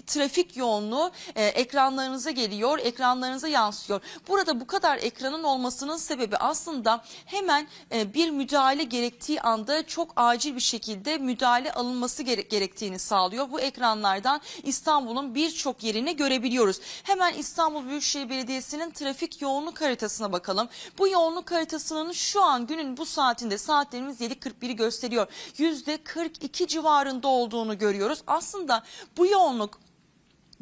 trafik yoğunluğu e, ekranlarınıza geliyor, ekranlarınıza yansıyor. Burada bu kadar ekranın olmasının sebebi aslında hemen e, bir müdahale gerektiği anda çok acil bir şekilde müdahale alınması gere gerektiğini sağlıyor. Bu ekranlardan İstanbul'un birçok yerini görebiliyoruz. Hemen İstanbul Büyükşehir Belediyesi'nin trafik yoğunluk haritasına bakalım. Bu yoğunluk haritasının şu an günün bu saatinde saatlerimiz 7.41'i gösteriyor. %42 civarında olduğunu görüyoruz. Aslında bu yoğunluk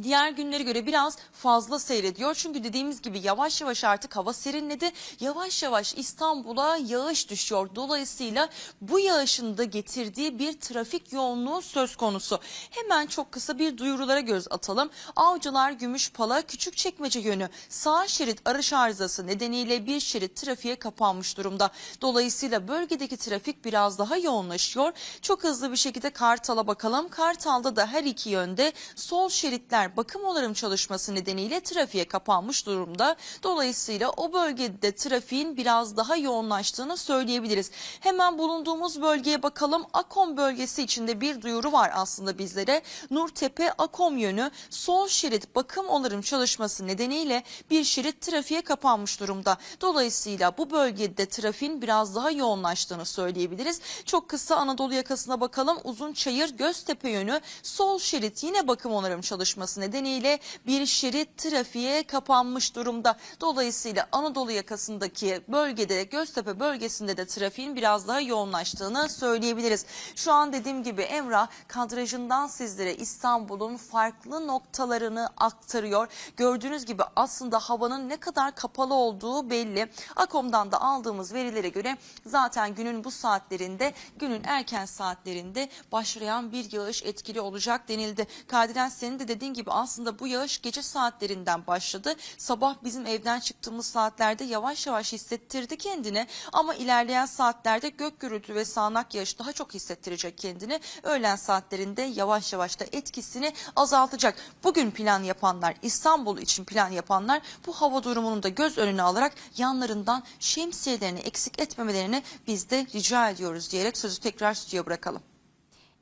diğer günlere göre biraz fazla seyrediyor. Çünkü dediğimiz gibi yavaş yavaş artık hava serinledi. Yavaş yavaş İstanbul'a yağış düşüyor. Dolayısıyla bu yağışın da getirdiği bir trafik yoğunluğu söz konusu. Hemen çok kısa bir duyurulara göz atalım. Avcılar, Gümüşpala, Küçükçekmece yönü sağ şerit araç arızası nedeniyle bir şerit trafiğe kapanmış durumda. Dolayısıyla bölgedeki trafik biraz daha yoğunlaşıyor. Çok hızlı bir şekilde Kartal'a bakalım. Kartal'da da her iki yönde sol şeritler bakım onarım çalışması nedeniyle trafiğe kapanmış durumda. Dolayısıyla o bölgede trafiğin biraz daha yoğunlaştığını söyleyebiliriz. Hemen bulunduğumuz bölgeye bakalım. Akom bölgesi içinde bir duyuru var aslında bizlere. Nurtepe Akom yönü sol şerit bakım onarım çalışması nedeniyle bir şerit trafiğe kapanmış durumda. Dolayısıyla bu bölgede trafiğin biraz daha yoğunlaştığını söyleyebiliriz. Çok kısa Anadolu yakasına bakalım. Uzun Çayır Göztepe yönü sol şerit yine bakım onarım çalışması nedeniyle bir şerit trafiğe kapanmış durumda. Dolayısıyla Anadolu yakasındaki bölgede Göztepe bölgesinde de trafiğin biraz daha yoğunlaştığını söyleyebiliriz. Şu an dediğim gibi Emrah kadrajından sizlere İstanbul'un farklı noktalarını aktarıyor. Gördüğünüz gibi aslında havanın ne kadar kapalı olduğu belli. Akom'dan da aldığımız verilere göre zaten günün bu saatlerinde günün erken saatlerinde başlayan bir yağış etkili olacak denildi. Kardinal senin de dediğin gibi gibi aslında bu yağış gece saatlerinden başladı. Sabah bizim evden çıktığımız saatlerde yavaş yavaş hissettirdi kendini ama ilerleyen saatlerde gök gürültü ve sağanak yağış daha çok hissettirecek kendini. Öğlen saatlerinde yavaş yavaş da etkisini azaltacak. Bugün plan yapanlar, İstanbul için plan yapanlar bu hava durumunu da göz önüne alarak yanlarından şemsiyelerini eksik etmemelerini biz de rica ediyoruz diyerek sözü tekrar stüdyoya bırakalım.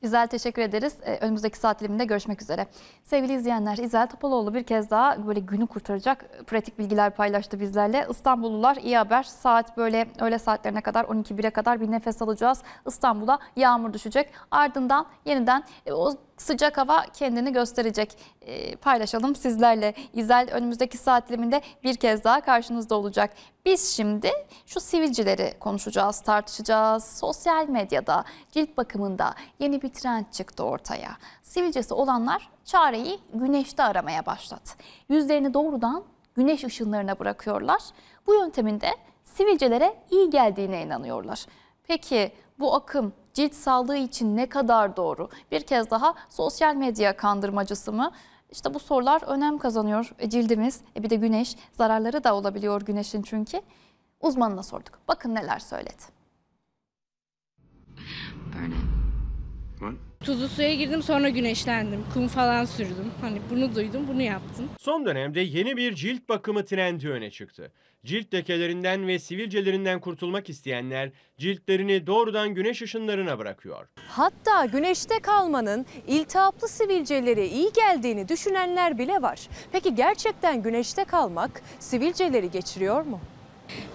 İzel teşekkür ederiz. Ee, önümüzdeki saat diliminde görüşmek üzere. Sevgili izleyenler, İzel Topaloğlu bir kez daha böyle günü kurtaracak pratik bilgiler paylaştı bizlerle. İstanbullular iyi haber. Saat böyle öğle saatlerine kadar 12-1'e kadar bir nefes alacağız. İstanbul'a yağmur düşecek. Ardından yeniden e, o sıcak hava kendini gösterecek. E, paylaşalım sizlerle. İzel önümüzdeki saat diliminde bir kez daha karşınızda olacak. Biz şimdi şu sivilcileri konuşacağız, tartışacağız. Sosyal medyada cilt bakımında yeni bir trend çıktı ortaya. Sivilcesi olanlar çareyi güneşte aramaya başladı. Yüzlerini doğrudan güneş ışınlarına bırakıyorlar. Bu yönteminde de sivilcelere iyi geldiğine inanıyorlar. Peki bu akım cilt sağlığı için ne kadar doğru? Bir kez daha sosyal medya kandırmacısı mı? İşte bu sorular önem kazanıyor e, cildimiz. E bir de güneş zararları da olabiliyor güneşin çünkü. Uzmanına sorduk. Bakın neler söyledi. Tuzlu suya girdim sonra güneşlendim. Kum falan sürdüm. Hani bunu duydum bunu yaptım. Son dönemde yeni bir cilt bakımı trendi öne çıktı. Cilt lekelerinden ve sivilcelerinden kurtulmak isteyenler ciltlerini doğrudan güneş ışınlarına bırakıyor. Hatta güneşte kalmanın iltihaplı sivilcelere iyi geldiğini düşünenler bile var. Peki gerçekten güneşte kalmak sivilceleri geçiriyor mu?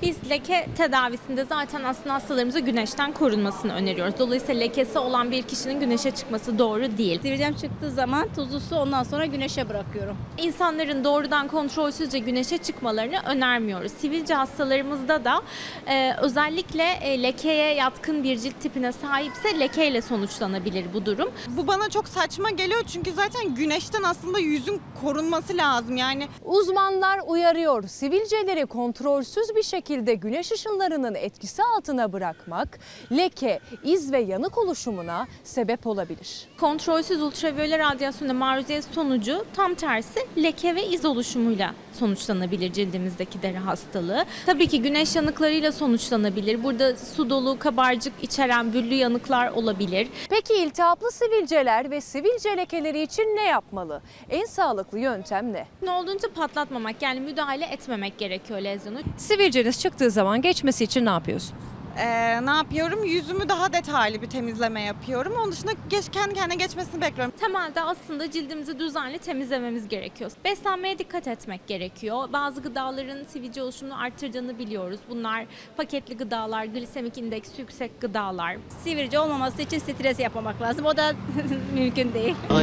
Biz leke tedavisinde zaten aslında hastalarımıza güneşten korunmasını öneriyoruz. Dolayısıyla lekesi olan bir kişinin güneşe çıkması doğru değil. Sivilcem çıktığı zaman tuzlu su ondan sonra güneşe bırakıyorum. İnsanların doğrudan kontrolsüzce güneşe çıkmalarını önermiyoruz. Sivilce hastalarımızda da e, özellikle e, lekeye yatkın bir cilt tipine sahipse lekeyle sonuçlanabilir bu durum. Bu bana çok saçma geliyor çünkü zaten güneşten aslında yüzün korunması lazım yani. Uzmanlar uyarıyor. Sivilceleri kontrolsüz bir şekilde güneş ışınlarının etkisi altına bırakmak leke, iz ve yanık oluşumuna sebep olabilir kontrolsüz ultraviyole radyasyona maruziyet sonucu tam tersi leke ve iz oluşumuyla sonuçlanabilir cildimizdeki deri hastalığı. Tabii ki güneş yanıklarıyla sonuçlanabilir. Burada su dolu kabarcık içeren büllü yanıklar olabilir. Peki iltihaplı sivilceler ve sivilce lekeleri için ne yapmalı? En sağlıklı yöntem ne? Ne olduğunca patlatmamak yani müdahale etmemek gerekiyor lezyonu. Sivilceniz çıktığı zaman geçmesi için ne yapıyorsunuz? Ee, ne yapıyorum? Yüzümü daha detaylı bir temizleme yapıyorum. Onun dışında geç, kendi kendine geçmesini bekliyorum. Temelde aslında cildimizi düzenli temizlememiz gerekiyor. Beslenmeye dikkat etmek gerekiyor. Bazı gıdaların sivilce oluşumunu arttırdığını biliyoruz. Bunlar paketli gıdalar, glisemik indeks yüksek gıdalar. Sivilce olmaması için stres yapmak lazım. O da mümkün değil. Oh,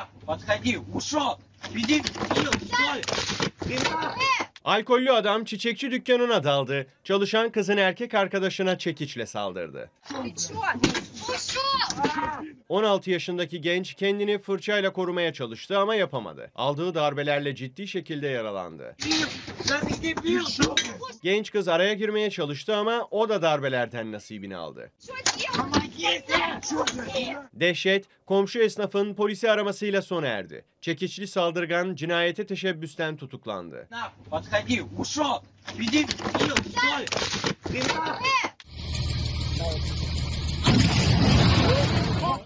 нахуй, подходи, ушел. Иди, пил, что ли? Alkollü adam çiçekçi dükkanına daldı. Çalışan kızın erkek arkadaşına çekiçle saldırdı. 16 yaşındaki genç kendini fırçayla korumaya çalıştı ama yapamadı. Aldığı darbelerle ciddi şekilde yaralandı. Genç kız araya girmeye çalıştı ama o da darbelerden nasibini aldı. Dehşet, komşu esnafın polisi aramasıyla sona erdi. Çekiçli saldırgan cinayete teşebbüsten tutuklandı.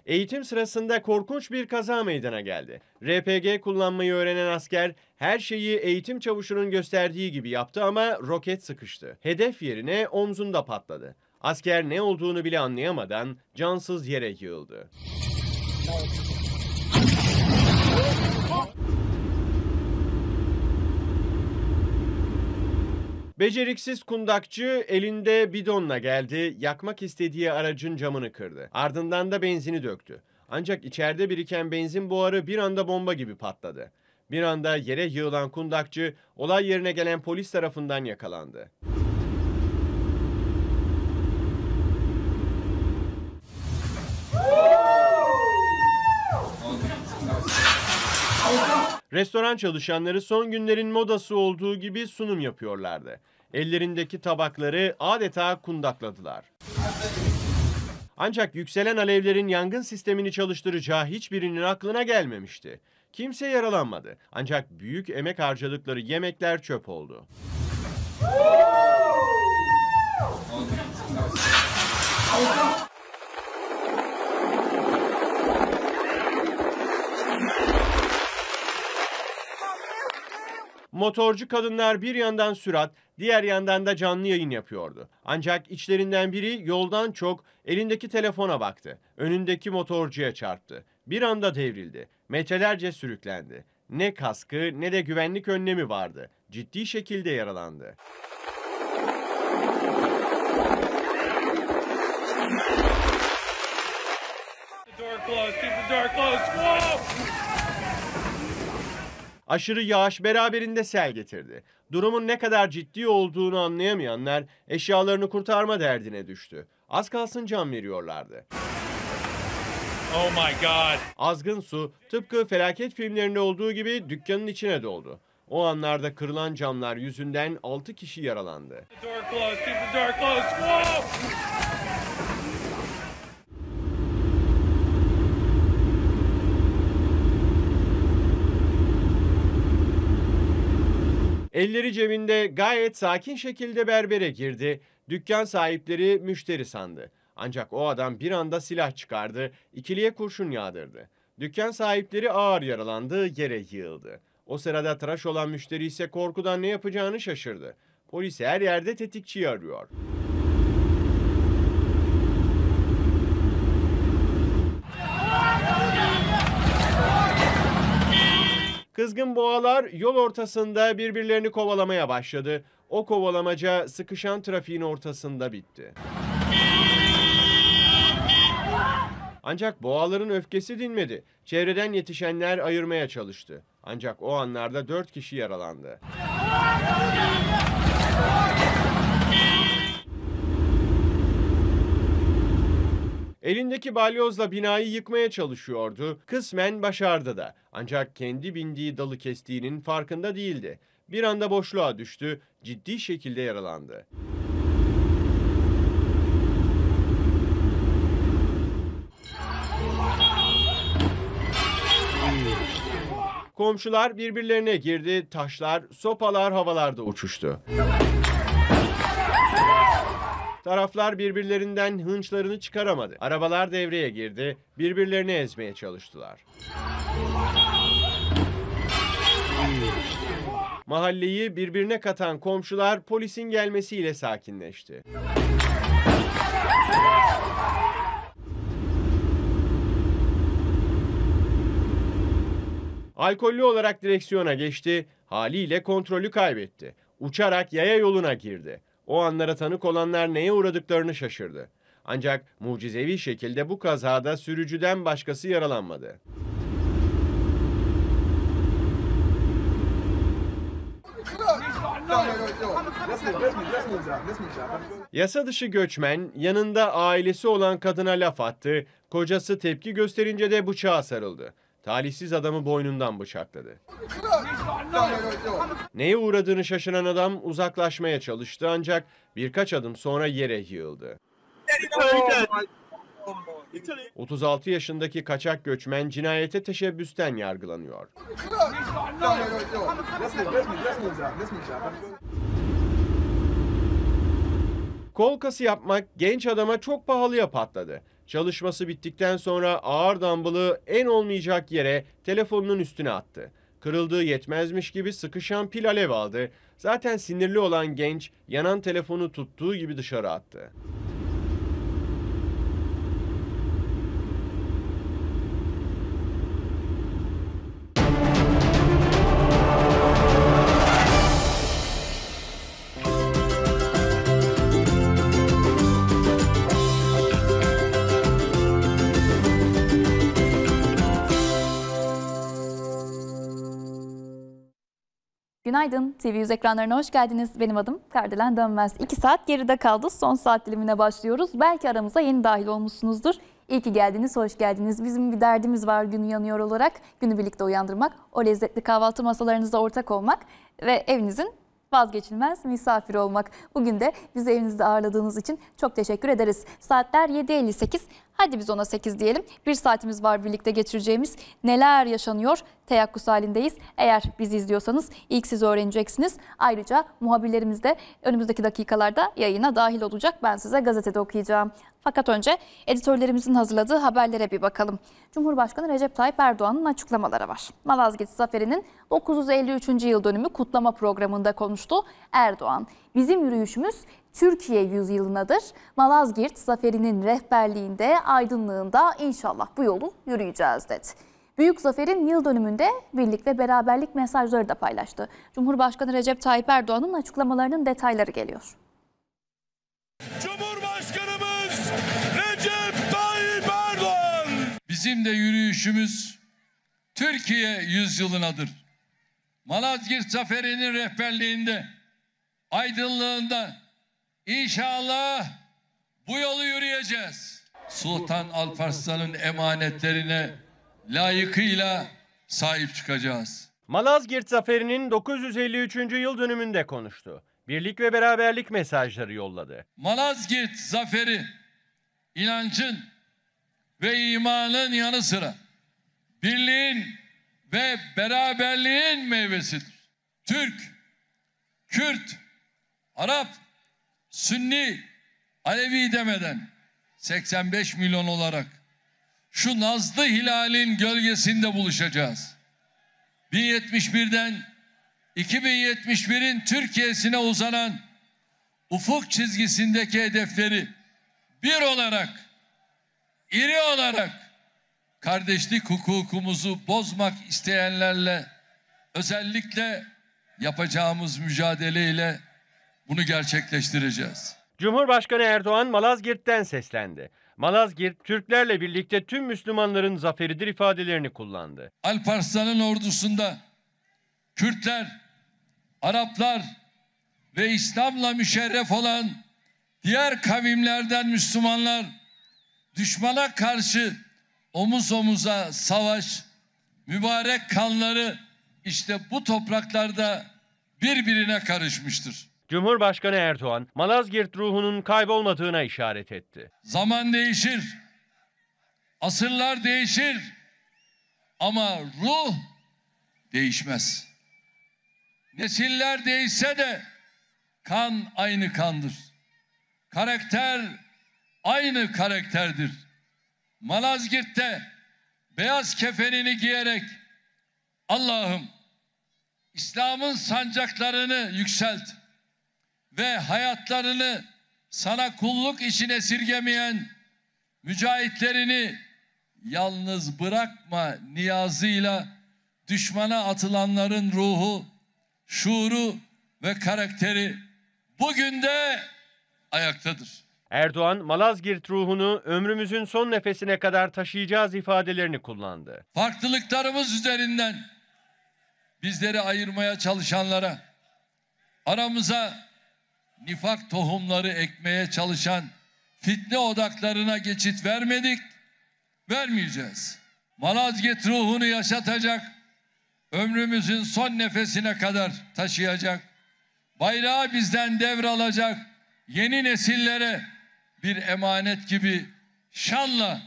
Eğitim sırasında korkunç bir kaza meydana geldi. RPG kullanmayı öğrenen asker her şeyi eğitim çavuşunun gösterdiği gibi yaptı ama roket sıkıştı. Hedef yerine omzunda patladı. Asker ne olduğunu bile anlayamadan cansız yere yığıldı. Beceriksiz kundakçı elinde bidonla geldi, yakmak istediği aracın camını kırdı. Ardından da benzini döktü. Ancak içeride biriken benzin buharı bir anda bomba gibi patladı. Bir anda yere yığılan kundakçı olay yerine gelen polis tarafından yakalandı. Restoran çalışanları son günlerin modası olduğu gibi sunum yapıyorlardı. Ellerindeki tabakları adeta kundakladılar. Ancak yükselen alevlerin yangın sistemini çalıştıracağı hiçbirinin aklına gelmemişti. Kimse yaralanmadı. Ancak büyük emek harcadıkları yemekler çöp oldu. Motorcu kadınlar bir yandan sürat, diğer yandan da canlı yayın yapıyordu. Ancak içlerinden biri yoldan çok elindeki telefona baktı. Önündeki motorcuya çarptı. Bir anda devrildi. Metrelerce sürüklendi. Ne kaskı ne de güvenlik önlemi vardı. Ciddi şekilde yaralandı. Keep the door closed. Keep the door closed. Whoa! Aşırı yağış beraberinde sel getirdi. Durumun ne kadar ciddi olduğunu anlayamayanlar eşyalarını kurtarma derdine düştü. Az kalsın can veriyorlardı. Oh my god. Azgın su tıpkı felaket filmlerinde olduğu gibi dükkanın içine doldu. O anlarda kırılan camlar yüzünden 6 kişi yaralandı. The door closed, keep the door closed. Whoa! Elleri cebinde gayet sakin şekilde berbere girdi. Dükkan sahipleri müşteri sandı. Ancak o adam bir anda silah çıkardı, ikiliye kurşun yağdırdı. Dükkan sahipleri ağır yaralandı, yere yığıldı. O sırada tıraş olan müşteri ise korkudan ne yapacağını şaşırdı. Polis her yerde tetikçi arıyor. Kızgın boğalar yol ortasında birbirlerini kovalamaya başladı. O kovalamaca sıkışan trafiğin ortasında bitti. Ancak boğaların öfkesi dinmedi. Çevreden yetişenler ayırmaya çalıştı. Ancak o anlarda dört kişi yaralandı. Elindeki balyozla binayı yıkmaya çalışıyordu. Kısmen başardı da. Ancak kendi bindiği dalı kestiğinin farkında değildi. Bir anda boşluğa düştü, ciddi şekilde yaralandı. Komşular birbirlerine girdi, taşlar, sopalar havalarda uçuştu. Taraflar birbirlerinden hınçlarını çıkaramadı. Arabalar devreye girdi, birbirlerini ezmeye çalıştılar. Mahalleyi birbirine katan komşular polisin gelmesiyle sakinleşti. Alkollü olarak direksiyona geçti, haliyle kontrolü kaybetti. Uçarak yaya yoluna girdi. O anlara tanık olanlar neye uğradıklarını şaşırdı. Ancak mucizevi şekilde bu kazada sürücüden başkası yaralanmadı. Yasa dışı göçmen yanında ailesi olan kadına laf attı, kocası tepki gösterince de bıçağa sarıldı talihsiz adamı boynundan bıçakladı. Neye uğradığını şaşıran adam uzaklaşmaya çalıştı ancak birkaç adım sonra yere yığıldı. 36 yaşındaki kaçak göçmen cinayete teşebbüsten yargılanıyor. Kol kası yapmak genç adama çok pahalıya patladı. Çalışması bittikten sonra ağır dumbbell'ı en olmayacak yere telefonunun üstüne attı. Kırıldığı yetmezmiş gibi sıkışan pil alev aldı. Zaten sinirli olan genç yanan telefonu tuttuğu gibi dışarı attı. Günaydın. TV Yüz ekranlarına hoş geldiniz. Benim adım Kardelen Dönmez. İki saat geride kaldı. Son saat dilimine başlıyoruz. Belki aramıza yeni dahil olmuşsunuzdur. İyi ki geldiniz, hoş geldiniz. Bizim bir derdimiz var günü yanıyor olarak. Günü birlikte uyandırmak, o lezzetli kahvaltı masalarınıza ortak olmak ve evinizin vazgeçilmez misafiri olmak. Bugün de bizi evinizde ağırladığınız için çok teşekkür ederiz. Saatler 7.58. Hadi biz ona 8 diyelim. Bir saatimiz var birlikte geçireceğimiz. Neler yaşanıyor? Teyakkuz halindeyiz. Eğer bizi izliyorsanız ilk siz öğreneceksiniz. Ayrıca muhabirlerimiz de önümüzdeki dakikalarda yayına dahil olacak. Ben size gazetede okuyacağım. Fakat önce editörlerimizin hazırladığı haberlere bir bakalım. Cumhurbaşkanı Recep Tayyip Erdoğan'ın açıklamaları var. Malazgirt Zaferi'nin 953. yıl dönümü kutlama programında konuştu Erdoğan. Bizim yürüyüşümüz Türkiye yüzyılınadır. Malazgirt zaferinin rehberliğinde, aydınlığında inşallah bu yolu yürüyeceğiz dedi. Büyük Zafer'in yıl dönümünde birlik ve beraberlik mesajları da paylaştı. Cumhurbaşkanı Recep Tayyip Erdoğan'ın açıklamalarının detayları geliyor. Cumhurbaşkanımız Recep Tayyip Erdoğan! Bizim de yürüyüşümüz Türkiye yüzyılınadır. Malazgirt Zaferi'nin rehberliğinde aydınlığında inşallah bu yolu yürüyeceğiz. Sultan Alparslan'ın emanetlerine layıkıyla sahip çıkacağız. Malazgirt zaferinin 953. yıl dönümünde konuştu. Birlik ve beraberlik mesajları yolladı. Malazgirt zaferi inancın ve imanın yanı sıra birliğin ve beraberliğin meyvesidir. Türk, Kürt, Arap, Sünni, Alevi demeden 85 milyon olarak şu nazlı hilalin gölgesinde buluşacağız. 1071'den 2071'in Türkiye'sine uzanan ufuk çizgisindeki hedefleri bir olarak, iri olarak kardeşlik hukukumuzu bozmak isteyenlerle özellikle yapacağımız mücadeleyle bunu gerçekleştireceğiz. Cumhurbaşkanı Erdoğan Malazgirt'ten seslendi. Malazgirt, Türklerle birlikte tüm Müslümanların zaferidir ifadelerini kullandı. Alparslan'ın ordusunda Kürtler, Araplar ve İslam'la müşerref olan diğer kavimlerden Müslümanlar düşmana karşı omuz omuza savaş, mübarek kanları işte bu topraklarda birbirine karışmıştır. Cumhurbaşkanı Erdoğan, Malazgirt ruhunun kaybolmadığına işaret etti. Zaman değişir, asırlar değişir ama ruh değişmez. Nesiller değişse de kan aynı kandır. Karakter aynı karakterdir. Malazgirt'te beyaz kefenini giyerek Allah'ım İslam'ın sancaklarını yükselt ve hayatlarını sana kulluk işine sirgemeyen mücahitlerini yalnız bırakma niyazıyla düşmana atılanların ruhu, şuuru ve karakteri bugün de ayaktadır. Erdoğan, Malazgirt ruhunu ömrümüzün son nefesine kadar taşıyacağız ifadelerini kullandı. Farklılıklarımız üzerinden bizleri ayırmaya çalışanlara, aramıza nifak tohumları ekmeye çalışan fitne odaklarına geçit vermedik, vermeyeceğiz. Malazgirt ruhunu yaşatacak, ömrümüzün son nefesine kadar taşıyacak, bayrağı bizden devralacak yeni nesillere bir emanet gibi şanla,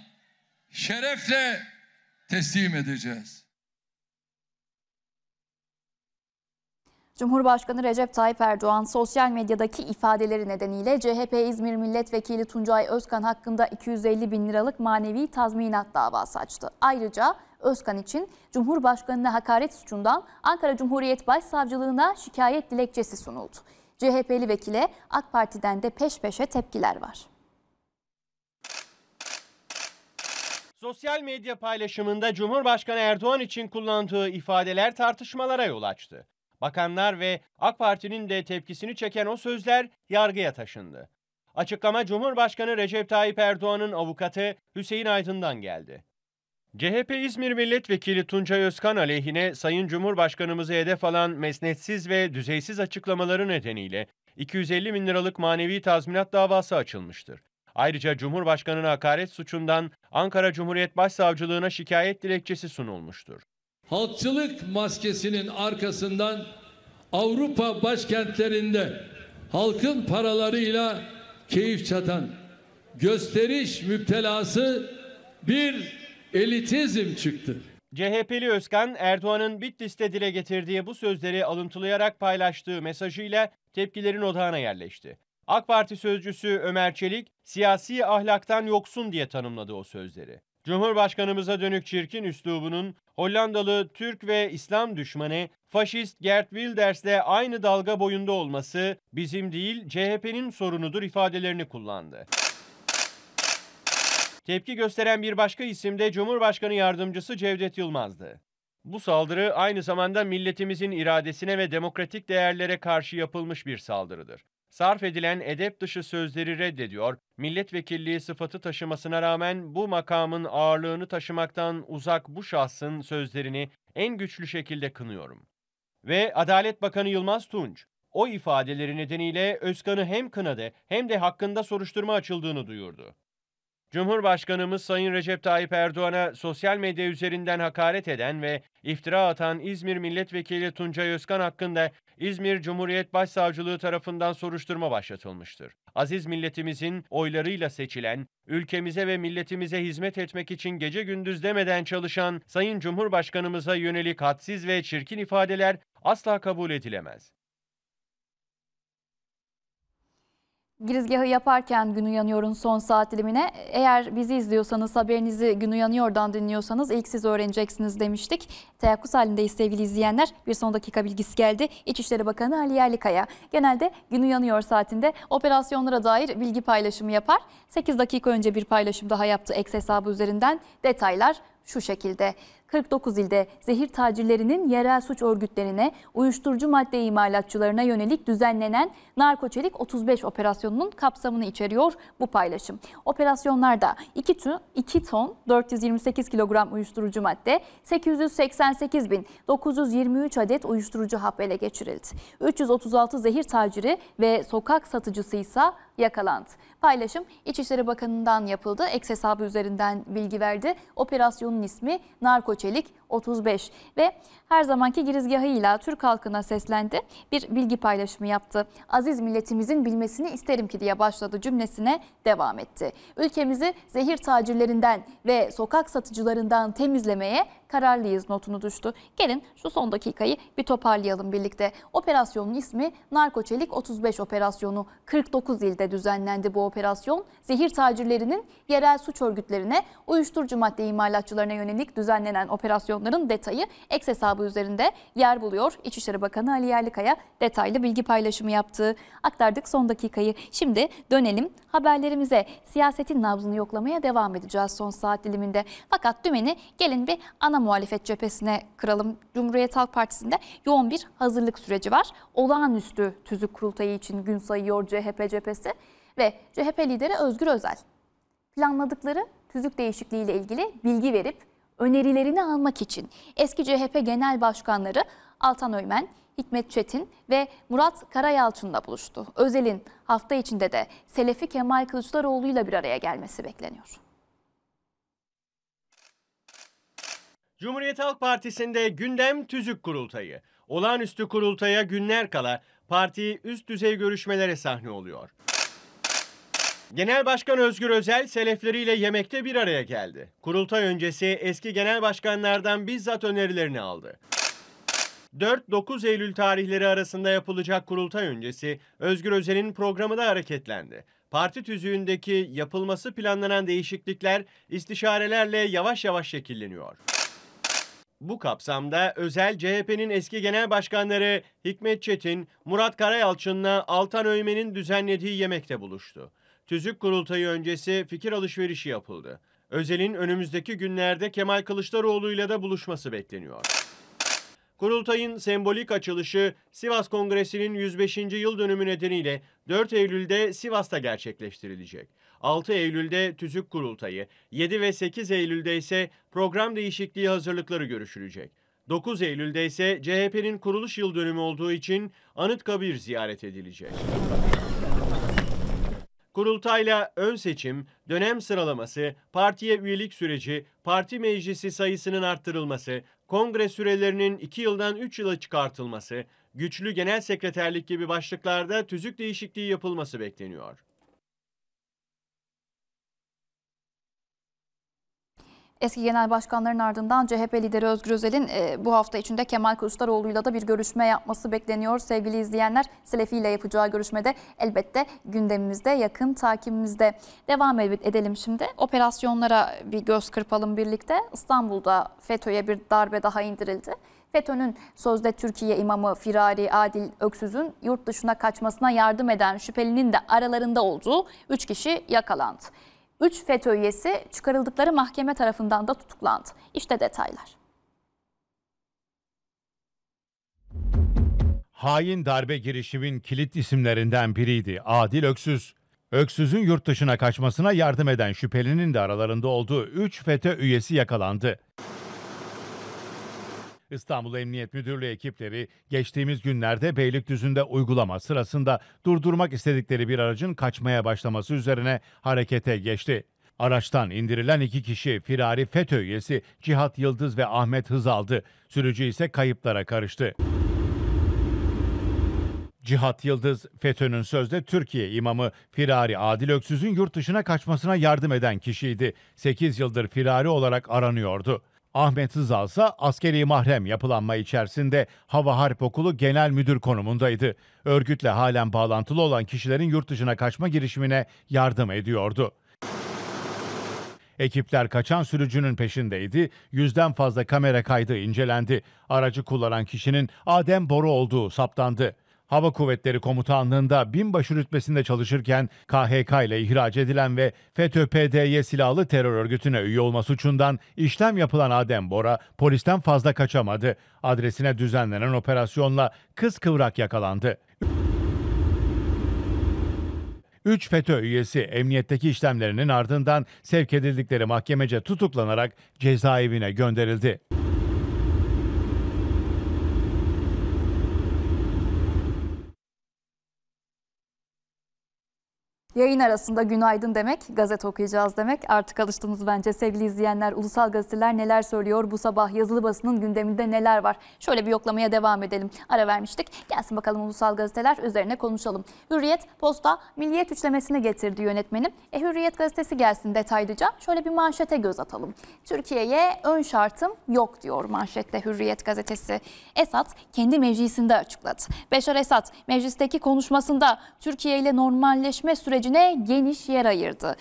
şerefle teslim edeceğiz. Cumhurbaşkanı Recep Tayyip Erdoğan sosyal medyadaki ifadeleri nedeniyle CHP İzmir Milletvekili Tuncay Özkan hakkında 250 bin liralık manevi tazminat davası açtı. Ayrıca Özkan için Cumhurbaşkanı'na hakaret suçundan Ankara Cumhuriyet Başsavcılığına şikayet dilekçesi sunuldu. CHP'li vekile AK Parti'den de peş peşe tepkiler var. Sosyal medya paylaşımında Cumhurbaşkanı Erdoğan için kullandığı ifadeler tartışmalara yol açtı. Bakanlar ve AK Parti'nin de tepkisini çeken o sözler yargıya taşındı. Açıklama Cumhurbaşkanı Recep Tayyip Erdoğan'ın avukatı Hüseyin Aydın'dan geldi. CHP İzmir Milletvekili Tunçay Özkan aleyhine Sayın Cumhurbaşkanımızı hedef alan mesnetsiz ve düzeysiz açıklamaları nedeniyle 250 bin liralık manevi tazminat davası açılmıştır. Ayrıca Cumhurbaşkanı'na hakaret suçundan Ankara Cumhuriyet Başsavcılığına şikayet dilekçesi sunulmuştur halkçılık maskesinin arkasından Avrupa başkentlerinde halkın paralarıyla keyif çatan gösteriş müptelası bir elitizm çıktı. CHP'li Özkan Erdoğan'ın Bitlis'te dile getirdiği bu sözleri alıntılayarak paylaştığı mesajıyla tepkilerin odağına yerleşti. AK Parti sözcüsü Ömer Çelik siyasi ahlaktan yoksun diye tanımladı o sözleri. Cumhurbaşkanımıza dönük çirkin üslubunun Hollandalı Türk ve İslam düşmanı faşist Gert Wilders'le aynı dalga boyunda olması bizim değil CHP'nin sorunudur ifadelerini kullandı. Tepki gösteren bir başka isim de Cumhurbaşkanı Yardımcısı Cevdet Yılmaz'dı. Bu saldırı aynı zamanda milletimizin iradesine ve demokratik değerlere karşı yapılmış bir saldırıdır sarf edilen edep dışı sözleri reddediyor, milletvekilliği sıfatı taşımasına rağmen bu makamın ağırlığını taşımaktan uzak bu şahsın sözlerini en güçlü şekilde kınıyorum. Ve Adalet Bakanı Yılmaz Tunç, o ifadeleri nedeniyle Özkan'ı hem kınadı hem de hakkında soruşturma açıldığını duyurdu. Cumhurbaşkanımız Sayın Recep Tayyip Erdoğan'a sosyal medya üzerinden hakaret eden ve iftira atan İzmir Milletvekili Tuncay Özkan hakkında İzmir Cumhuriyet Başsavcılığı tarafından soruşturma başlatılmıştır. Aziz milletimizin oylarıyla seçilen, ülkemize ve milletimize hizmet etmek için gece gündüz demeden çalışan Sayın Cumhurbaşkanımıza yönelik hadsiz ve çirkin ifadeler asla kabul edilemez. girizgahı yaparken Gün Uyanıyor'un son saat dilimine eğer bizi izliyorsanız haberinizi Gün Uyanıyor'dan dinliyorsanız ilk siz öğreneceksiniz demiştik. Teyakkuz halindeyiz sevgili izleyenler. Bir son dakika bilgisi geldi. İçişleri Bakanı Ali Yerlikaya genelde Gün Uyanıyor saatinde operasyonlara dair bilgi paylaşımı yapar. 8 dakika önce bir paylaşım daha yaptı X hesabı üzerinden detaylar şu şekilde. 49 ilde zehir tacirlerinin yerel suç örgütlerine, uyuşturucu madde imalatçılarına yönelik düzenlenen Narkoçelik 35 operasyonunun kapsamını içeriyor bu paylaşım. Operasyonlarda 2 ton, 2 ton 428 kilogram uyuşturucu madde, 888.923 adet uyuşturucu hap ele geçirildi. 336 zehir taciri ve sokak satıcısı ise yakalandı. Paylaşım İçişleri Bakanı'ndan yapıldı. Eks hesabı üzerinden bilgi verdi. Operasyonun ismi Narkoçelik çelik 35 ve her zamanki girizgahıyla Türk halkına seslendi. Bir bilgi paylaşımı yaptı. Aziz milletimizin bilmesini isterim ki diye başladı cümlesine devam etti. Ülkemizi zehir tacirlerinden ve sokak satıcılarından temizlemeye kararlıyız notunu düştü. Gelin şu son dakikayı bir toparlayalım birlikte. Operasyonun ismi Narkoçelik 35 operasyonu. 49 ilde düzenlendi bu operasyon. Zehir tacirlerinin yerel suç örgütlerine, uyuşturucu madde imalatçılarına yönelik düzenlenen operasyon operasyonların detayı eks hesabı üzerinde yer buluyor. İçişleri Bakanı Ali Yerlikaya detaylı bilgi paylaşımı yaptı. Aktardık son dakikayı. Şimdi dönelim haberlerimize. Siyasetin nabzını yoklamaya devam edeceğiz son saat diliminde. Fakat dümeni gelin bir ana muhalefet cephesine kıralım. Cumhuriyet Halk Partisi'nde yoğun bir hazırlık süreci var. Olağanüstü tüzük kurultayı için gün sayıyor CHP cephesi ve CHP lideri Özgür Özel planladıkları tüzük değişikliği ile ilgili bilgi verip önerilerini almak için eski CHP Genel Başkanları Altan Öymen, Hikmet Çetin ve Murat Karayalçın'la buluştu. Özel'in hafta içinde de Selefi Kemal Kılıçdaroğlu'yla bir araya gelmesi bekleniyor. Cumhuriyet Halk Partisi'nde gündem tüzük kurultayı. Olağanüstü kurultaya günler kala parti üst düzey görüşmelere sahne oluyor. Genel Başkan Özgür Özel selefleriyle yemekte bir araya geldi. Kurultay öncesi eski genel başkanlardan bizzat önerilerini aldı. 4-9 Eylül tarihleri arasında yapılacak kurultay öncesi Özgür Özel'in programı da hareketlendi. Parti tüzüğündeki yapılması planlanan değişiklikler istişarelerle yavaş yavaş şekilleniyor. Bu kapsamda özel CHP'nin eski genel başkanları Hikmet Çetin, Murat Karayalçın'la Altan Öymen'in düzenlediği yemekte buluştu. Tüzük kurultayı öncesi fikir alışverişi yapıldı. Özel'in önümüzdeki günlerde Kemal Kılıçdaroğlu ile de buluşması bekleniyor. Kurultayın sembolik açılışı Sivas Kongresi'nin 105. yıl dönümü nedeniyle 4 Eylül'de Sivas'ta gerçekleştirilecek. 6 Eylül'de Tüzük Kurultayı, 7 ve 8 Eylül'de ise program değişikliği hazırlıkları görüşülecek. 9 Eylül'de ise CHP'nin kuruluş yıl dönümü olduğu için Anıtkabir ziyaret edilecek. Kurultayla ön seçim, dönem sıralaması, partiye üyelik süreci, parti meclisi sayısının arttırılması, kongre sürelerinin 2 yıldan 3 yıla çıkartılması, güçlü genel sekreterlik gibi başlıklarda tüzük değişikliği yapılması bekleniyor. Eski genel başkanların ardından CHP lideri Özgür Özel'in e, bu hafta içinde Kemal Kılıçdaroğlu'yla da bir görüşme yapması bekleniyor. Sevgili izleyenler Selefi ile yapacağı görüşmede elbette gündemimizde, yakın takibimizde. Devam edelim şimdi. Operasyonlara bir göz kırpalım birlikte. İstanbul'da FETÖ'ye bir darbe daha indirildi. FETÖ'nün sözde Türkiye imamı Firari Adil Öksüz'ün yurt dışına kaçmasına yardım eden şüphelinin de aralarında olduğu 3 kişi yakalandı. 3 FETÖ üyesi çıkarıldıkları mahkeme tarafından da tutuklandı. İşte detaylar. Hain darbe girişimin kilit isimlerinden biriydi Adil Öksüz. Öksüz'ün yurt dışına kaçmasına yardım eden şüphelinin de aralarında olduğu 3 FETÖ üyesi yakalandı. İstanbul Emniyet Müdürlüğü ekipleri geçtiğimiz günlerde Beylikdüzü'nde uygulama sırasında durdurmak istedikleri bir aracın kaçmaya başlaması üzerine harekete geçti. Araçtan indirilen iki kişi firari FETÖ üyesi Cihat Yıldız ve Ahmet Hızaldı. Sürücü ise kayıplara karıştı. Cihat Yıldız, FETÖ'nün sözde Türkiye imamı Firari Adil Öksüz'ün yurt dışına kaçmasına yardım eden kişiydi. 8 yıldır firari olarak aranıyordu. Ahmet Sızal, ise askeri mahrem yapılanma içerisinde Hava Harp Okulu Genel Müdür konumundaydı. Örgütle halen bağlantılı olan kişilerin yurt dışına kaçma girişimine yardım ediyordu. Ekipler kaçan sürücünün peşindeydi. Yüzden fazla kamera kaydı incelendi. Aracı kullanan kişinin Adem Boru olduğu saptandı. Hava Kuvvetleri Komutanlığı'nda binbaşı rütbesinde çalışırken KHK ile ihraç edilen ve FETÖ-PDY silahlı terör örgütüne üye olma suçundan işlem yapılan Adem Bora polisten fazla kaçamadı. Adresine düzenlenen operasyonla kız kıvrak yakalandı. 3 FETÖ üyesi emniyetteki işlemlerinin ardından sevk edildikleri mahkemece tutuklanarak cezaevine gönderildi. Yayın arasında günaydın demek, gazete okuyacağız demek. Artık alıştınız bence sevgili izleyenler. Ulusal gazeteler neler söylüyor bu sabah yazılı basının gündeminde neler var? Şöyle bir yoklamaya devam edelim. Ara vermiştik. Gelsin bakalım ulusal gazeteler üzerine konuşalım. Hürriyet posta milliyet üçlemesini getirdi yönetmenim. E, Hürriyet gazetesi gelsin detaylıca. Şöyle bir manşete göz atalım. Türkiye'ye ön şartım yok diyor manşette Hürriyet gazetesi. Esat kendi meclisinde açıkladı. Beşar Esat meclisteki konuşmasında Türkiye ile normalleşme süreci sürecine geniş yer ayırdı.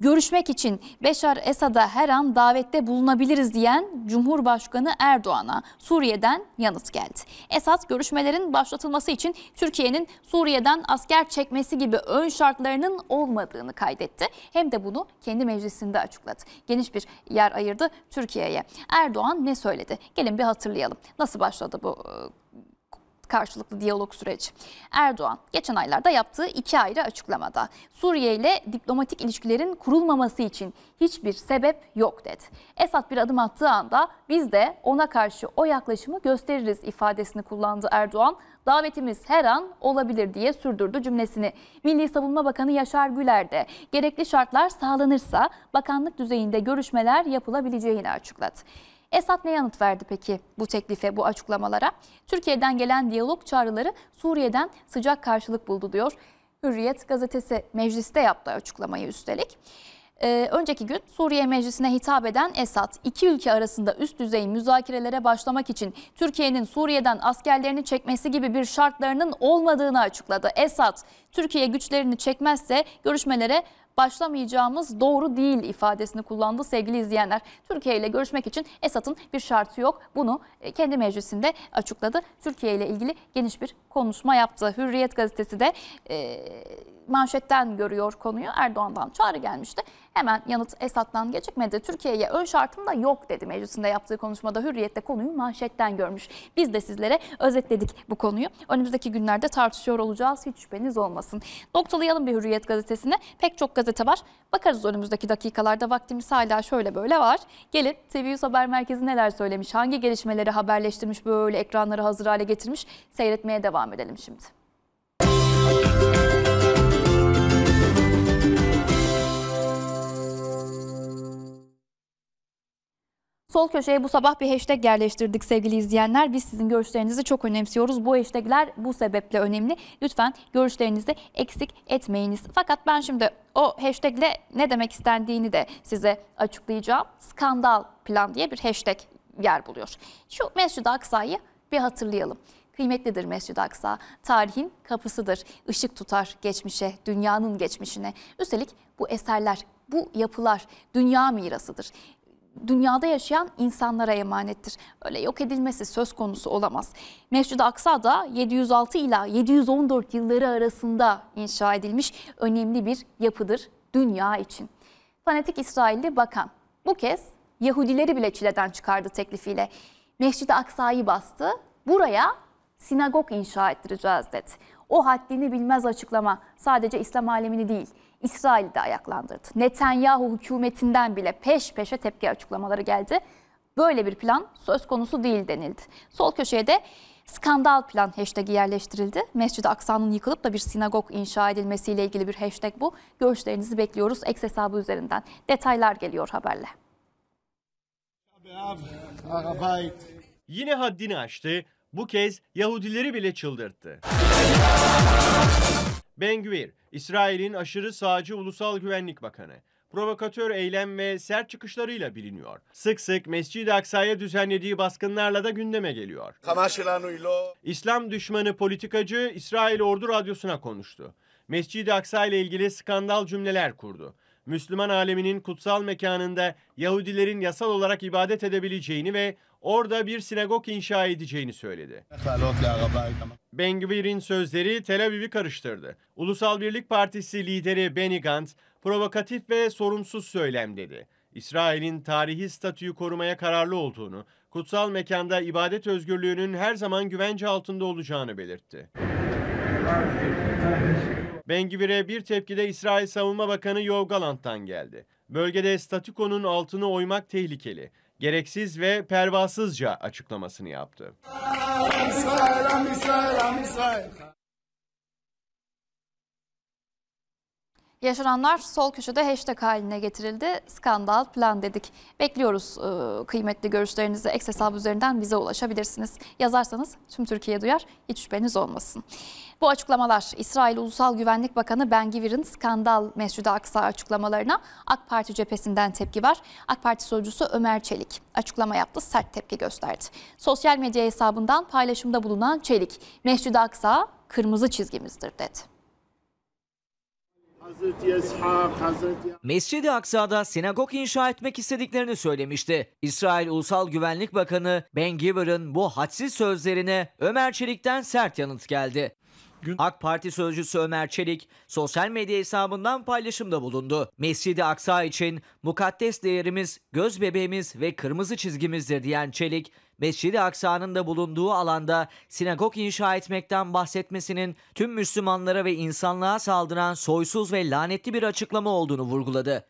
Görüşmek için Beşar Esad'a her an davette bulunabiliriz diyen Cumhurbaşkanı Erdoğan'a Suriye'den yanıt geldi. Esad görüşmelerin başlatılması için Türkiye'nin Suriye'den asker çekmesi gibi ön şartlarının olmadığını kaydetti. Hem de bunu kendi meclisinde açıkladı. Geniş bir yer ayırdı Türkiye'ye. Erdoğan ne söyledi? Gelin bir hatırlayalım. Nasıl başladı bu ıı, karşılıklı diyalog süreci. Erdoğan geçen aylarda yaptığı iki ayrı açıklamada Suriye ile diplomatik ilişkilerin kurulmaması için hiçbir sebep yok dedi. Esad bir adım attığı anda biz de ona karşı o yaklaşımı gösteririz ifadesini kullandı Erdoğan. Davetimiz her an olabilir diye sürdürdü cümlesini. Milli Savunma Bakanı Yaşar Güler de gerekli şartlar sağlanırsa bakanlık düzeyinde görüşmeler yapılabileceğini açıkladı. Esad ne yanıt verdi peki bu teklife, bu açıklamalara? Türkiye'den gelen diyalog çağrıları Suriye'den sıcak karşılık buldu diyor. Hürriyet gazetesi mecliste yaptığı açıklamayı üstelik. Ee, önceki gün Suriye Meclisi'ne hitap eden Esad, iki ülke arasında üst düzey müzakerelere başlamak için Türkiye'nin Suriye'den askerlerini çekmesi gibi bir şartlarının olmadığını açıkladı. Esad, Türkiye güçlerini çekmezse görüşmelere başlamayacağımız doğru değil ifadesini kullandı sevgili izleyenler. Türkiye ile görüşmek için Esad'ın bir şartı yok. Bunu e, kendi meclisinde açıkladı. Türkiye ile ilgili geniş bir konuşma yaptı. Hürriyet gazetesi de... E, manşetten görüyor konuyu. Erdoğan'dan çağrı gelmişti. Hemen yanıt Esad'dan gecikmedi. Türkiye'ye ön şartım da yok dedi meclisinde yaptığı konuşmada Hürriyet'te konuyu manşetten görmüş. Biz de sizlere özetledik bu konuyu. Önümüzdeki günlerde tartışıyor olacağız. Hiç şüpheniz olmasın. Noktalayalım bir Hürriyet gazetesine. Pek çok gazete var. Bakarız önümüzdeki dakikalarda vaktimiz hala şöyle böyle var. Gelin TVYüz Haber Merkezi neler söylemiş, hangi gelişmeleri haberleştirmiş, böyle ekranları hazır hale getirmiş seyretmeye devam edelim şimdi. Müzik Sol köşeye bu sabah bir hashtag yerleştirdik sevgili izleyenler. Biz sizin görüşlerinizi çok önemsiyoruz. Bu hashtagler bu sebeple önemli. Lütfen görüşlerinizi eksik etmeyiniz. Fakat ben şimdi o hashtagle ne demek istendiğini de size açıklayacağım. Skandal plan diye bir hashtag yer buluyor. Şu Mescid-i Aksa'yı bir hatırlayalım kıymetlidir Mescid-i Aksa. Tarihin kapısıdır. Işık tutar geçmişe, dünyanın geçmişine. Üstelik bu eserler, bu yapılar dünya mirasıdır dünyada yaşayan insanlara emanettir. Öyle yok edilmesi söz konusu olamaz. Mescid-i Aksa da 706 ila 714 yılları arasında inşa edilmiş önemli bir yapıdır dünya için. Fanatik İsrailli bakan bu kez Yahudileri bile çileden çıkardı teklifiyle. Mescid-i Aksa'yı bastı, buraya sinagog inşa ettireceğiz dedi. O haddini bilmez açıklama sadece İslam alemini değil, İsrail'de ayaklandırdı. Netanyahu hükümetinden bile peş peşe tepki açıklamaları geldi. Böyle bir plan söz konusu değil denildi. Sol köşeye de skandal plan hashtag'i yerleştirildi. Mescid-i Aksa'nın yıkılıp da bir sinagog inşa edilmesiyle ilgili bir hashtag bu. Görüşlerinizi bekliyoruz X hesabı üzerinden. Detaylar geliyor haberle. Yine haddini aştı. Bu kez Yahudileri bile çıldırttı. Ben Gvir, İsrail'in aşırı sağcı Ulusal Güvenlik Bakanı. Provokatör eylem ve sert çıkışlarıyla biliniyor. Sık sık Mescid-i Aksa'ya düzenlediği baskınlarla da gündeme geliyor. İslam düşmanı politikacı İsrail Ordu Radyosu'na konuştu. Mescid-i Aksa ile ilgili skandal cümleler kurdu. Müslüman aleminin kutsal mekanında Yahudilerin yasal olarak ibadet edebileceğini ve orada bir sinagog inşa edeceğini söyledi. Bengvir'in sözleri Tel Aviv'i karıştırdı. Ulusal Birlik Partisi lideri Benny Gantz provokatif ve sorumsuz söylem dedi. İsrail'in tarihi statüyü korumaya kararlı olduğunu, kutsal mekanda ibadet özgürlüğünün her zaman güvence altında olacağını belirtti. Bengibir'e bir tepkide İsrail Savunma Bakanı Yoav geldi. Bölgede statükonun altını oymak tehlikeli, gereksiz ve pervasızca açıklamasını yaptı. İsrail, İsrail, İsrail. Yaşananlar sol köşede hashtag haline getirildi. Skandal plan dedik. Bekliyoruz e, kıymetli görüşlerinizi. X hesabı üzerinden bize ulaşabilirsiniz. Yazarsanız tüm Türkiye duyar. Hiç şüpheniz olmasın. Bu açıklamalar İsrail Ulusal Güvenlik Bakanı Ben Givir'in skandal Mescid-i Aksa açıklamalarına AK Parti cephesinden tepki var. AK Parti sözcüsü Ömer Çelik açıklama yaptı, sert tepki gösterdi. Sosyal medya hesabından paylaşımda bulunan Çelik, Mescid-i Aksa kırmızı çizgimizdir dedi. Mescid-i Aksa'da sinagog inşa etmek istediklerini söylemişti. İsrail Ulusal Güvenlik Bakanı Ben Giver'ın bu hadsiz sözlerine Ömer Çelik'ten sert yanıt geldi gün AK Parti sözcüsü Ömer Çelik sosyal medya hesabından paylaşımda bulundu. "Mescidi i Aksa için mukaddes değerimiz, göz bebeğimiz ve kırmızı çizgimizdir diyen Çelik, Mescidi i Aksa'nın da bulunduğu alanda sinagog inşa etmekten bahsetmesinin tüm Müslümanlara ve insanlığa saldıran soysuz ve lanetli bir açıklama olduğunu vurguladı.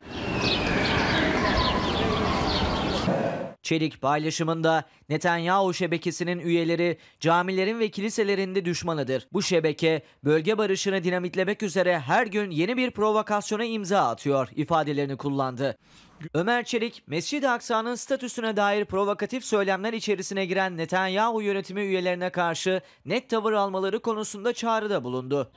Çelik paylaşımında Netanyahu şebekesinin üyeleri camilerin ve kiliselerinde düşmanıdır. Bu şebeke bölge barışını dinamitlemek üzere her gün yeni bir provokasyona imza atıyor ifadelerini kullandı. Ömer Çelik, Mescid-i Aksa'nın statüsüne dair provokatif söylemler içerisine giren Netanyahu yönetimi üyelerine karşı net tavır almaları konusunda çağrıda bulundu.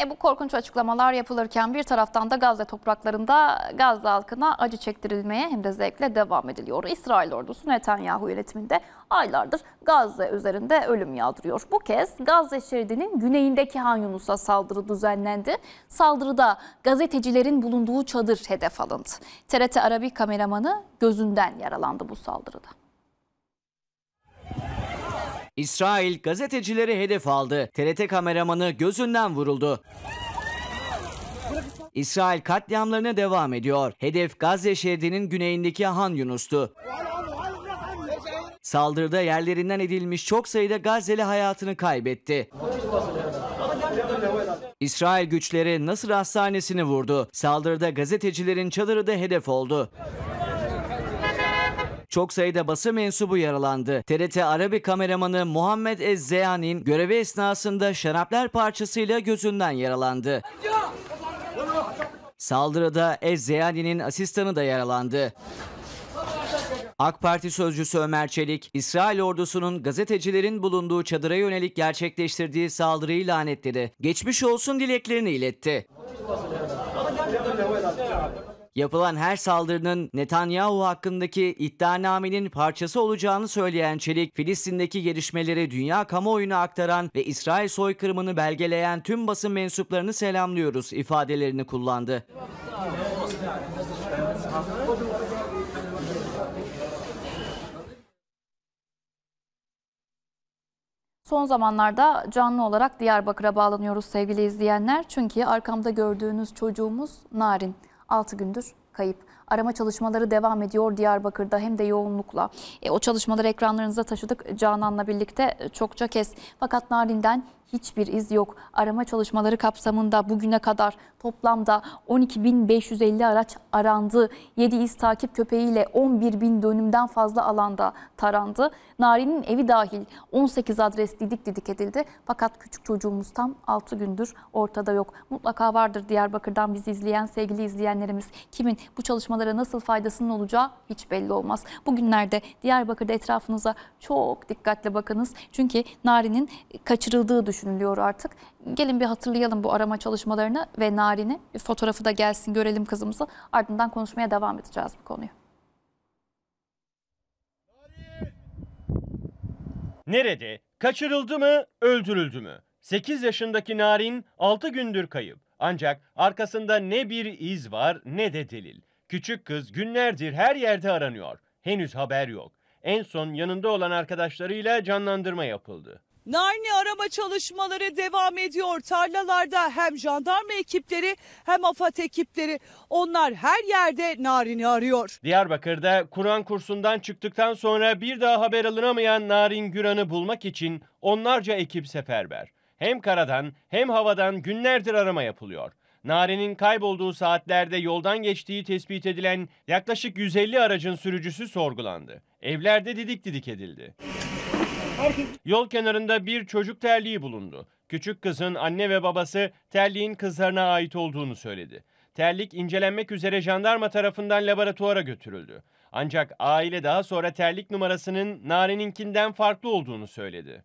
E bu korkunç açıklamalar yapılırken bir taraftan da Gazze topraklarında Gazze halkına acı çektirilmeye hem de zevkle devam ediliyor. İsrail ordusu Netanyahu yönetiminde aylardır Gazze üzerinde ölüm yağdırıyor. Bu kez Gazze şeridinin güneyindeki Han Yunus'a saldırı düzenlendi. Saldırıda gazetecilerin bulunduğu çadır hedef alındı. TRT Arabi kameramanı gözünden yaralandı bu saldırıda. İsrail gazetecileri hedef aldı. TRT kameramanı gözünden vuruldu. İsrail katliamlarına devam ediyor. Hedef Gazze şeridinin güneyindeki Han Yunus'tu. Saldırıda yerlerinden edilmiş çok sayıda Gazze'li hayatını kaybetti. İsrail güçleri Nasır Hastanesi'ni vurdu. Saldırıda gazetecilerin çadırı da hedef oldu çok sayıda basın mensubu yaralandı. TRT Arabi kameramanı Muhammed Ez görevi esnasında şarapler parçasıyla gözünden yaralandı. Saldırıda Ez asistanı da yaralandı. AK Parti sözcüsü Ömer Çelik, İsrail ordusunun gazetecilerin bulunduğu çadıra yönelik gerçekleştirdiği saldırıyı lanetledi. Geçmiş olsun dileklerini iletti. Yapılan her saldırının Netanyahu hakkındaki iddianamenin parçası olacağını söyleyen Çelik, Filistin'deki gelişmeleri dünya kamuoyuna aktaran ve İsrail soykırımını belgeleyen tüm basın mensuplarını selamlıyoruz ifadelerini kullandı. Son zamanlarda canlı olarak Diyarbakır'a bağlanıyoruz sevgili izleyenler. Çünkü arkamda gördüğünüz çocuğumuz Narin. 6 gündür kayıp. Arama çalışmaları devam ediyor Diyarbakır'da hem de yoğunlukla. E, o çalışmalar ekranlarınıza taşıdık Canan'la birlikte e, çokça kez. Fakat Narin'den hiçbir iz yok. Arama çalışmaları kapsamında bugüne kadar toplamda 12.550 araç arandı. 7 iz takip köpeğiyle 11.000 dönümden fazla alanda tarandı. Nari'nin evi dahil 18 adres didik didik edildi. Fakat küçük çocuğumuz tam 6 gündür ortada yok. Mutlaka vardır Diyarbakır'dan bizi izleyen sevgili izleyenlerimiz. Kimin bu çalışmalara nasıl faydasının olacağı hiç belli olmaz. Bugünlerde Diyarbakır'da etrafınıza çok dikkatle bakınız. Çünkü Nari'nin kaçırıldığı düşünülüyor düşünülüyor artık. Gelin bir hatırlayalım bu arama çalışmalarını ve Narin'i. Fotoğrafı da gelsin görelim kızımızı. Ardından konuşmaya devam edeceğiz bu konuyu. Nerede? Kaçırıldı mı? Öldürüldü mü? 8 yaşındaki Narin 6 gündür kayıp. Ancak arkasında ne bir iz var ne de delil. Küçük kız günlerdir her yerde aranıyor. Henüz haber yok. En son yanında olan arkadaşlarıyla canlandırma yapıldı. Narni arama çalışmaları devam ediyor. Tarlalarda hem jandarma ekipleri hem AFAD ekipleri onlar her yerde Narin'i arıyor. Diyarbakır'da Kur'an kursundan çıktıktan sonra bir daha haber alınamayan Narin Güran'ı bulmak için onlarca ekip seferber. Hem karadan hem havadan günlerdir arama yapılıyor. Narin'in kaybolduğu saatlerde yoldan geçtiği tespit edilen yaklaşık 150 aracın sürücüsü sorgulandı. Evlerde didik didik edildi. Yol kenarında bir çocuk terliği bulundu. Küçük kızın anne ve babası terliğin kızlarına ait olduğunu söyledi. Terlik incelenmek üzere jandarma tarafından laboratuvara götürüldü. Ancak aile daha sonra terlik numarasının Narin'inkinden farklı olduğunu söyledi.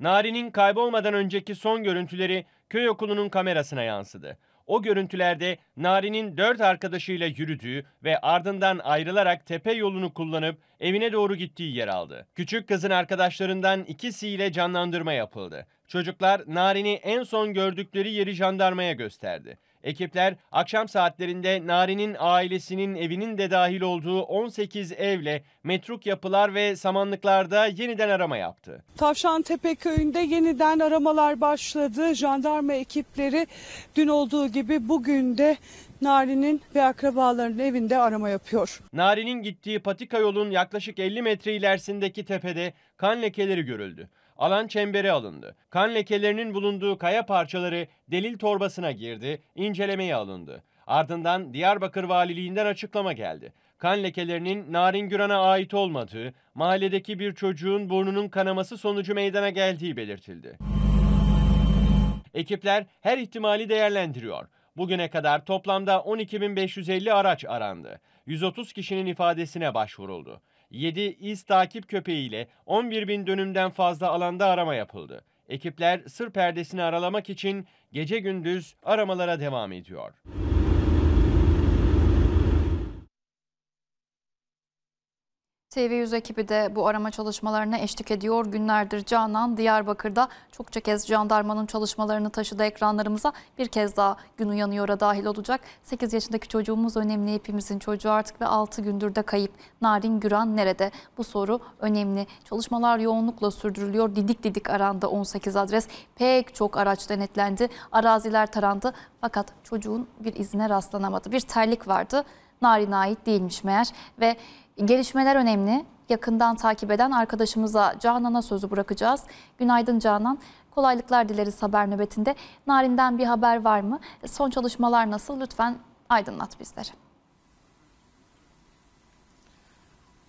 Narin'in kaybolmadan önceki son görüntüleri köy okulunun kamerasına yansıdı. O görüntülerde Nari'nin dört arkadaşıyla yürüdüğü ve ardından ayrılarak tepe yolunu kullanıp evine doğru gittiği yer aldı. Küçük kızın arkadaşlarından ikisiyle canlandırma yapıldı. Çocuklar Nari'ni en son gördükleri yeri jandarmaya gösterdi. Ekipler akşam saatlerinde Nari'nin ailesinin evinin de dahil olduğu 18 evle metruk yapılar ve samanlıklarda yeniden arama yaptı. Tavşan Tepe köyünde yeniden aramalar başladı. Jandarma ekipleri dün olduğu gibi bugün de Nari'nin ve akrabalarının evinde arama yapıyor. Nari'nin gittiği patika yolun yaklaşık 50 metre ilerisindeki tepede kan lekeleri görüldü. Alan çembere alındı. Kan lekelerinin bulunduğu kaya parçaları delil torbasına girdi, incelemeye alındı. Ardından Diyarbakır Valiliğinden açıklama geldi. Kan lekelerinin Narin Güran'a ait olmadığı, mahalledeki bir çocuğun burnunun kanaması sonucu meydana geldiği belirtildi. Ekipler her ihtimali değerlendiriyor. Bugüne kadar toplamda 12.550 araç arandı. 130 kişinin ifadesine başvuruldu. 7 iz takip köpeğiyle 11 bin dönümden fazla alanda arama yapıldı. Ekipler sır perdesini aralamak için gece gündüz aramalara devam ediyor. TV100 ekibi de bu arama çalışmalarına eşlik ediyor. Günlerdir Canan Diyarbakır'da çokça kez jandarmanın çalışmalarını taşıdı ekranlarımıza. Bir kez daha gün uyanıyor'a dahil olacak. 8 yaşındaki çocuğumuz önemli hepimizin çocuğu artık ve 6 gündür de kayıp. Narin Güran nerede? Bu soru önemli. Çalışmalar yoğunlukla sürdürülüyor. Didik didik aranda 18 adres. Pek çok araç denetlendi. Araziler tarandı. Fakat çocuğun bir izine rastlanamadı. Bir terlik vardı. Narin'e ait değilmiş meğer ve Gelişmeler önemli. Yakından takip eden arkadaşımıza Canan'a sözü bırakacağız. Günaydın Canan. Kolaylıklar dileriz haber nöbetinde. Narin'den bir haber var mı? Son çalışmalar nasıl? Lütfen aydınlat bizleri.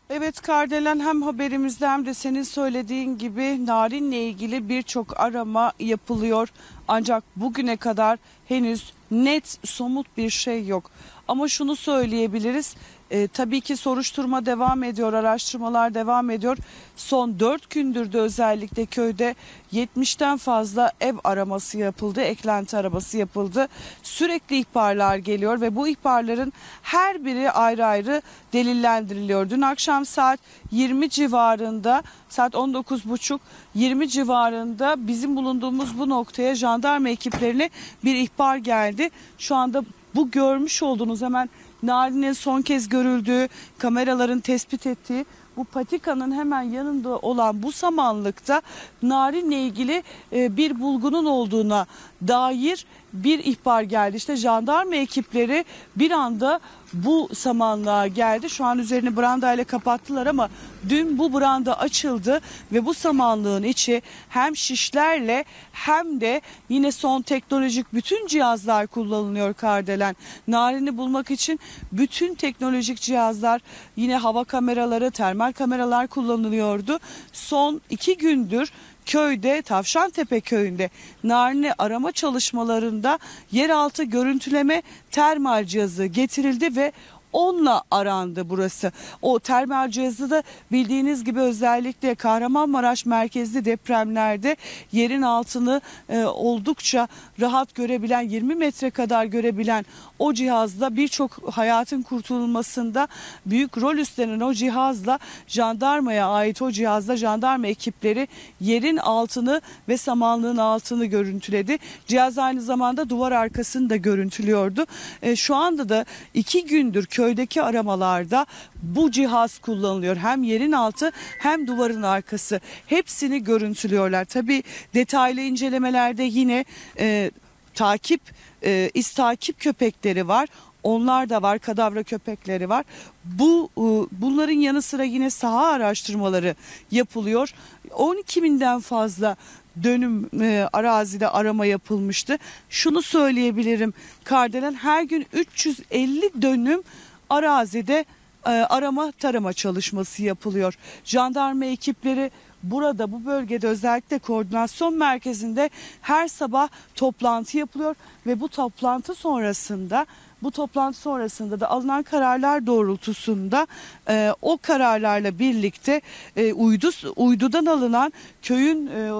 Evet Kardelen hem haberimizde hem de senin söylediğin gibi Narin'le ilgili birçok arama yapılıyor. Ancak bugüne kadar henüz net somut bir şey yok. Ama şunu söyleyebiliriz. E, tabii ki soruşturma devam ediyor, araştırmalar devam ediyor. Son 4 gündür de özellikle köyde 70'ten fazla ev araması yapıldı, eklenti arabası yapıldı. Sürekli ihbarlar geliyor ve bu ihbarların her biri ayrı ayrı delillendiriliyor. Dün akşam saat 20 civarında, saat 19.30 20 civarında bizim bulunduğumuz bu noktaya jandarma ekiplerine bir ihbar geldi. Şu anda bu görmüş olduğunuz hemen Narin'in son kez görüldüğü, kameraların tespit ettiği bu patikanın hemen yanında olan bu samanlıkta narinle ilgili e, bir bulgunun olduğuna dair bir ihbar geldi. İşte jandarma ekipleri bir anda bu samanlığa geldi. Şu an üzerini branda ile kapattılar ama dün bu branda açıldı ve bu samanlığın içi hem şişlerle hem de yine son teknolojik bütün cihazlar kullanılıyor Kardelen. Narini bulmak için bütün teknolojik cihazlar yine hava kameraları, termal kameralar kullanılıyordu. Son iki gündür köyde Tavşantepe köyünde narne arama çalışmalarında yeraltı görüntüleme termal cihazı getirildi ve onla arandı burası. O termal cihazı da bildiğiniz gibi özellikle Kahramanmaraş merkezli depremlerde yerin altını e, oldukça rahat görebilen 20 metre kadar görebilen o cihazla birçok hayatın kurtulmasında büyük rol üstlenen o cihazla jandarmaya ait o cihazla jandarma ekipleri yerin altını ve samanlığın altını görüntüledi. Cihaz aynı zamanda duvar arkasını da görüntülüyordu. E, şu anda da iki gündür köydeki aramalarda bu cihaz kullanılıyor. Hem yerin altı hem duvarın arkası. Hepsini görüntülüyorlar. tabi detaylı incelemelerde yine e, takip, e, istakip köpekleri var. Onlar da var, kadavra köpekleri var. Bu e, bunların yanı sıra yine saha araştırmaları yapılıyor. 12 binden fazla dönüm e, arazide arama yapılmıştı. Şunu söyleyebilirim. Kardelen her gün 350 dönüm arazide e, arama tarama çalışması yapılıyor. Jandarma ekipleri burada bu bölgede özellikle koordinasyon merkezinde her sabah toplantı yapılıyor ve bu toplantı sonrasında bu toplantı sonrasında da alınan kararlar doğrultusunda e, o kararlarla birlikte e, uydu uydudan alınan köyün e,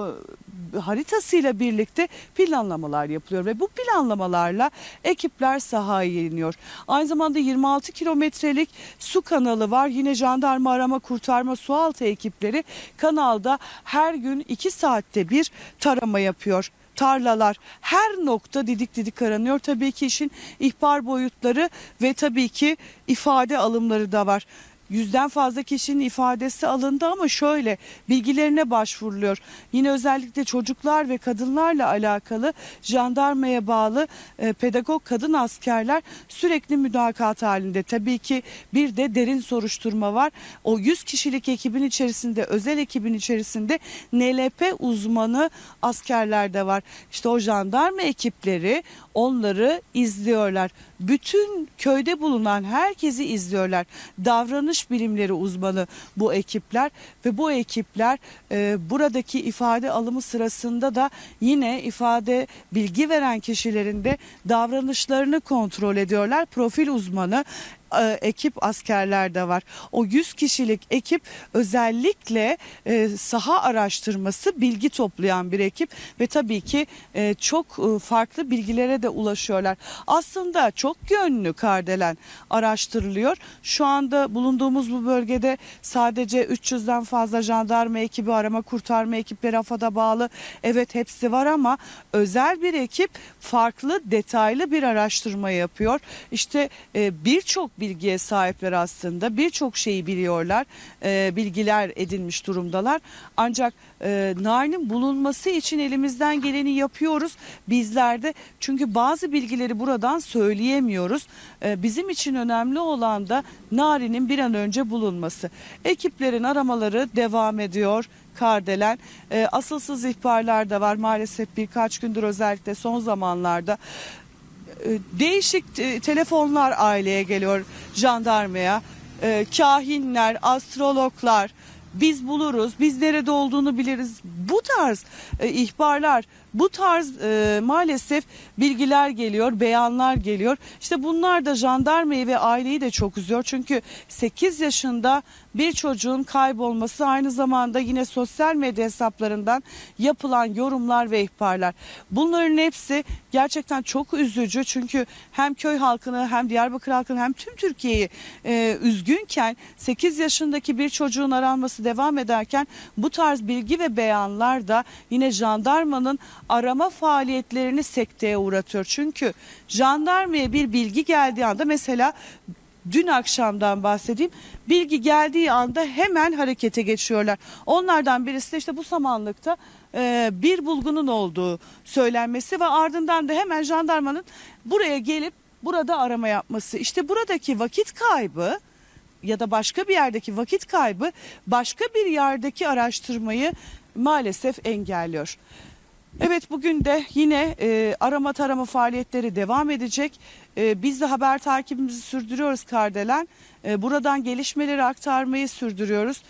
haritasıyla birlikte planlamalar yapılıyor ve bu planlamalarla ekipler sahaya iniyor. Aynı zamanda 26 kilometrelik su kanalı var. Yine jandarma arama kurtarma sualtı ekipleri kanalda her gün 2 saatte bir tarama yapıyor tarlalar her nokta didik didik aranıyor. Tabii ki işin ihbar boyutları ve tabii ki ifade alımları da var yüzden fazla kişinin ifadesi alındı ama şöyle bilgilerine başvuruluyor. Yine özellikle çocuklar ve kadınlarla alakalı jandarmaya bağlı e, pedagog kadın askerler sürekli müdakat halinde. Tabii ki bir de derin soruşturma var. O 100 kişilik ekibin içerisinde özel ekibin içerisinde NLP uzmanı askerler de var. İşte o jandarma ekipleri onları izliyorlar. Bütün köyde bulunan herkesi izliyorlar. Davranış bilimleri uzmanı bu ekipler ve bu ekipler e, buradaki ifade alımı sırasında da yine ifade bilgi veren kişilerin de davranışlarını kontrol ediyorlar. Profil uzmanı e, ekip askerler de var. O 100 kişilik ekip özellikle e, saha araştırması bilgi toplayan bir ekip ve tabii ki e, çok e, farklı bilgilere de ulaşıyorlar. Aslında çok yönlü kardelen araştırılıyor. Şu anda bulunduğumuz bu bölgede sadece 300'den fazla jandarma ekibi, arama kurtarma ekipleri AFAD'a bağlı. Evet hepsi var ama özel bir ekip farklı detaylı bir araştırma yapıyor. İşte e, birçok bilgiye sahipler aslında. Birçok şeyi biliyorlar, e, bilgiler edinmiş durumdalar. Ancak e, narinin bulunması için elimizden geleni yapıyoruz bizlerde. Çünkü bazı bilgileri buradan söyleyemiyoruz. E, bizim için önemli olan da narinin bir an önce bulunması. Ekiplerin aramaları devam ediyor. Kardelen. E, asılsız ihbarlar da var maalesef birkaç gündür özellikle son zamanlarda e, değişik e, telefonlar aileye geliyor jandarmaya. E, kahinler, astrologlar biz buluruz, biz nerede olduğunu biliriz. Bu tarz ihbarlar bu tarz e, maalesef bilgiler geliyor, beyanlar geliyor. İşte bunlar da jandarmayı ve aileyi de çok üzüyor. Çünkü 8 yaşında bir çocuğun kaybolması aynı zamanda yine sosyal medya hesaplarından yapılan yorumlar ve ihbarlar. Bunların hepsi gerçekten çok üzücü çünkü hem köy halkını hem Diyarbakır halkını hem tüm Türkiye'yi e, üzgünken 8 yaşındaki bir çocuğun aranması devam ederken bu tarz bilgi ve beyanlar da yine jandarmanın arama faaliyetlerini sekteye uğratıyor. Çünkü jandarmaya bir bilgi geldiği anda mesela dün akşamdan bahsedeyim. Bilgi geldiği anda hemen harekete geçiyorlar. Onlardan birisi de işte bu samanlıkta e, bir bulgunun olduğu söylenmesi ve ardından da hemen jandarmanın buraya gelip burada arama yapması. İşte buradaki vakit kaybı ya da başka bir yerdeki vakit kaybı başka bir yerdeki araştırmayı maalesef engelliyor. Evet bugün de yine e, arama tarama faaliyetleri devam edecek. E, biz de haber takibimizi sürdürüyoruz Kardelen. E, buradan gelişmeleri aktarmayı sürdürüyoruz.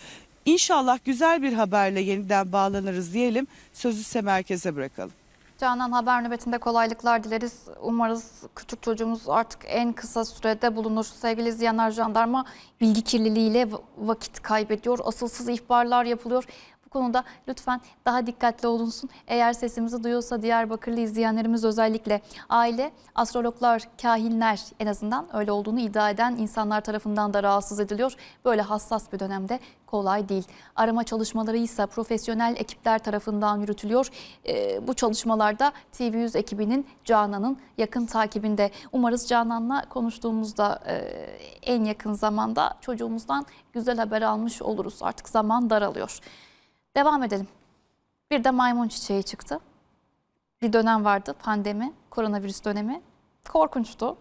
İnşallah güzel bir haberle yeniden bağlanırız diyelim. Sözü size merkeze bırakalım. Canan haber nöbetinde kolaylıklar dileriz. Umarız küçük çocuğumuz artık en kısa sürede bulunur. Sevgili Ziyaner Jandarma bilgi kirliliğiyle vakit kaybediyor. Asılsız ihbarlar yapılıyor konuda lütfen daha dikkatli olunsun. Eğer sesimizi duyuyorsa Diyarbakırlı izleyenlerimiz özellikle aile, astrologlar, kahinler en azından öyle olduğunu iddia eden insanlar tarafından da rahatsız ediliyor. Böyle hassas bir dönemde kolay değil. Arama çalışmaları ise profesyonel ekipler tarafından yürütülüyor. E, bu çalışmalarda TV100 ekibinin Canan'ın yakın takibinde. Umarız Canan'la konuştuğumuzda e, en yakın zamanda çocuğumuzdan güzel haber almış oluruz. Artık zaman daralıyor. Devam edelim. Bir de maymun çiçeği çıktı. Bir dönem vardı pandemi, koronavirüs dönemi. Korkunçtu.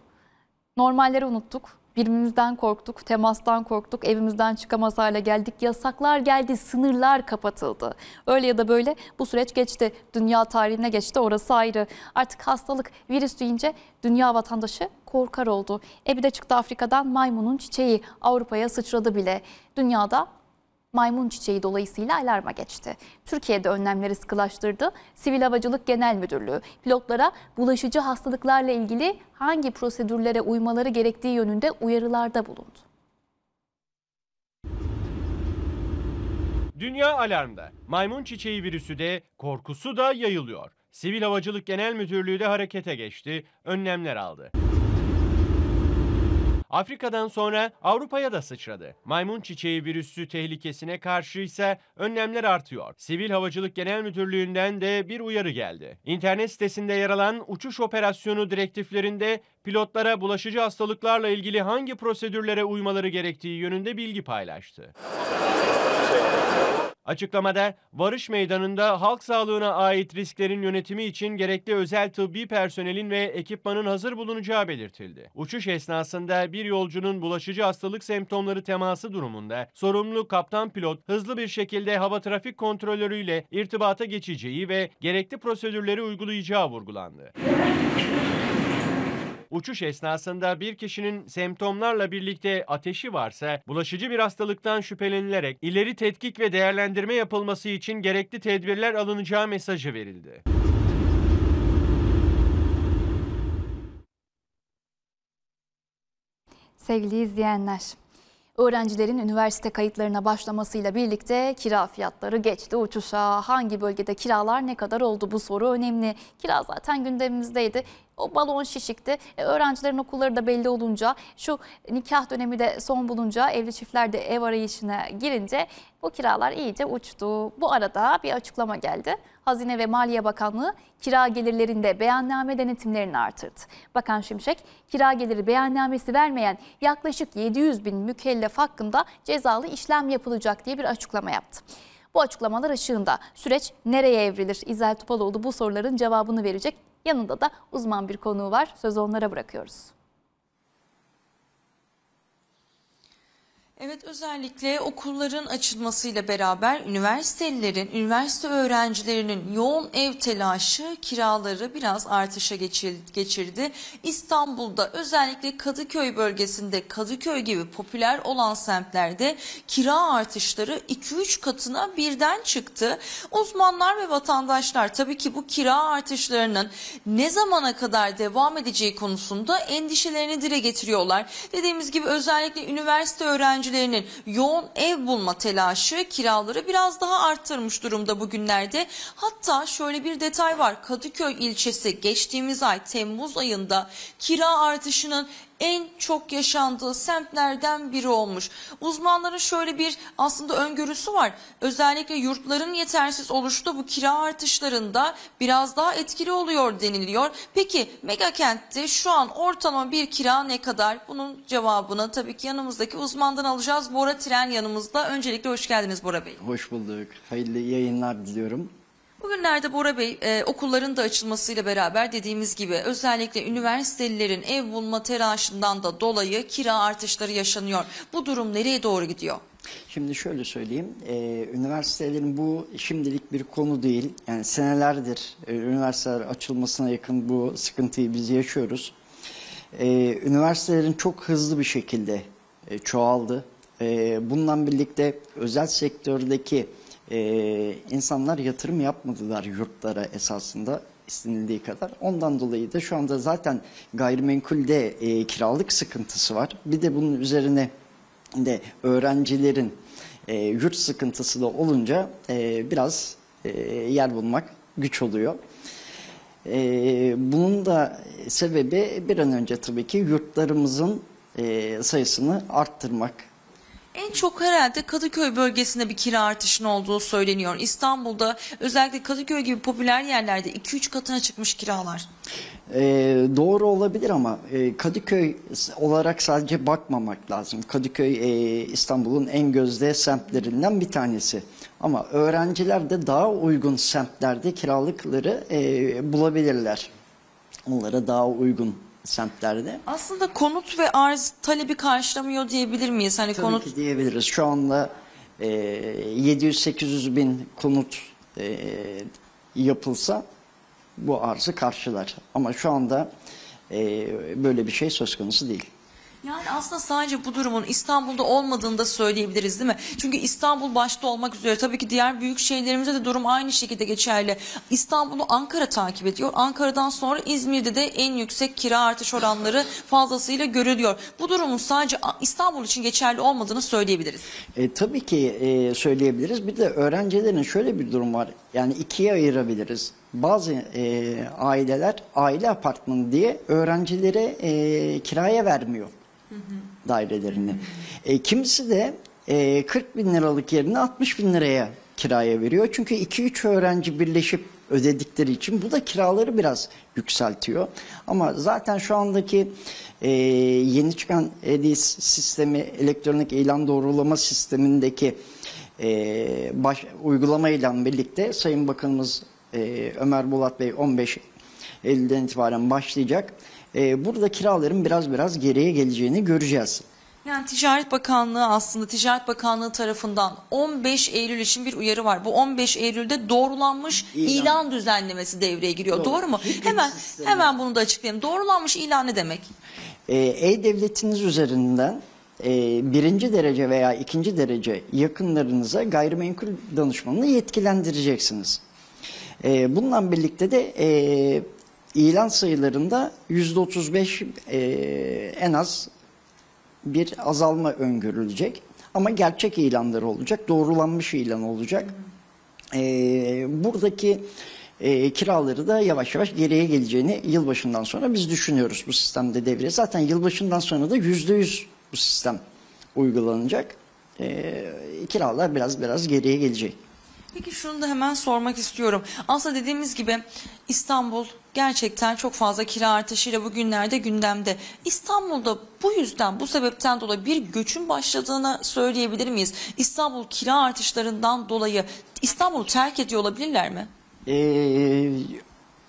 Normalleri unuttuk. Birbirimizden korktuk, temastan korktuk, evimizden çıkamaz hale geldik. Yasaklar geldi, sınırlar kapatıldı. Öyle ya da böyle bu süreç geçti. Dünya tarihine geçti, orası ayrı. Artık hastalık, virüs deyince dünya vatandaşı korkar oldu. E bir de çıktı Afrika'dan maymunun çiçeği Avrupa'ya sıçradı bile. Dünyada maymun çiçeği dolayısıyla alarma geçti. Türkiye'de önlemleri sıkılaştırdı. Sivil Havacılık Genel Müdürlüğü pilotlara bulaşıcı hastalıklarla ilgili hangi prosedürlere uymaları gerektiği yönünde uyarılarda bulundu. Dünya alarmda. Maymun çiçeği virüsü de korkusu da yayılıyor. Sivil Havacılık Genel Müdürlüğü de harekete geçti, önlemler aldı. Afrika'dan sonra Avrupa'ya da sıçradı. Maymun çiçeği virüsü tehlikesine karşı ise önlemler artıyor. Sivil Havacılık Genel Müdürlüğü'nden de bir uyarı geldi. İnternet sitesinde yer alan uçuş operasyonu direktiflerinde pilotlara bulaşıcı hastalıklarla ilgili hangi prosedürlere uymaları gerektiği yönünde bilgi paylaştı. Açıklamada varış meydanında halk sağlığına ait risklerin yönetimi için gerekli özel tıbbi personelin ve ekipmanın hazır bulunacağı belirtildi. Uçuş esnasında bir yolcunun bulaşıcı hastalık semptomları teması durumunda sorumlu kaptan pilot hızlı bir şekilde hava trafik kontrolörüyle irtibata geçeceği ve gerekli prosedürleri uygulayacağı vurgulandı. Uçuş esnasında bir kişinin semptomlarla birlikte ateşi varsa bulaşıcı bir hastalıktan şüphelenilerek ileri tetkik ve değerlendirme yapılması için gerekli tedbirler alınacağı mesajı verildi. Sevgili izleyenler, öğrencilerin üniversite kayıtlarına başlamasıyla birlikte kira fiyatları geçti uçuşa. Hangi bölgede kiralar ne kadar oldu bu soru önemli. Kira zaten gündemimizdeydi. O balon şişikti. E, öğrencilerin okulları da belli olunca şu nikah dönemi de son bulunca evli çiftler de ev arayışına girince bu kiralar iyice uçtu. Bu arada bir açıklama geldi. Hazine ve Maliye Bakanlığı kira gelirlerinde beyanname denetimlerini artırdı. Bakan Şimşek kira geliri beyannamesi vermeyen yaklaşık 700 bin mükellef hakkında cezalı işlem yapılacak diye bir açıklama yaptı. Bu açıklamalar ışığında süreç nereye evrilir? İzel Topaloğlu bu soruların cevabını verecek. Yanında da uzman bir konuğu var. Sözü onlara bırakıyoruz. Evet özellikle okulların açılmasıyla beraber üniversitelilerin, üniversite öğrencilerinin yoğun ev telaşı kiraları biraz artışa geçirdi. İstanbul'da özellikle Kadıköy bölgesinde Kadıköy gibi popüler olan semtlerde kira artışları 2-3 katına birden çıktı. Uzmanlar ve vatandaşlar tabii ki bu kira artışlarının ne zamana kadar devam edeceği konusunda endişelerini dile getiriyorlar. Dediğimiz gibi özellikle üniversite öğrencileri öğrencilerinin yoğun ev bulma telaşı kiraları biraz daha arttırmış durumda bugünlerde. Hatta şöyle bir detay var. Kadıköy ilçesi geçtiğimiz ay Temmuz ayında kira artışının en çok yaşandığı semtlerden biri olmuş. Uzmanların şöyle bir aslında öngörüsü var. Özellikle yurtların yetersiz oluştu bu kira artışlarında biraz daha etkili oluyor deniliyor. Peki mega kentte şu an ortalama bir kira ne kadar? Bunun cevabını tabii ki yanımızdaki uzmandan alacağız. Bora Tren yanımızda. Öncelikle hoş geldiniz Bora Bey. Hoş bulduk. Hayırlı yayınlar diliyorum. Bugünlerde Bora Bey e, okulların da açılmasıyla beraber dediğimiz gibi özellikle üniversitelilerin ev bulma telaşından da dolayı kira artışları yaşanıyor. Bu durum nereye doğru gidiyor? Şimdi şöyle söyleyeyim, e, üniversitelerin bu şimdilik bir konu değil. Yani senelerdir e, üniversiteler açılmasına yakın bu sıkıntıyı biz yaşıyoruz. E, üniversitelerin çok hızlı bir şekilde e, çoğaldı. E, bundan birlikte özel sektördeki ee, insanlar yatırım yapmadılar yurtlara esasında istenildiği kadar. Ondan dolayı da şu anda zaten gayrimenkulde e, kiralık sıkıntısı var. Bir de bunun üzerine de öğrencilerin e, yurt sıkıntısı da olunca e, biraz e, yer bulmak güç oluyor. E, bunun da sebebi bir an önce tabii ki yurtlarımızın e, sayısını arttırmak, en çok herhalde Kadıköy bölgesinde bir kira artışının olduğu söyleniyor. İstanbul'da özellikle Kadıköy gibi popüler yerlerde 2-3 katına çıkmış kiralar. ee, doğru olabilir ama e, Kadıköy olarak sadece bakmamak lazım. Kadıköy e, İstanbul'un en gözde semtlerinden bir tanesi. Ama öğrenciler de daha uygun semtlerde kiralıkları e, bulabilirler. Onlara daha uygun semtlerde. Aslında konut ve arz talebi karşılamıyor diyebilir miyiz? Hani Tabii konut... ki diyebiliriz. Şu anda e, 700-800 bin konut e, yapılsa bu arzı karşılar. Ama şu anda e, böyle bir şey söz konusu değil. Yani aslında sadece bu durumun İstanbul'da olmadığını da söyleyebiliriz değil mi? Çünkü İstanbul başta olmak üzere tabii ki diğer büyük şehirlerimize de durum aynı şekilde geçerli. İstanbul'u Ankara takip ediyor. Ankara'dan sonra İzmir'de de en yüksek kira artış oranları fazlasıyla görülüyor. Bu durumun sadece İstanbul için geçerli olmadığını söyleyebiliriz. E, tabii ki e, söyleyebiliriz. Bir de öğrencilerin şöyle bir durum var. Yani ikiye ayırabiliriz bazı e, aileler aile apartmanı diye öğrencilere e, kiraya vermiyor dairelerini. E, kimisi de e, 40 bin liralık yerine 60 bin liraya kiraya veriyor. Çünkü 2-3 öğrenci birleşip ödedikleri için bu da kiraları biraz yükseltiyor. Ama zaten şu andaki e, yeni çıkan EDİS sistemi, elektronik ilan doğrulama sistemindeki e, baş, uygulamayla birlikte Sayın Bakanımız e, Ömer Bulat Bey 15 Eylül'den itibaren başlayacak. Ee, burada kiraların biraz biraz geriye geleceğini göreceğiz. Yani Ticaret Bakanlığı aslında Ticaret Bakanlığı tarafından 15 Eylül için bir uyarı var. Bu 15 Eylül'de doğrulanmış ilan, ilan düzenlemesi devreye giriyor. Doğru, Doğru mu? Hikmet hemen sistemi. hemen bunu da açıklayayım. Doğrulanmış ilan ne demek? Ee, E-Devletiniz üzerinden e, birinci derece veya ikinci derece yakınlarınıza gayrimenkul danışmanını yetkilendireceksiniz. E, ee, bundan birlikte de e, ilan sayılarında yüzde %35 e, en az bir azalma öngörülecek. Ama gerçek ilanlar olacak, doğrulanmış ilan olacak. E, buradaki e, kiraları da yavaş yavaş geriye geleceğini yılbaşından sonra biz düşünüyoruz bu sistemde devreye. Zaten yılbaşından sonra da yüzde yüz bu sistem uygulanacak. E, kiralar biraz biraz geriye gelecek. Peki şunu da hemen sormak istiyorum. Aslında dediğimiz gibi İstanbul gerçekten çok fazla kira artışıyla bugünlerde gündemde. İstanbul'da bu yüzden bu sebepten dolayı bir göçün başladığını söyleyebilir miyiz? İstanbul kira artışlarından dolayı İstanbul'u terk ediyor olabilirler mi? Ee,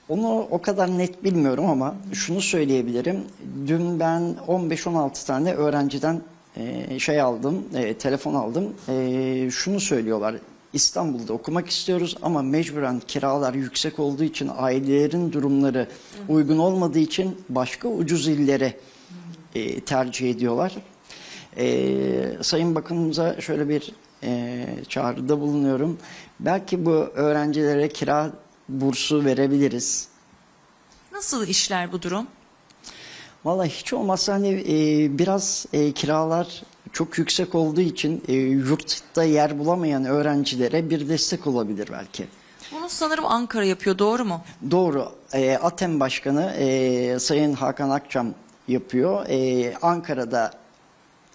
onu o kadar net bilmiyorum ama şunu söyleyebilirim. Dün ben 15-16 tane öğrenciden e, şey aldım, e, telefon aldım. E, şunu söylüyorlar. İstanbul'da okumak istiyoruz ama mecburen kiralar yüksek olduğu için ailelerin durumları uygun olmadığı için başka ucuz illere e, tercih ediyorlar. E, Sayın Bakanımıza şöyle bir e, çağrıda bulunuyorum. Belki bu öğrencilere kira bursu verebiliriz. Nasıl işler bu durum? Valla hiç olmazsa hani e, biraz e, kiralar çok yüksek olduğu için e, yurtta yer bulamayan öğrencilere bir destek olabilir belki. Bunu sanırım Ankara yapıyor doğru mu? Doğru. E, Atem Başkanı e, Sayın Hakan Akçam yapıyor. E, Ankara'da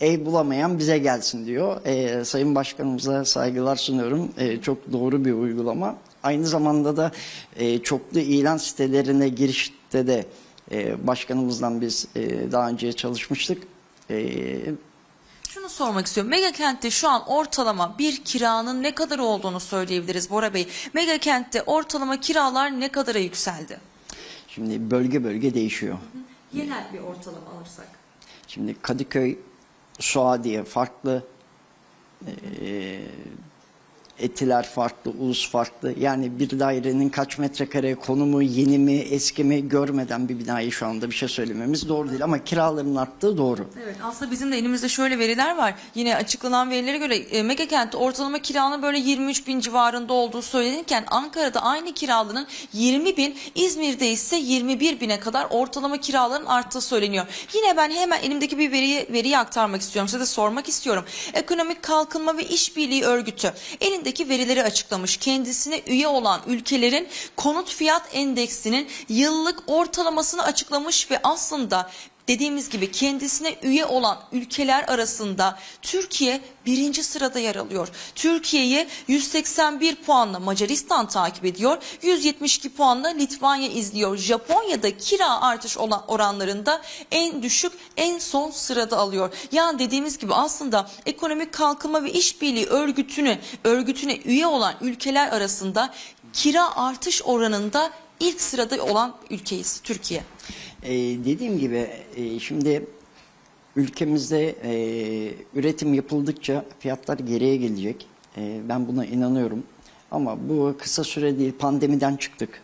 ev bulamayan bize gelsin diyor. E, Sayın Başkanımıza saygılar sunuyorum. E, çok doğru bir uygulama. Aynı zamanda da e, çoklu ilan sitelerine girişte de e, başkanımızdan biz e, daha önce çalışmıştık. E, şunu sormak istiyorum. Mega kentte şu an ortalama bir kiranın ne kadar olduğunu söyleyebiliriz Bora Bey. Mega kentte ortalama kiralar ne kadara yükseldi? Şimdi bölge bölge değişiyor. Genel bir ortalama alırsak. Şimdi Kadıköy, Suadiye farklı, ee, etiler farklı, ulus farklı. Yani bir dairenin kaç metrekare konumu, yeni mi, eski mi görmeden bir binayı şu anda bir şey söylememiz doğru değil. Ama kiraların arttığı doğru. Evet, aslında bizim de elimizde şöyle veriler var. Yine açıklanan verilere göre e, Megakent'te ortalama kiranın böyle 23 bin civarında olduğu söylenirken Ankara'da aynı kiralının 20 bin, İzmir'de ise 21 bine kadar ortalama kiraların arttığı söyleniyor. Yine ben hemen elimdeki bir veriyi, veriyi aktarmak istiyorum. Size de sormak istiyorum. Ekonomik Kalkınma ve İşbirliği Örgütü elin 2014'teki verileri açıklamış. Kendisine üye olan ülkelerin konut fiyat endeksinin yıllık ortalamasını açıklamış ve aslında Dediğimiz gibi kendisine üye olan ülkeler arasında Türkiye birinci sırada yer alıyor. Türkiye'yi 181 puanla Macaristan takip ediyor. 172 puanla Litvanya izliyor. Japonya'da kira artış olan oranlarında en düşük en son sırada alıyor. Yani dediğimiz gibi aslında ekonomik kalkınma ve işbirliği örgütünü örgütüne üye olan ülkeler arasında kira artış oranında ilk sırada olan ülkeyiz Türkiye e, dediğim gibi e, şimdi ülkemizde e, üretim yapıldıkça fiyatlar geriye gelecek. E, ben buna inanıyorum. Ama bu kısa süre değil pandemiden çıktık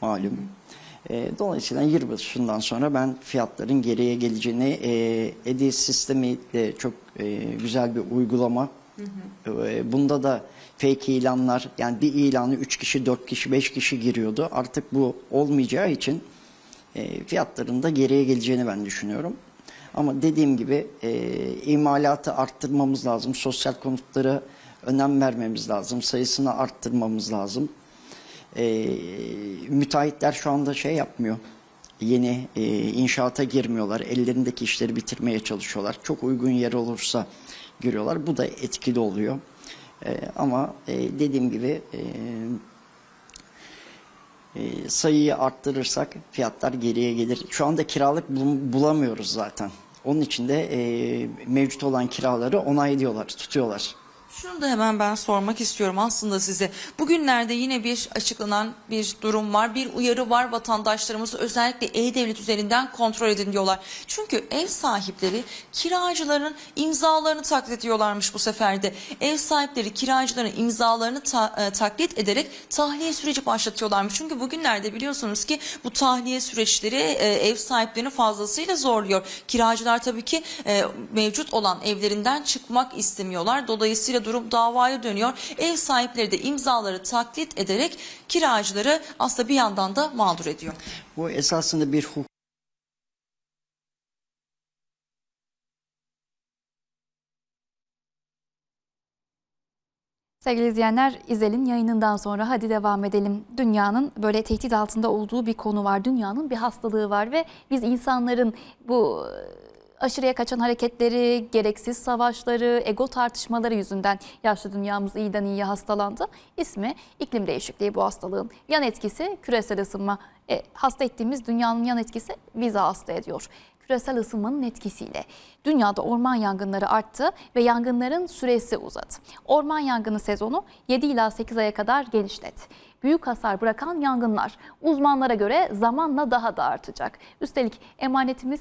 malum. E, dolayısıyla yılbaşından sonra ben fiyatların geriye geleceğini e, EDI sistemi de çok e, güzel bir uygulama. Hı hı. E, bunda da fake ilanlar yani bir ilanı 3 kişi, 4 kişi, 5 kişi giriyordu. Artık bu olmayacağı için e, fiyatlarında geriye geleceğini ben düşünüyorum. Ama dediğim gibi e, imalatı arttırmamız lazım. Sosyal konutlara önem vermemiz lazım. Sayısını arttırmamız lazım. E, müteahhitler şu anda şey yapmıyor. Yeni e, inşaata girmiyorlar. Ellerindeki işleri bitirmeye çalışıyorlar. Çok uygun yer olursa giriyorlar. Bu da etkili oluyor. E, ama e, dediğim gibi e, ee, sayıyı arttırırsak fiyatlar geriye gelir. Şu anda kiralık bulamıyoruz zaten. Onun için de e, mevcut olan kiraları onaylıyorlar, tutuyorlar. Şunu da hemen ben sormak istiyorum aslında size. Bugünlerde yine bir açıklanan bir durum var. Bir uyarı var vatandaşlarımız özellikle E-Devlet üzerinden kontrol edin diyorlar. Çünkü ev sahipleri kiracıların imzalarını taklit ediyorlarmış bu seferde. Ev sahipleri kiracıların imzalarını ta e, taklit ederek tahliye süreci başlatıyorlarmış. Çünkü bugünlerde biliyorsunuz ki bu tahliye süreçleri e, ev sahiplerini fazlasıyla zorluyor. Kiracılar tabii ki e, mevcut olan evlerinden çıkmak istemiyorlar. Dolayısıyla durum davaya dönüyor. Ev sahipleri de imzaları taklit ederek kiracıları aslında bir yandan da mağdur ediyor. Bu esasında bir hukuk. Sevgili izleyenler, İzel'in yayınından sonra hadi devam edelim. Dünyanın böyle tehdit altında olduğu bir konu var. Dünyanın bir hastalığı var ve biz insanların bu aşırıya kaçan hareketleri, gereksiz savaşları, ego tartışmaları yüzünden yaşlı dünyamız iyiden iyiye hastalandı. İsmi iklim değişikliği bu hastalığın. Yan etkisi küresel ısınma. E, hasta ettiğimiz dünyanın yan etkisi bizi hasta ediyor küresel ısınmanın etkisiyle dünyada orman yangınları arttı ve yangınların süresi uzadı. Orman yangını sezonu 7 ila 8 aya kadar genişledi. Büyük hasar bırakan yangınlar uzmanlara göre zamanla daha da artacak. Üstelik emanetimiz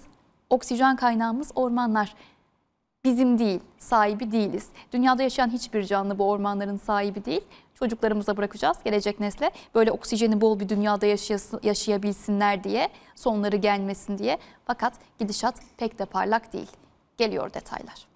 Oksijen kaynağımız ormanlar. Bizim değil, sahibi değiliz. Dünyada yaşayan hiçbir canlı bu ormanların sahibi değil. Çocuklarımıza bırakacağız, gelecek nesle böyle oksijeni bol bir dünyada yaşayabilsinler diye, sonları gelmesin diye. Fakat gidişat pek de parlak değil. Geliyor detaylar.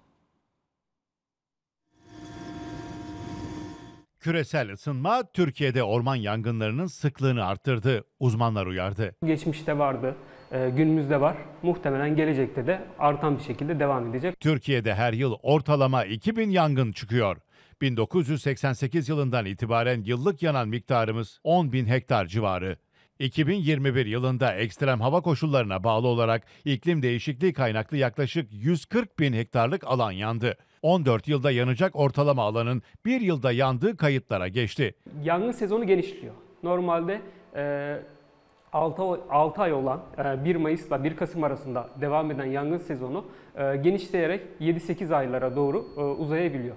Küresel ısınma Türkiye'de orman yangınlarının sıklığını arttırdı. Uzmanlar uyardı. Geçmişte vardı. E, günümüzde var. Muhtemelen gelecekte de artan bir şekilde devam edecek. Türkiye'de her yıl ortalama 2000 yangın çıkıyor. 1988 yılından itibaren yıllık yanan miktarımız 10 bin hektar civarı. 2021 yılında ekstrem hava koşullarına bağlı olarak iklim değişikliği kaynaklı yaklaşık 140 bin hektarlık alan yandı. 14 yılda yanacak ortalama alanın bir yılda yandığı kayıtlara geçti. Yangın sezonu genişliyor. Normalde e, 6, 6 ay olan 1 e, Mayıs ile 1 Kasım arasında devam eden yangın sezonu e, genişleyerek 7-8 aylara doğru e, uzayabiliyor.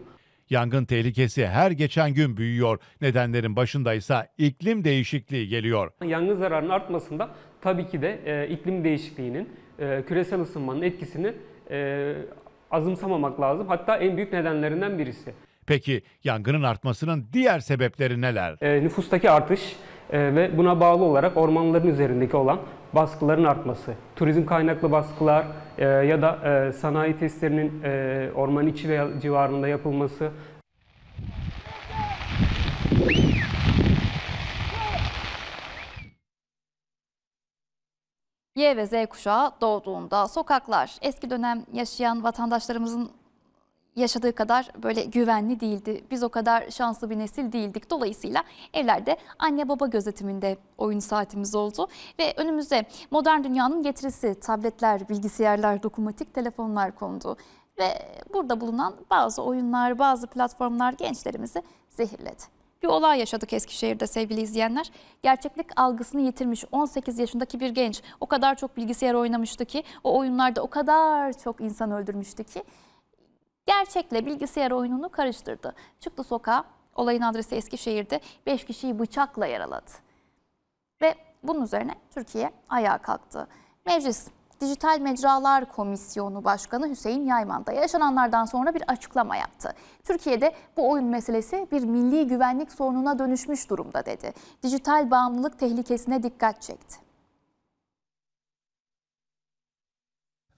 Yangın tehlikesi her geçen gün büyüyor. Nedenlerin başında ise iklim değişikliği geliyor. Yangın zararının artmasında tabii ki de iklim değişikliğinin, küresel ısınmanın etkisini azımsamamak lazım. Hatta en büyük nedenlerinden birisi. Peki yangının artmasının diğer sebepleri neler? E, nüfustaki artış, ee, ve buna bağlı olarak ormanların üzerindeki olan baskıların artması, turizm kaynaklı baskılar e, ya da e, sanayi testlerinin e, orman içi veya civarında yapılması Y ve Z kuşağı doğduğunda sokaklar eski dönem yaşayan vatandaşlarımızın yaşadığı kadar böyle güvenli değildi. Biz o kadar şanslı bir nesil değildik. Dolayısıyla evlerde anne baba gözetiminde oyun saatimiz oldu. Ve önümüze modern dünyanın getirisi tabletler, bilgisayarlar, dokunmatik telefonlar kondu. Ve burada bulunan bazı oyunlar, bazı platformlar gençlerimizi zehirledi. Bir olay yaşadık Eskişehir'de sevgili izleyenler. Gerçeklik algısını yitirmiş 18 yaşındaki bir genç o kadar çok bilgisayar oynamıştı ki o oyunlarda o kadar çok insan öldürmüştü ki gerçekle bilgisayar oyununu karıştırdı. Çıktı sokağa, olayın adresi Eskişehir'de 5 kişiyi bıçakla yaraladı. Ve bunun üzerine Türkiye ayağa kalktı. Meclis Dijital Mecralar Komisyonu Başkanı Hüseyin Yayman da yaşananlardan sonra bir açıklama yaptı. Türkiye'de bu oyun meselesi bir milli güvenlik sorununa dönüşmüş durumda dedi. Dijital bağımlılık tehlikesine dikkat çekti.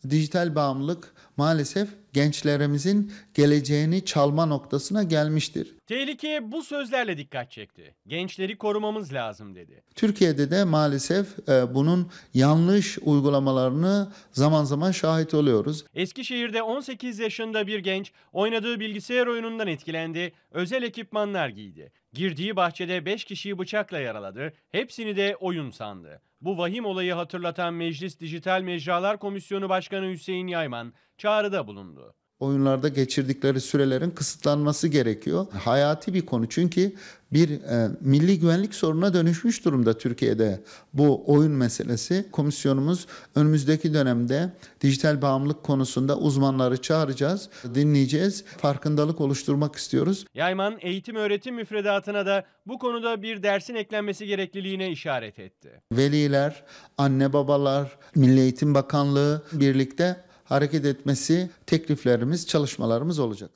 Dijital bağımlılık maalesef gençlerimizin geleceğini çalma noktasına gelmiştir. Tehlike bu sözlerle dikkat çekti. Gençleri korumamız lazım dedi. Türkiye'de de maalesef e, bunun yanlış uygulamalarını zaman zaman şahit oluyoruz. Eskişehir'de 18 yaşında bir genç oynadığı bilgisayar oyunundan etkilendi, özel ekipmanlar giydi. Girdiği bahçede 5 kişiyi bıçakla yaraladı, hepsini de oyun sandı. Bu vahim olayı hatırlatan Meclis Dijital Mecralar Komisyonu Başkanı Hüseyin Yayman, çağrıda bulundu oyunlarda geçirdikleri sürelerin kısıtlanması gerekiyor. Hayati bir konu çünkü bir e, milli güvenlik sorununa dönüşmüş durumda Türkiye'de bu oyun meselesi. Komisyonumuz önümüzdeki dönemde dijital bağımlılık konusunda uzmanları çağıracağız, dinleyeceğiz, farkındalık oluşturmak istiyoruz. Yayman eğitim öğretim müfredatına da bu konuda bir dersin eklenmesi gerekliliğine işaret etti. Veliler, anne babalar, Milli Eğitim Bakanlığı birlikte hareket etmesi tekliflerimiz, çalışmalarımız olacak.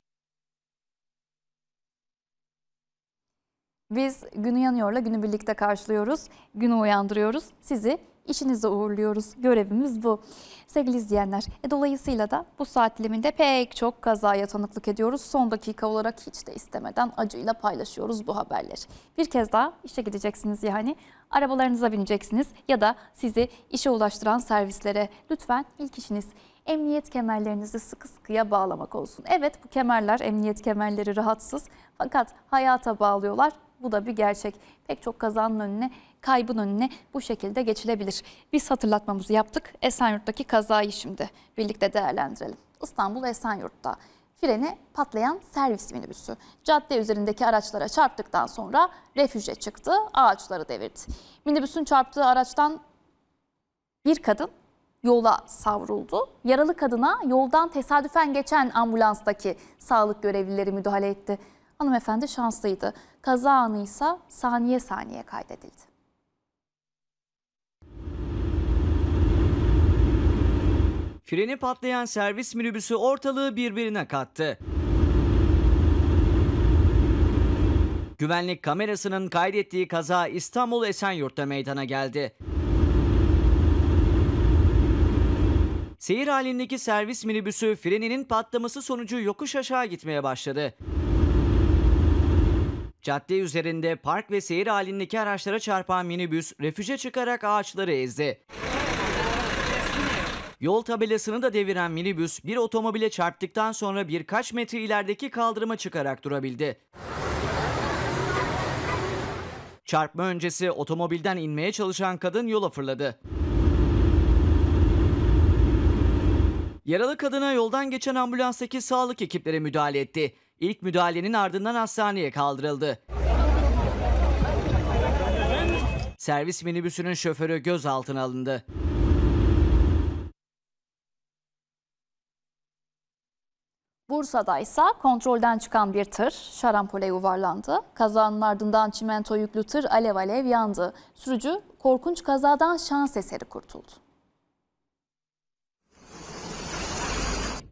Biz günü yanıyorla günü birlikte karşılıyoruz, günü uyandırıyoruz. Sizi işinize uğurluyoruz. Görevimiz bu. Sevgili izleyenler, e, dolayısıyla da bu saat diliminde pek çok kazaya tanıklık ediyoruz. Son dakika olarak hiç de istemeden acıyla paylaşıyoruz bu haberleri. Bir kez daha işe gideceksiniz yani. Arabalarınıza bineceksiniz ya da sizi işe ulaştıran servislere lütfen ilk işiniz emniyet kemerlerinizi sıkı sıkıya bağlamak olsun. Evet bu kemerler emniyet kemerleri rahatsız fakat hayata bağlıyorlar. Bu da bir gerçek. Pek çok kazanın önüne, kaybın önüne bu şekilde geçilebilir. Biz hatırlatmamızı yaptık. Esenyurt'taki kazayı şimdi birlikte değerlendirelim. İstanbul Esenyurt'ta freni patlayan servis minibüsü. Cadde üzerindeki araçlara çarptıktan sonra refüje çıktı, ağaçları devirdi. Minibüsün çarptığı araçtan bir kadın yola savruldu. Yaralı kadına yoldan tesadüfen geçen ambulanstaki sağlık görevlileri müdahale etti. Hanımefendi şanslıydı. Kaza anı ise saniye saniye kaydedildi. Freni patlayan servis minibüsü ortalığı birbirine kattı. Güvenlik kamerasının kaydettiği kaza İstanbul Esenyurt'ta meydana geldi. Seyir halindeki servis minibüsü freninin patlaması sonucu yokuş aşağı gitmeye başladı. Cadde üzerinde park ve seyir halindeki araçlara çarpan minibüs refüje çıkarak ağaçları ezdi. Yol tabelasını da deviren minibüs bir otomobile çarptıktan sonra birkaç metre ilerideki kaldırıma çıkarak durabildi. Çarpma öncesi otomobilden inmeye çalışan kadın yola fırladı. Yaralı kadına yoldan geçen ambulanstaki sağlık ekipleri müdahale etti. İlk müdahalenin ardından hastaneye kaldırıldı. Servis minibüsünün şoförü gözaltına alındı. Bursa'da ise kontrolden çıkan bir tır şarampole yuvarlandı. Kazanın ardından çimento yüklü tır alev alev yandı. Sürücü korkunç kazadan şans eseri kurtuldu.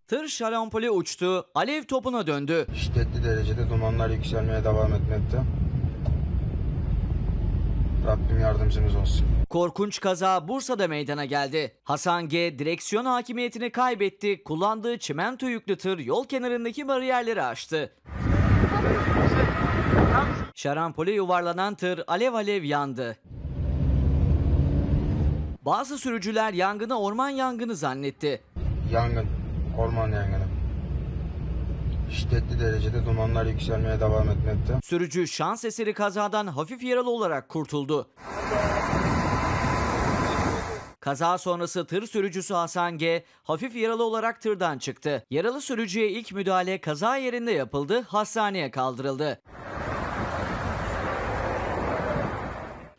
Tır şarampole uçtu, alev topuna döndü. Şiddetli derecede dumanlar yükselmeye devam etmekte. Rabbim yardımcımız olsun. Korkunç kaza Bursa'da meydana geldi. Hasan G direksiyon hakimiyetini kaybetti. Kullandığı çimento yüklü tır yol kenarındaki bariyerleri aştı. Şarampole yuvarlanan tır alev alev yandı. Bazı sürücüler yangını orman yangını zannetti. Yangın orman yangını. Şiddetli derecede dumanlar yükselmeye devam etmekte. Sürücü şans eseri kazadan hafif yaralı olarak kurtuldu. Kaza sonrası tır sürücüsü Hasan G. hafif yaralı olarak tırdan çıktı. Yaralı sürücüye ilk müdahale kaza yerinde yapıldı, hastaneye kaldırıldı.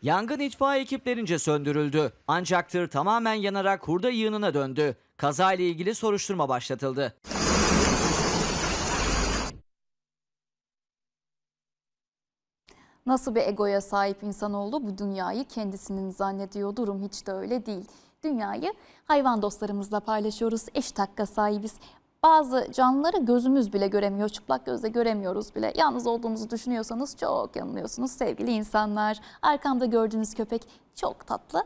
Yangın itfaiye ekiplerince söndürüldü. Ancak tır tamamen yanarak hurda yığınına döndü. Kazayla ilgili soruşturma başlatıldı. Nasıl bir egoya sahip insan oldu bu dünyayı kendisinin zannediyor durum hiç de öyle değil. Dünyayı hayvan dostlarımızla paylaşıyoruz. Eş takka sahibiz. Bazı canlıları gözümüz bile göremiyor, çıplak gözle göremiyoruz bile. Yalnız olduğumuzu düşünüyorsanız çok yanılıyorsunuz sevgili insanlar. Arkamda gördüğünüz köpek çok tatlı.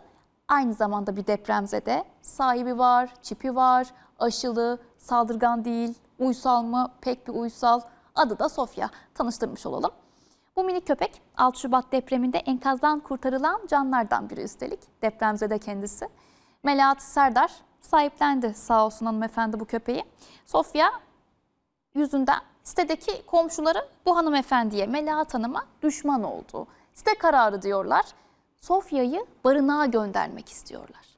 Aynı zamanda bir depremzede sahibi var, çipi var, aşılı, saldırgan değil, uysal mı, pek bir uysal. Adı da Sofya. Tanıştırmış olalım. Bu minik köpek 6 Şubat depreminde enkazdan kurtarılan canlardan biri üstelik. Depremzede kendisi. Melahat Serdar sahiplendi sağ olsun hanımefendi bu köpeği. Sofya yüzünden sitedeki komşuları bu hanımefendiye, Melahat Hanım'a düşman oldu. Site kararı diyorlar. Sofya'yı barınağa göndermek istiyorlar.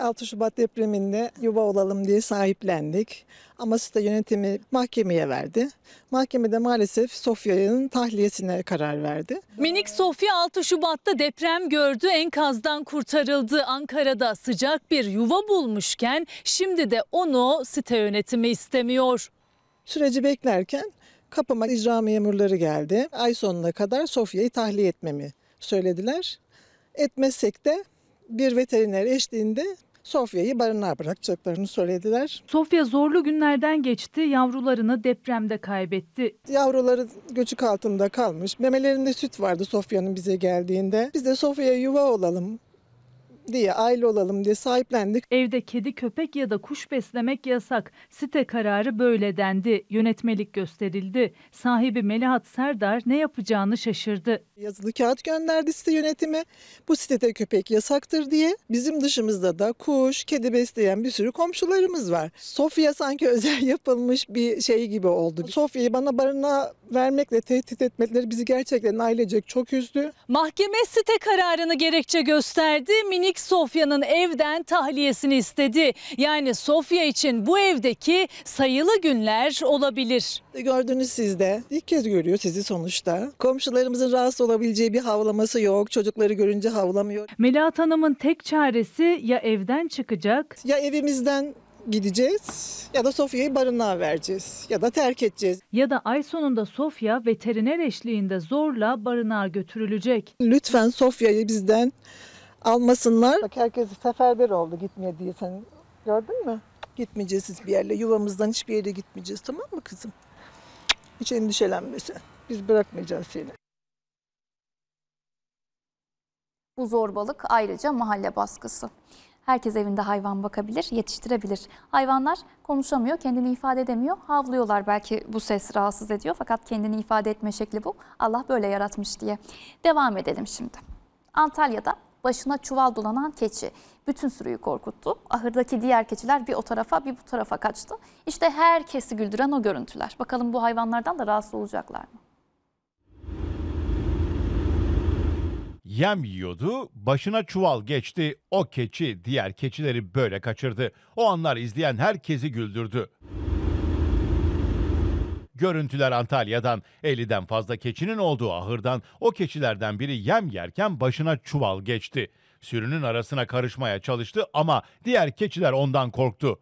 6 Şubat depreminde yuva olalım diye sahiplendik. Ama site yönetimi mahkemeye verdi. Mahkemede maalesef Sofya'nın tahliyesine karar verdi. Minik Sofya 6 Şubat'ta deprem gördü, enkazdan kurtarıldı. Ankara'da sıcak bir yuva bulmuşken şimdi de onu site yönetimi istemiyor. Süreci beklerken kapıma icra memurları geldi. Ay sonuna kadar Sofya'yı tahliye etmemi söylediler. Etmezsek de bir veteriner eşliğinde Sofya'yı barınağa bırakacaklarını söylediler. Sofya zorlu günlerden geçti, yavrularını depremde kaybetti. Yavruları göçük altında kalmış. Memelerinde süt vardı Sofya'nın bize geldiğinde. Biz de Sofya'ya yuva olalım, diye aile olalım diye sahiplendik. Evde kedi, köpek ya da kuş beslemek yasak. Site kararı böyle dendi. Yönetmelik gösterildi. Sahibi Melihat Serdar ne yapacağını şaşırdı. Yazılı kağıt gönderdi site yönetimi. Bu sitede köpek yasaktır diye. Bizim dışımızda da kuş, kedi besleyen bir sürü komşularımız var. Sofya sanki özel yapılmış bir şey gibi oldu. Sofya'yı bana barına vermekle tehdit etmeleri bizi gerçekten ailecek çok üzdü. Mahkeme site kararını gerekçe gösterdi. Minik Sofya'nın evden tahliyesini istedi. Yani Sofya için bu evdeki sayılı günler olabilir. Gördünüz siz de. İlk kez görüyor sizi sonuçta. Komşularımızın rahatsız olabileceği bir havlaması yok. Çocukları görünce havlamıyor. Melahat Hanım'ın tek çaresi ya evden çıkacak ya evimizden gideceğiz ya da Sofya'yı barınağa vereceğiz ya da terk edeceğiz. Ya da ay sonunda Sofya veteriner eşliğinde zorla barınağa götürülecek. Lütfen Sofya'yı bizden almasınlar. Bak herkes seferber oldu gitmediği sen gördün mü? Gitmeyeceğiz siz bir yerle yuvamızdan hiçbir yere gitmeyeceğiz tamam mı kızım? Hiç endişelenme sen. Biz bırakmayacağız seni. Bu zorbalık ayrıca mahalle baskısı. Herkes evinde hayvan bakabilir, yetiştirebilir. Hayvanlar konuşamıyor, kendini ifade edemiyor. Havlıyorlar belki bu ses rahatsız ediyor fakat kendini ifade etme şekli bu. Allah böyle yaratmış diye. Devam edelim şimdi. Antalya'da başına çuval dolanan keçi bütün sürüyü korkuttu. Ahırdaki diğer keçiler bir o tarafa bir bu tarafa kaçtı. İşte herkesi güldüren o görüntüler. Bakalım bu hayvanlardan da rahatsız olacaklar mı? yem yiyordu. Başına çuval geçti. O keçi diğer keçileri böyle kaçırdı. O anlar izleyen herkesi güldürdü. Görüntüler Antalya'dan 50'den fazla keçinin olduğu ahırdan o keçilerden biri yem yerken başına çuval geçti. Sürünün arasına karışmaya çalıştı ama diğer keçiler ondan korktu.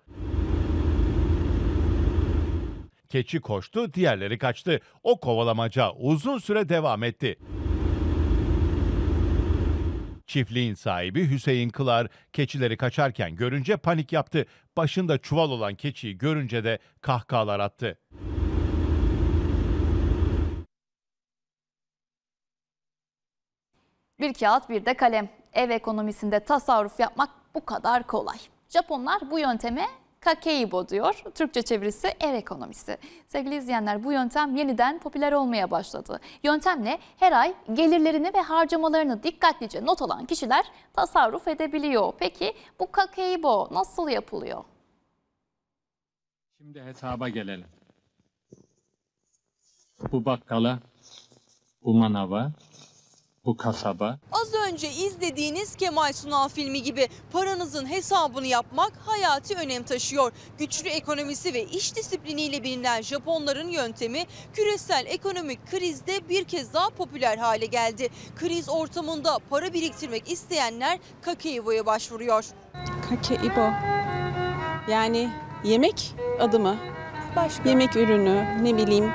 Keçi koştu, diğerleri kaçtı. O kovalamaca uzun süre devam etti. Çiftliğin sahibi Hüseyin Kılar keçileri kaçarken görünce panik yaptı. Başında çuval olan keçiyi görünce de kahkahalar attı. Bir kağıt bir de kalem. Ev ekonomisinde tasarruf yapmak bu kadar kolay. Japonlar bu yönteme Kakeibo diyor. Türkçe çevirisi ev ekonomisi. Sevgili izleyenler bu yöntem yeniden popüler olmaya başladı. Yöntemle her ay gelirlerini ve harcamalarını dikkatlice not alan kişiler tasarruf edebiliyor. Peki bu Kakeibo nasıl yapılıyor? Şimdi hesaba gelelim. Bu bakkala, bu manava, bu kasaba. Az önce izlediğiniz Kemal Sunal filmi gibi paranızın hesabını yapmak hayati önem taşıyor. Güçlü ekonomisi ve iş disipliniyle bilinen Japonların yöntemi küresel ekonomik krizde bir kez daha popüler hale geldi. Kriz ortamında para biriktirmek isteyenler Kakeibo'ya başvuruyor. Kakeibo yani yemek adı mı? Başka. yemek ürünü ne bileyim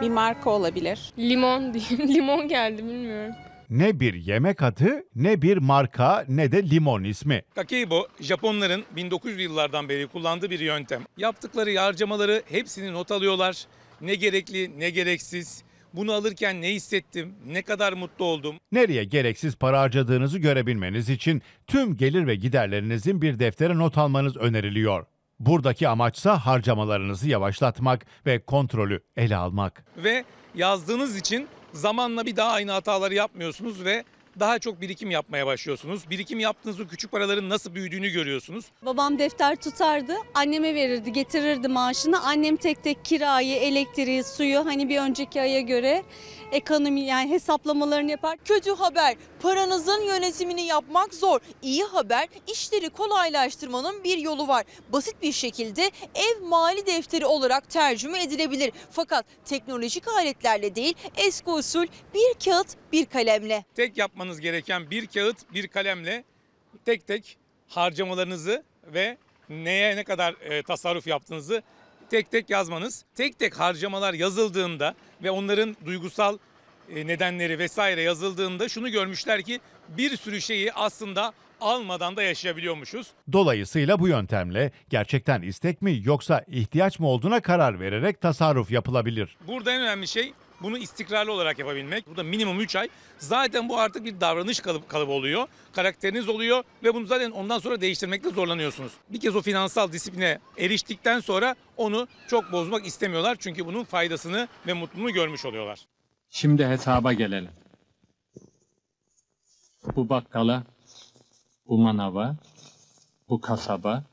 bir marka olabilir. Limon diyeyim. Limon geldi bilmiyorum ne bir yemek adı, ne bir marka, ne de limon ismi. Kakeibo, Japonların 1900 yıllardan beri kullandığı bir yöntem. Yaptıkları harcamaları hepsini not alıyorlar. Ne gerekli, ne gereksiz. Bunu alırken ne hissettim, ne kadar mutlu oldum. Nereye gereksiz para harcadığınızı görebilmeniz için tüm gelir ve giderlerinizin bir deftere not almanız öneriliyor. Buradaki amaçsa harcamalarınızı yavaşlatmak ve kontrolü ele almak. Ve yazdığınız için zamanla bir daha aynı hataları yapmıyorsunuz ve daha çok birikim yapmaya başlıyorsunuz. Birikim yaptığınız o küçük paraların nasıl büyüdüğünü görüyorsunuz. Babam defter tutardı, anneme verirdi, getirirdi maaşını. Annem tek tek kirayı, elektriği, suyu hani bir önceki aya göre ekonomi yani hesaplamalarını yapar. Kötü haber paranızın yönetimini yapmak zor. İyi haber işleri kolaylaştırmanın bir yolu var. Basit bir şekilde ev mali defteri olarak tercüme edilebilir. Fakat teknolojik aletlerle değil eski usul bir kağıt bir kalemle. Tek yapmanız gereken bir kağıt bir kalemle tek tek harcamalarınızı ve neye ne kadar e, tasarruf yaptığınızı tek tek yazmanız, tek tek harcamalar yazıldığında ve onların duygusal e, nedenleri vesaire yazıldığında şunu görmüşler ki bir sürü şeyi aslında almadan da yaşayabiliyormuşuz. Dolayısıyla bu yöntemle gerçekten istek mi yoksa ihtiyaç mı olduğuna karar vererek tasarruf yapılabilir. Burada en önemli şey bunu istikrarlı olarak yapabilmek. burada minimum 3 ay. Zaten bu artık bir davranış kalıp kalıbı oluyor. Karakteriniz oluyor ve bunu zaten ondan sonra değiştirmekte zorlanıyorsunuz. Bir kez o finansal disipline eriştikten sonra onu çok bozmak istemiyorlar. Çünkü bunun faydasını ve mutluluğunu görmüş oluyorlar. Şimdi hesaba gelelim. Bu bakkala, bu manava, bu kasaba,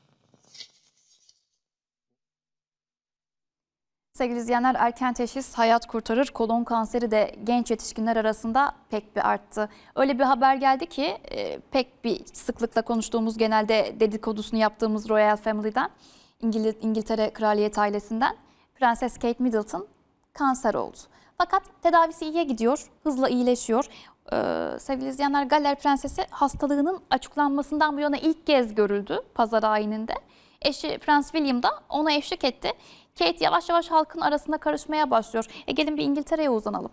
Sevgili izleyenler erken teşhis hayat kurtarır. Kolon kanseri de genç yetişkinler arasında pek bir arttı. Öyle bir haber geldi ki e, pek bir sıklıkla konuştuğumuz genelde dedikodusunu yaptığımız Royal Family'den İngil İngiltere Kraliyet ailesinden Prenses Kate Middleton kanser oldu. Fakat tedavisi iyiye gidiyor, hızla iyileşiyor. Ee, sevgili izleyenler Galler Prensesi hastalığının açıklanmasından bu yana ilk kez görüldü pazar ayininde. Eşi Prens William da ona eşlik etti. Kate yavaş yavaş halkın arasında karışmaya başlıyor. E gelin bir İngiltere'ye uzanalım.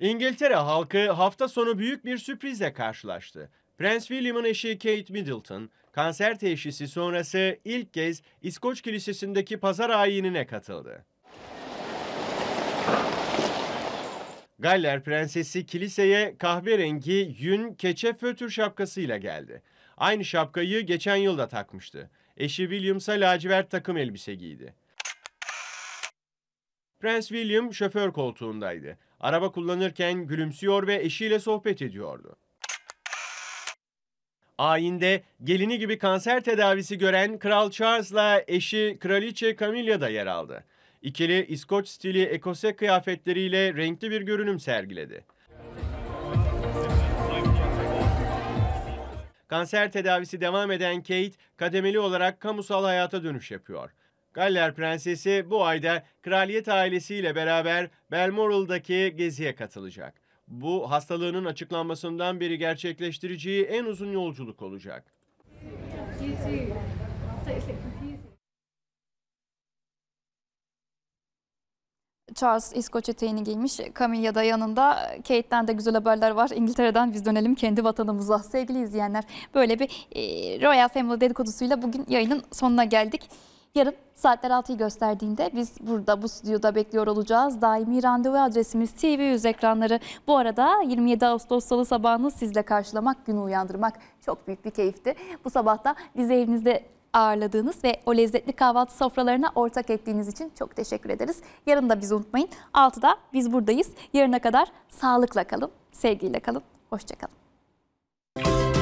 İngiltere halkı hafta sonu büyük bir sürprizle karşılaştı. Prens William'ın eşi Kate Middleton, kanser teşhisi sonrası ilk kez İskoç Kilisesi'ndeki pazar ayinine katıldı. Galler Prensesi kiliseye kahverengi yün keçe fötür şapkasıyla geldi. Aynı şapkayı geçen yıl da takmıştı. Eşi Williams'a lacivert takım elbise giydi. Prens William şoför koltuğundaydı. Araba kullanırken gülümsüyor ve eşiyle sohbet ediyordu. Ayinde gelini gibi kanser tedavisi gören Kral Charles'la eşi Kraliçe Camilla da yer aldı. İkili İskoç stili ekose kıyafetleriyle renkli bir görünüm sergiledi. Kanser tedavisi devam eden Kate kademeli olarak kamusal hayata dönüş yapıyor. Galler Prensesi bu ayda kraliyet ailesiyle beraber Balmoral'daki geziye katılacak. Bu hastalığının açıklanmasından beri gerçekleştireceği en uzun yolculuk olacak. Charles İskoç eteğini giymiş. Camilla da yanında. Kate'den de güzel haberler var. İngiltere'den biz dönelim kendi vatanımıza. Sevgili izleyenler böyle bir e, Royal Family dedikodusuyla bugün yayının sonuna geldik. Yarın saatler 6'yı gösterdiğinde biz burada bu stüdyoda bekliyor olacağız. Daimi randevu adresimiz TV Yüz ekranları. Bu arada 27 Ağustos Salı sabahını sizle karşılamak, günü uyandırmak çok büyük bir keyifti. Bu sabah da bizi evinizde ağırladığınız ve o lezzetli kahvaltı sofralarına ortak ettiğiniz için çok teşekkür ederiz. Yarın da bizi unutmayın. 6'da biz buradayız. Yarına kadar sağlıkla kalın, sevgiyle kalın, hoşçakalın.